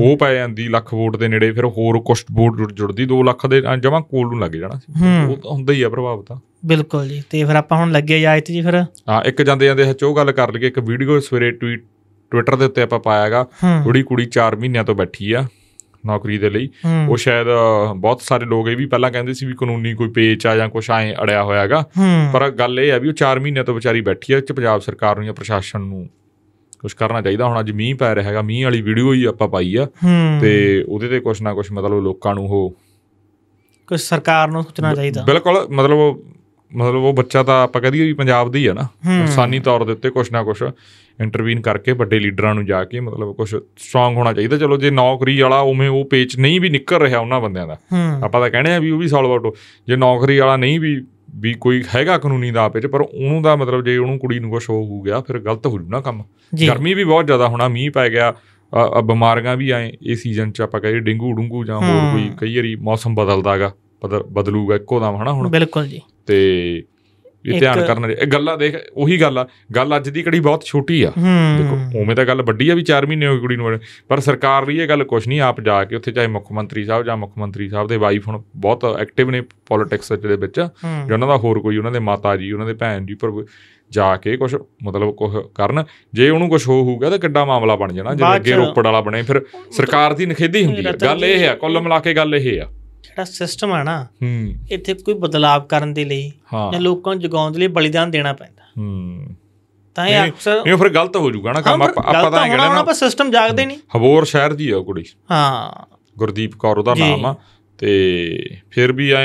ਉਹ ਪੈ ਜਾਂਦੀ ਲੱਖ ਵੋਟ ਦੇ ਨੇੜੇ ਫਿਰ ਹੋਰ ਕੁਸ਼ਟ ਵੋਟ ਜੁੜਦੀ 2 ਲੱਖ ਦੇ ਜਮਾ ਕੋਲ ਨੂੰ ਲੱਗ ਜਾਣਾ ਸੀ ਉਹ ਤਾਂ ਹੁੰਦਾ ਹੀ ਆ ਪ੍ਰਭਾਵ ਤਾਂ ਬਿਲਕੁਲ ਜੀ ਤੇ ਫਿਰ ਆਪਾਂ ਹੁਣ ਲੱਗੇ ਜਾਇਤ ਜੀ ਫਿਰ ਹਾਂ ਇੱਕ ਜਾਂਦੇ ਜਾਂਦੇ ਹਚੋ ਗੱਲ ਕਰ ਲਈਏ ਇੱਕ ਵੀਡੀਓ ਸਵੇਰੇ ਟਵੀਟ ਟਵਿੱਟਰ ਦੇ ਉੱਤੇ ਆਪਾਂ ਪਾਇਆਗਾ ਥੋੜੀ ਕੁੜੀ 4 ਮਹੀਨਿਆਂ ਤੋਂ ਬੈਠੀ ਆ ਨੌਕਰੀ ਦੇ ਲਈ ਉਹ ਸ਼ਾਇਦ ਬਹੁਤ ਸਾਰੇ ਲੋਕ ਇਹ ਵੀ ਪਹਿਲਾਂ ਕਹਿੰਦੇ ਸੀ ਵੀ ਕਾਨੂੰਨੀ ਕੋਈ ਪੇਚ ਆ ਜਾਂ ਕੁਛ ਐ ਅੜਿਆ ਹੋਇਆਗਾ ਪਰ ਗੱਲ ਇਹ ਆ ਵੀ ਉਹ 4 ਮਹੀਨੇ ਤੋਂ ਵਿਚਾਰੀ ਬੈਠੀ ਆ ਚ ਪੰਜਾਬ ਸਰਕਾਰ ਨੂੰ ਜਾਂ ਪ੍ਰਸ਼ਾਸਨ ਨੂੰ ਕੁਛ ਕਰਨਾ ਚਾਹੀਦਾ ਹੁਣ ਅੱਜ ਮੀਂਹ ਪੈ ਰਿਹਾ ਹੈਗਾ ਮੀਂਹ ਵਾਲੀ ਵੀਡੀਓ ਹੀ ਆਪਾਂ ਪਾਈ ਆ ਤੇ ਉਹਦੇ ਤੇ ਕੁਛ ਨਾ ਕੁਛ ਮਤਲਬ ਲੋਕਾਂ ਨੂੰ ਉਹ ਕੁਛ ਸਰਕਾਰ ਨੂੰ ਸੋਚਣਾ ਚਾਹੀਦਾ ਬਿਲਕੁਲ ਮਤਲਬ ਮਤਲਬ ਉਹ ਬੱਚਾ ਤਾਂ ਆਪਾਂ ਕਹਦੇ ਵੀ ਪੰਜਾਬ ਦਾ ਹੀ ਆ ਨਾ ਆਸਾਨੀ ਤੌਰ ਦੇ ਉੱਤੇ ਕੁਛ ਨਾ ਕੁਛ ਇੰਟਰਵੀਨ ਕਰਕੇ ਵੱਡੇ ਲੀਡਰਾਂ ਨੂੰ ਜਾ ਕੇ ਮਤਲਬ ਕੁਛ ਸਟਰੋਂਗ ਹੋਣਾ ਚਾਹੀਦਾ ਚਲੋ ਜੇ ਨੌਕਰੀ ਵਾਲਾ ਉਵੇਂ ਉਹ ਪੇਚ ਨਹੀਂ ਵੀ ਨਿਕਲ ਰਿਹਾ ਉਹਨਾਂ ਬੰਦਿਆਂ ਦਾ ਆਪਾਂ ਤਾਂ ਕਹਿੰਦੇ ਆ ਵੀ ਉਹ ਵੀ ਸੋਲਵ ਆਊਟ ਜੇ ਨੌਕਰੀ ਵਾਲਾ ਨਹੀਂ ਵੀ ਵੀ ਕੋਈ ਹੈਗਾ ਕਾਨੂੰਨੀ ਦਾ ਆਪੇ ਚ ਪਰ ਉਹਨੂੰ ਦਾ ਮਤਲਬ ਜੇ ਉਹਨੂੰ ਕੁੜੀ ਨੂੰ ਕੁਛ ਹੋ ਗਿਆ ਫਿਰ ਗਲਤ ਹੋ ਜੂਣਾ ਕੰਮ ਗਰਮੀ ਵੀ ਬਹੁਤ ਜ਼ਿਆਦਾ ਹੋਣਾ ਮੀਂਹ ਪੈ ਗਿਆ ਬਿਮਾਰੀਆਂ ਵੀ ਆਏ ਇਹ ਸੀਜ਼ਨ ਚ ਆਪਾਂ ਕਹਿੰਦੇ ਡੇਂਗੂ ਡੂੰਗੂ ਜਾਂ ਹੋਰ ਕੋਈ ਕਈ ਵਾਰੀ ਮੌਸਮ ਬਦਲਦਾਗਾ ਬਦਲੂਗਾ ਇੱਕੋ ਦਮ ਹਨਾ ਹੁਣ ਬਿਲਕੁਲ ਜੀ ਤੇ ਇਹ ਧਿਆਨ ਕਰਨ ਇਹ ਗੱਲਾਂ ਦੇਖ ਉਹੀ ਗੱਲ ਆ ਗੱਲ ਅੱਜ ਦੀ ਕੜੀ ਬਹੁਤ ਛੋਟੀ ਆ ਦੇਖੋ ਉਵੇਂ ਤਾਂ ਗੱਲ ਵੱਡੀ ਆ ਵੀ 4 ਮਹੀਨੇ ਹੋ ਗਏ ਕੁੜੀ ਨੂੰ ਪਰ ਸਰਕਾਰ ਲਈ ਇਹ ਗੱਲ ਕੁਝ ਨਹੀਂ ਆਪ ਜਾ ਕੇ ਉੱਥੇ ਚਾਹੇ ਮੁੱਖ ਮੰਤਰੀ ਸਾਹਿਬ ਜਾਂ ਮੁੱਖ ਮੰਤਰੀ ਸਾਹਿਬ ਦੇ ਵਾਈਫ ਹੁਣ ਬਹੁਤ ਐਕਟਿਵ ਨੇ ਪੋਲਿਟਿਕਸ ਦੇ ਵਿੱਚ ਜੋ ਉਹਨਾਂ ਦਾ ਹੋਰ ਕੋਈ ਉਹਨਾਂ ਦੇ ਮਾਤਾ ਜੀ ਉਹਨਾਂ ਦੇ ਭੈਣ ਜੀ ਪਰ ਜਾ ਕੇ ਕੁਝ ਮਤਲਬ ਕੁਝ ਕਰਨ ਜੇ ਉਹਨੂੰ ਕੁਝ ਹੋ ਹੋਊਗਾ ਤਾਂ ਕਿੱਡਾ ਮਾਮਲਾ ਬਣ ਜਾਣਾ ਜੇ ਅੱਗੇ ਰੋਪੜ ਵਾਲਾ ਬਣੇ ਫਿਰ ਸਰਕਾਰ ਦੀ ਨਖੇਦੀ ਹੁੰਦੀ ਹੈ ਗੱਲ ਇਹ ਆ ਕੁੱਲ ਮਿਲਾ ਕੇ ਗੱਲ ਇਹ ਆ ਜਿਹੜਾ ਸਿਸਟਮ ਆ ਨਾ ਹੂੰ ਇੱਥੇ ਕੋਈ ਬਦਲਾਅ ਕਰਨ ਦੇ ਲਈ ਜਾਂ ਲੋਕਾਂ ਨੂੰ ਜਗਾਉਣ ਦੇ ਲਈ ਬਲੀਦਾਨ ਦੇਣਾ ਪੈਂਦਾ ਹੂੰ ਤਾਂ ਇਹ ਅਕਸਰ ਇਹ ਫਿਰ ਗਲਤ ਹੋ ਜਾਊਗਾ ਨਾ ਕੰਮ ਆਪਾਂ ਤਾਂ ਕਹਿੰਦੇ ਨਾ ਆਪਾਂ ਸਿਸਟਮ ਜਾਗਦੇ ਨਹੀਂ ਹਬੋਰ ਸ਼ਹਿਰ ਦੀ ਆ ਕੁੜੀ ਹਾਂ ਗੁਰਦੀਪ ਕੌਰ ਉਹਦਾ ਨਾਮ ਆ ਤੇ ਫਿਰ ਵੀ ਐ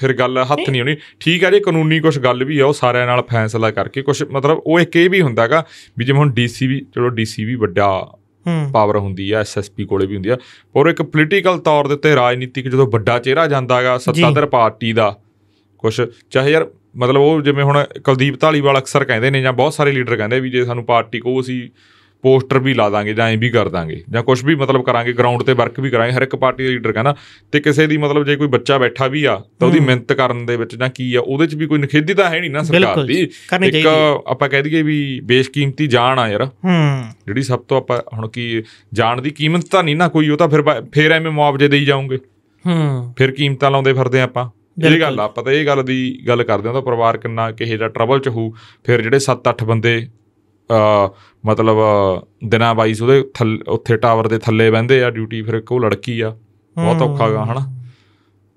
ਫਿਰ ਗੱਲ ਹੱਥ ਨਹੀਂ ਹੋਣੀ ਠੀਕ ਆ ਜੇ ਕਾਨੂੰਨੀ ਕੁਝ ਗੱਲ ਵੀ ਆ ਉਹ ਸਾਰਿਆਂ ਨਾਲ ਫੈਸਲਾ ਕਰਕੇ ਕੁਝ ਮਤਲਬ ਉਹ ਇੱਕ ਇਹ ਵੀ ਹੁੰਦਾਗਾ ਵੀ ਜਿਵੇਂ ਹੁਣ ਡੀਸੀ ਵੀ ਚਲੋ ਡੀਸੀ ਵੀ ਵੱਡਾ ਪਾਵਰ ਹੁੰਦੀ ਆ ਐਸਐਸਪੀ ਕੋਲੇ ਵੀ ਹੁੰਦੀ ਆ ਔਰ ਇੱਕ ਪੋਲੀਟੀਕਲ ਤੌਰ ਦੇ ਉੱਤੇ ਰਾਜਨੀਤਿਕ ਜਦੋਂ ਵੱਡਾ ਚਿਹਰਾ ਜਾਂਦਾਗਾ ਸੱਤਾਧਰ ਪਾਰਟੀ ਦਾ ਕੁਝ ਚਾਹੇ ਯਾਰ ਮਤਲਬ ਉਹ ਜਿਵੇਂ ਹੁਣ ਕੁਲਦੀਪ ਢਾਲੀਵਾਲ ਅਕਸਰ ਕਹਿੰਦੇ ਨੇ ਜਾਂ ਬਹੁਤ ਸਾਰੇ ਲੀਡਰ ਕਹਿੰਦੇ ਵੀ ਜੇ ਸਾਨੂੰ ਪਾਰਟੀ ਕੋ ਅਸੀਂ ਪੋਸਟਰ ਵੀ ਲਾ ਦਾਂਗੇ ਜਾਂ ਐਂ ਵੀ ਕਰ ਦਾਂਗੇ ਜਾਂ ਕੁਝ ਵੀ ਮਤਲਬ ਕਰਾਂਗੇ ਗਰਾਊਂਡ ਤੇ ਵਰਕ ਵੀ ਕਰਾਂਗੇ ਹਰ ਇੱਕ ਪਾਰਟੀ ਦਾ ਲੀਡਰ ਕਹਿੰਦਾ ਤੇ ਕਿਸੇ ਦੀ ਮਤਲਬ ਜੇ ਕੋਈ ਬੱਚਾ ਬੈਠਾ ਵੀ ਆ ਤਾਂ ਉਹਦੀ ਮਿਹਨਤ ਕਰਨ ਦੇ ਵਿੱਚ ਜਾਂ ਕੀ ਆ ਉਹਦੇ 'ਚ ਵੀ ਕੋਈ ਨਖੇਦੀ ਤਾਂ ਹੈ ਨਹੀਂ ਨਾ ਸਰਕਾਰ ਦੀ ਇੱਕ ਆਪਾਂ ਕਹਿ ਦਈਏ ਵੀ ਬੇਸ਼ਕੀਮਤੀ ਜਾਨ ਆ ਯਾਰ ਹੂੰ ਜਿਹੜੀ ਸਭ ਤੋਂ ਆਪਾਂ ਹੁਣ ਕੀ ਜਾਨ ਦੀ ਕੀਮਤ ਤਾਂ ਨਹੀਂ ਨਾ ਕੋਈ ਉਹ ਤਾਂ ਫਿਰ ਫੇਰ ਐਵੇਂ ਮੁਆਵਜ਼ੇ ਦੇਈ ਜਾਉਂਗੇ ਹੂੰ ਫਿਰ ਕੀਮਤਾਂ ਲਾਉਂਦੇ ਫਿਰਦੇ ਆਪਾਂ ਇਹ ਗੱਲ ਆ ਪਤਾ ਇਹ ਗੱਲ ਦੀ ਗੱਲ ਕਰਦੇ ਹਾਂ ਤਾਂ ਪਰਿਵਾਰ ਕਿੰਨਾ ਕਿਹੇ ਦਾ ਟਰਬਲ ਚ ਹੋਊ ਫਿਰ ਜਿਹੜੇ 7-8 ਬੰਦੇ ਮਤਲਬ ਦਿਨਾਂ ਬਾਈਸ ਉਹਦੇ ਥੱਲੇ ਉੱਥੇ ਟਾਵਰ ਦੇ ਥੱਲੇ ਬੰਦੇ ਆ ਡਿਊਟੀ ਫਿਰ ਕੋ ਲੜਕੀ ਆ ਬਹੁਤ ਔਖਾ ਗਾ ਹਨਾ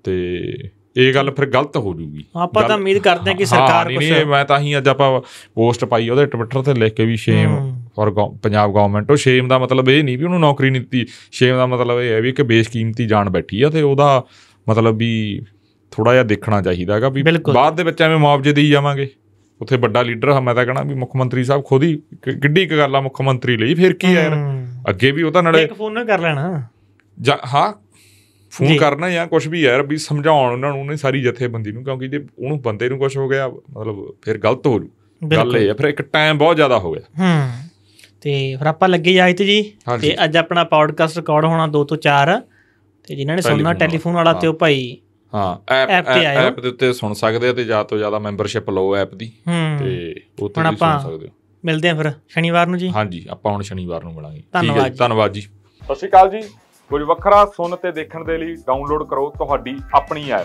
ਤੇ ਇਹ ਗੱਲ ਫਿਰ ਗਲਤ ਹੋ ਜੂਗੀ ਆਪਾਂ ਤਾਂ ਉਮੀਦ ਕਰਦੇ ਹਾਂ ਕਿ ਸਰਕਾਰ ਕੁਝ ਨਹੀਂ ਮੈਂ ਤਾਂ ਹੀ ਅੱਜ ਆਪਾਂ ਪੋਸਟ ਪਾਈ ਉਹਦੇ ਟਵਿੱਟਰ ਤੇ ਲਿਖ ਕੇ ਵੀ ਸ਼ੇਮ ਫॉर ਪੰਜਾਬ ਗਵਰਨਮੈਂਟ ਉਹ ਸ਼ੇਮ ਦਾ ਮਤਲਬ ਇਹ ਨਹੀਂ ਵੀ ਉਹਨੂੰ ਨੌਕਰੀ ਨਹੀਂ ਦਿੱਤੀ ਸ਼ੇਮ ਦਾ ਮਤਲਬ ਇਹ ਹੈ ਵੀ ਇੱਕ ਬੇਸ਼ਕੀਮਤੀ ਜਾਨ ਬੈਠੀ ਆ ਤੇ ਉਹਦਾ ਮਤਲਬ ਵੀ ਥੋੜਾ ਜਿਹਾ ਦੇਖਣਾ ਚਾਹੀਦਾਗਾ ਵੀ ਬਾਅਦ ਦੇ ਵਿੱਚ ਐਵੇਂ ਮੁਆਵਜ਼ੇ ਦੇਈ ਜਾਵਾਂਗੇ ਉੱਥੇ ਵੱਡਾ ਲੀਡਰ ਹਾਂ ਮੈਂ ਤਾਂ ਕਹਣਾ ਵੀ ਮੁੱਖ ਮੰਤਰੀ ਸਾਹਿਬ ਖੁਦ ਹੀ ਕਿੱਡੀ ਇੱਕ ਗੱਲ ਆ ਮੁੱਖ ਮੰਤਰੀ ਲਈ ਫਿਰ ਕੀ ਆ ਯਾਰ ਅੱਗੇ ਵੀ ਉਹਦਾ ਨਾਲੇ ਇੱਕ ਫੋਨ ਨਾ ਕਰ ਲੈਣਾ ਜਾਂ ਹਾਂ ਫੋਨ ਕਰਨਾ ਜਾਂ ਕੁਝ ਵੀ ਯਾਰ ਵੀ ਸਮਝਾਉਣ ਉਹਨਾਂ ਨੂੰ ਨਹੀਂ ਸਾਰੀ ਜਥੇਬੰਦੀ ਨੂੰ ਕਿਉਂਕਿ ਜੇ ਉਹਨੂੰ ਬੰਦੇ ਨੂੰ ਕੁਝ ਹੋ ਗਿਆ ਮਤਲਬ ਫਿਰ ਗਲਤ ਹੋ ਜੂ ਗੱਲ ਇਹ ਫਿਰ ਇੱਕ ਟਾਈਮ ਬਹੁਤ ਜ਼ਿਆਦਾ ਹੋ ਗਿਆ ਹੂੰ ਤੇ ਫਿਰ ਆਪਾਂ ਲੱਗੇ ਜਾਇਤ ਜੀ ਤੇ ਅੱਜ ਆਪਣਾ ਪੌਡਕਾਸਟ ਰਿਕਾਰਡ ਹੋਣਾ 2 ਤੋਂ 4 ਤੇ ਜਿਨ੍ਹਾਂ ਨੇ ਸੁਣਨਾ ਟੈਲੀਫੋਨ ਵਾਲਾ ਤੇ ਉਹ ਭਾਈ ਹਾਂ ਐਪ ਤੇ ਆਇਓ ਐਪ ਦੇ ਉੱਤੇ ਸੁਣ ਸਕਦੇ ਆ ਤੇ ਜ਼ਿਆਦਾ ਤੋਂ ਜ਼ਿਆਦਾ ਮੈਂਬਰਸ਼ਿਪ ਲਓ ਐਪ ਦੀ ਤੇ ਉੱਥੇ ਵੀ ਸੁਣ ਸਕਦੇ ਹੋ ਮਿਲਦੇ ਆ ਫਿਰ ਸ਼ਨੀਵਾਰ ਨੂੰ ਜੀ ਹਾਂਜੀ ਆਪਾਂ ਹੁਣ ਸ਼ਨੀਵਾਰ ਨੂੰ ਮਿਲਾਂਗੇ ਠੀਕ ਹੈ ਧੰਨਵਾਦ ਜੀ ਸਤਿ ਸ਼੍ਰੀ ਅਕਾਲ ਜੀ ਕੁਝ ਵੱਖਰਾ ਸੁਣ ਤੇ ਦੇਖਣ ਦੇ ਲਈ ਡਾਊਨਲੋਡ ਕਰੋ ਤੁਹਾਡੀ ਆਪਣੀ ਐਪ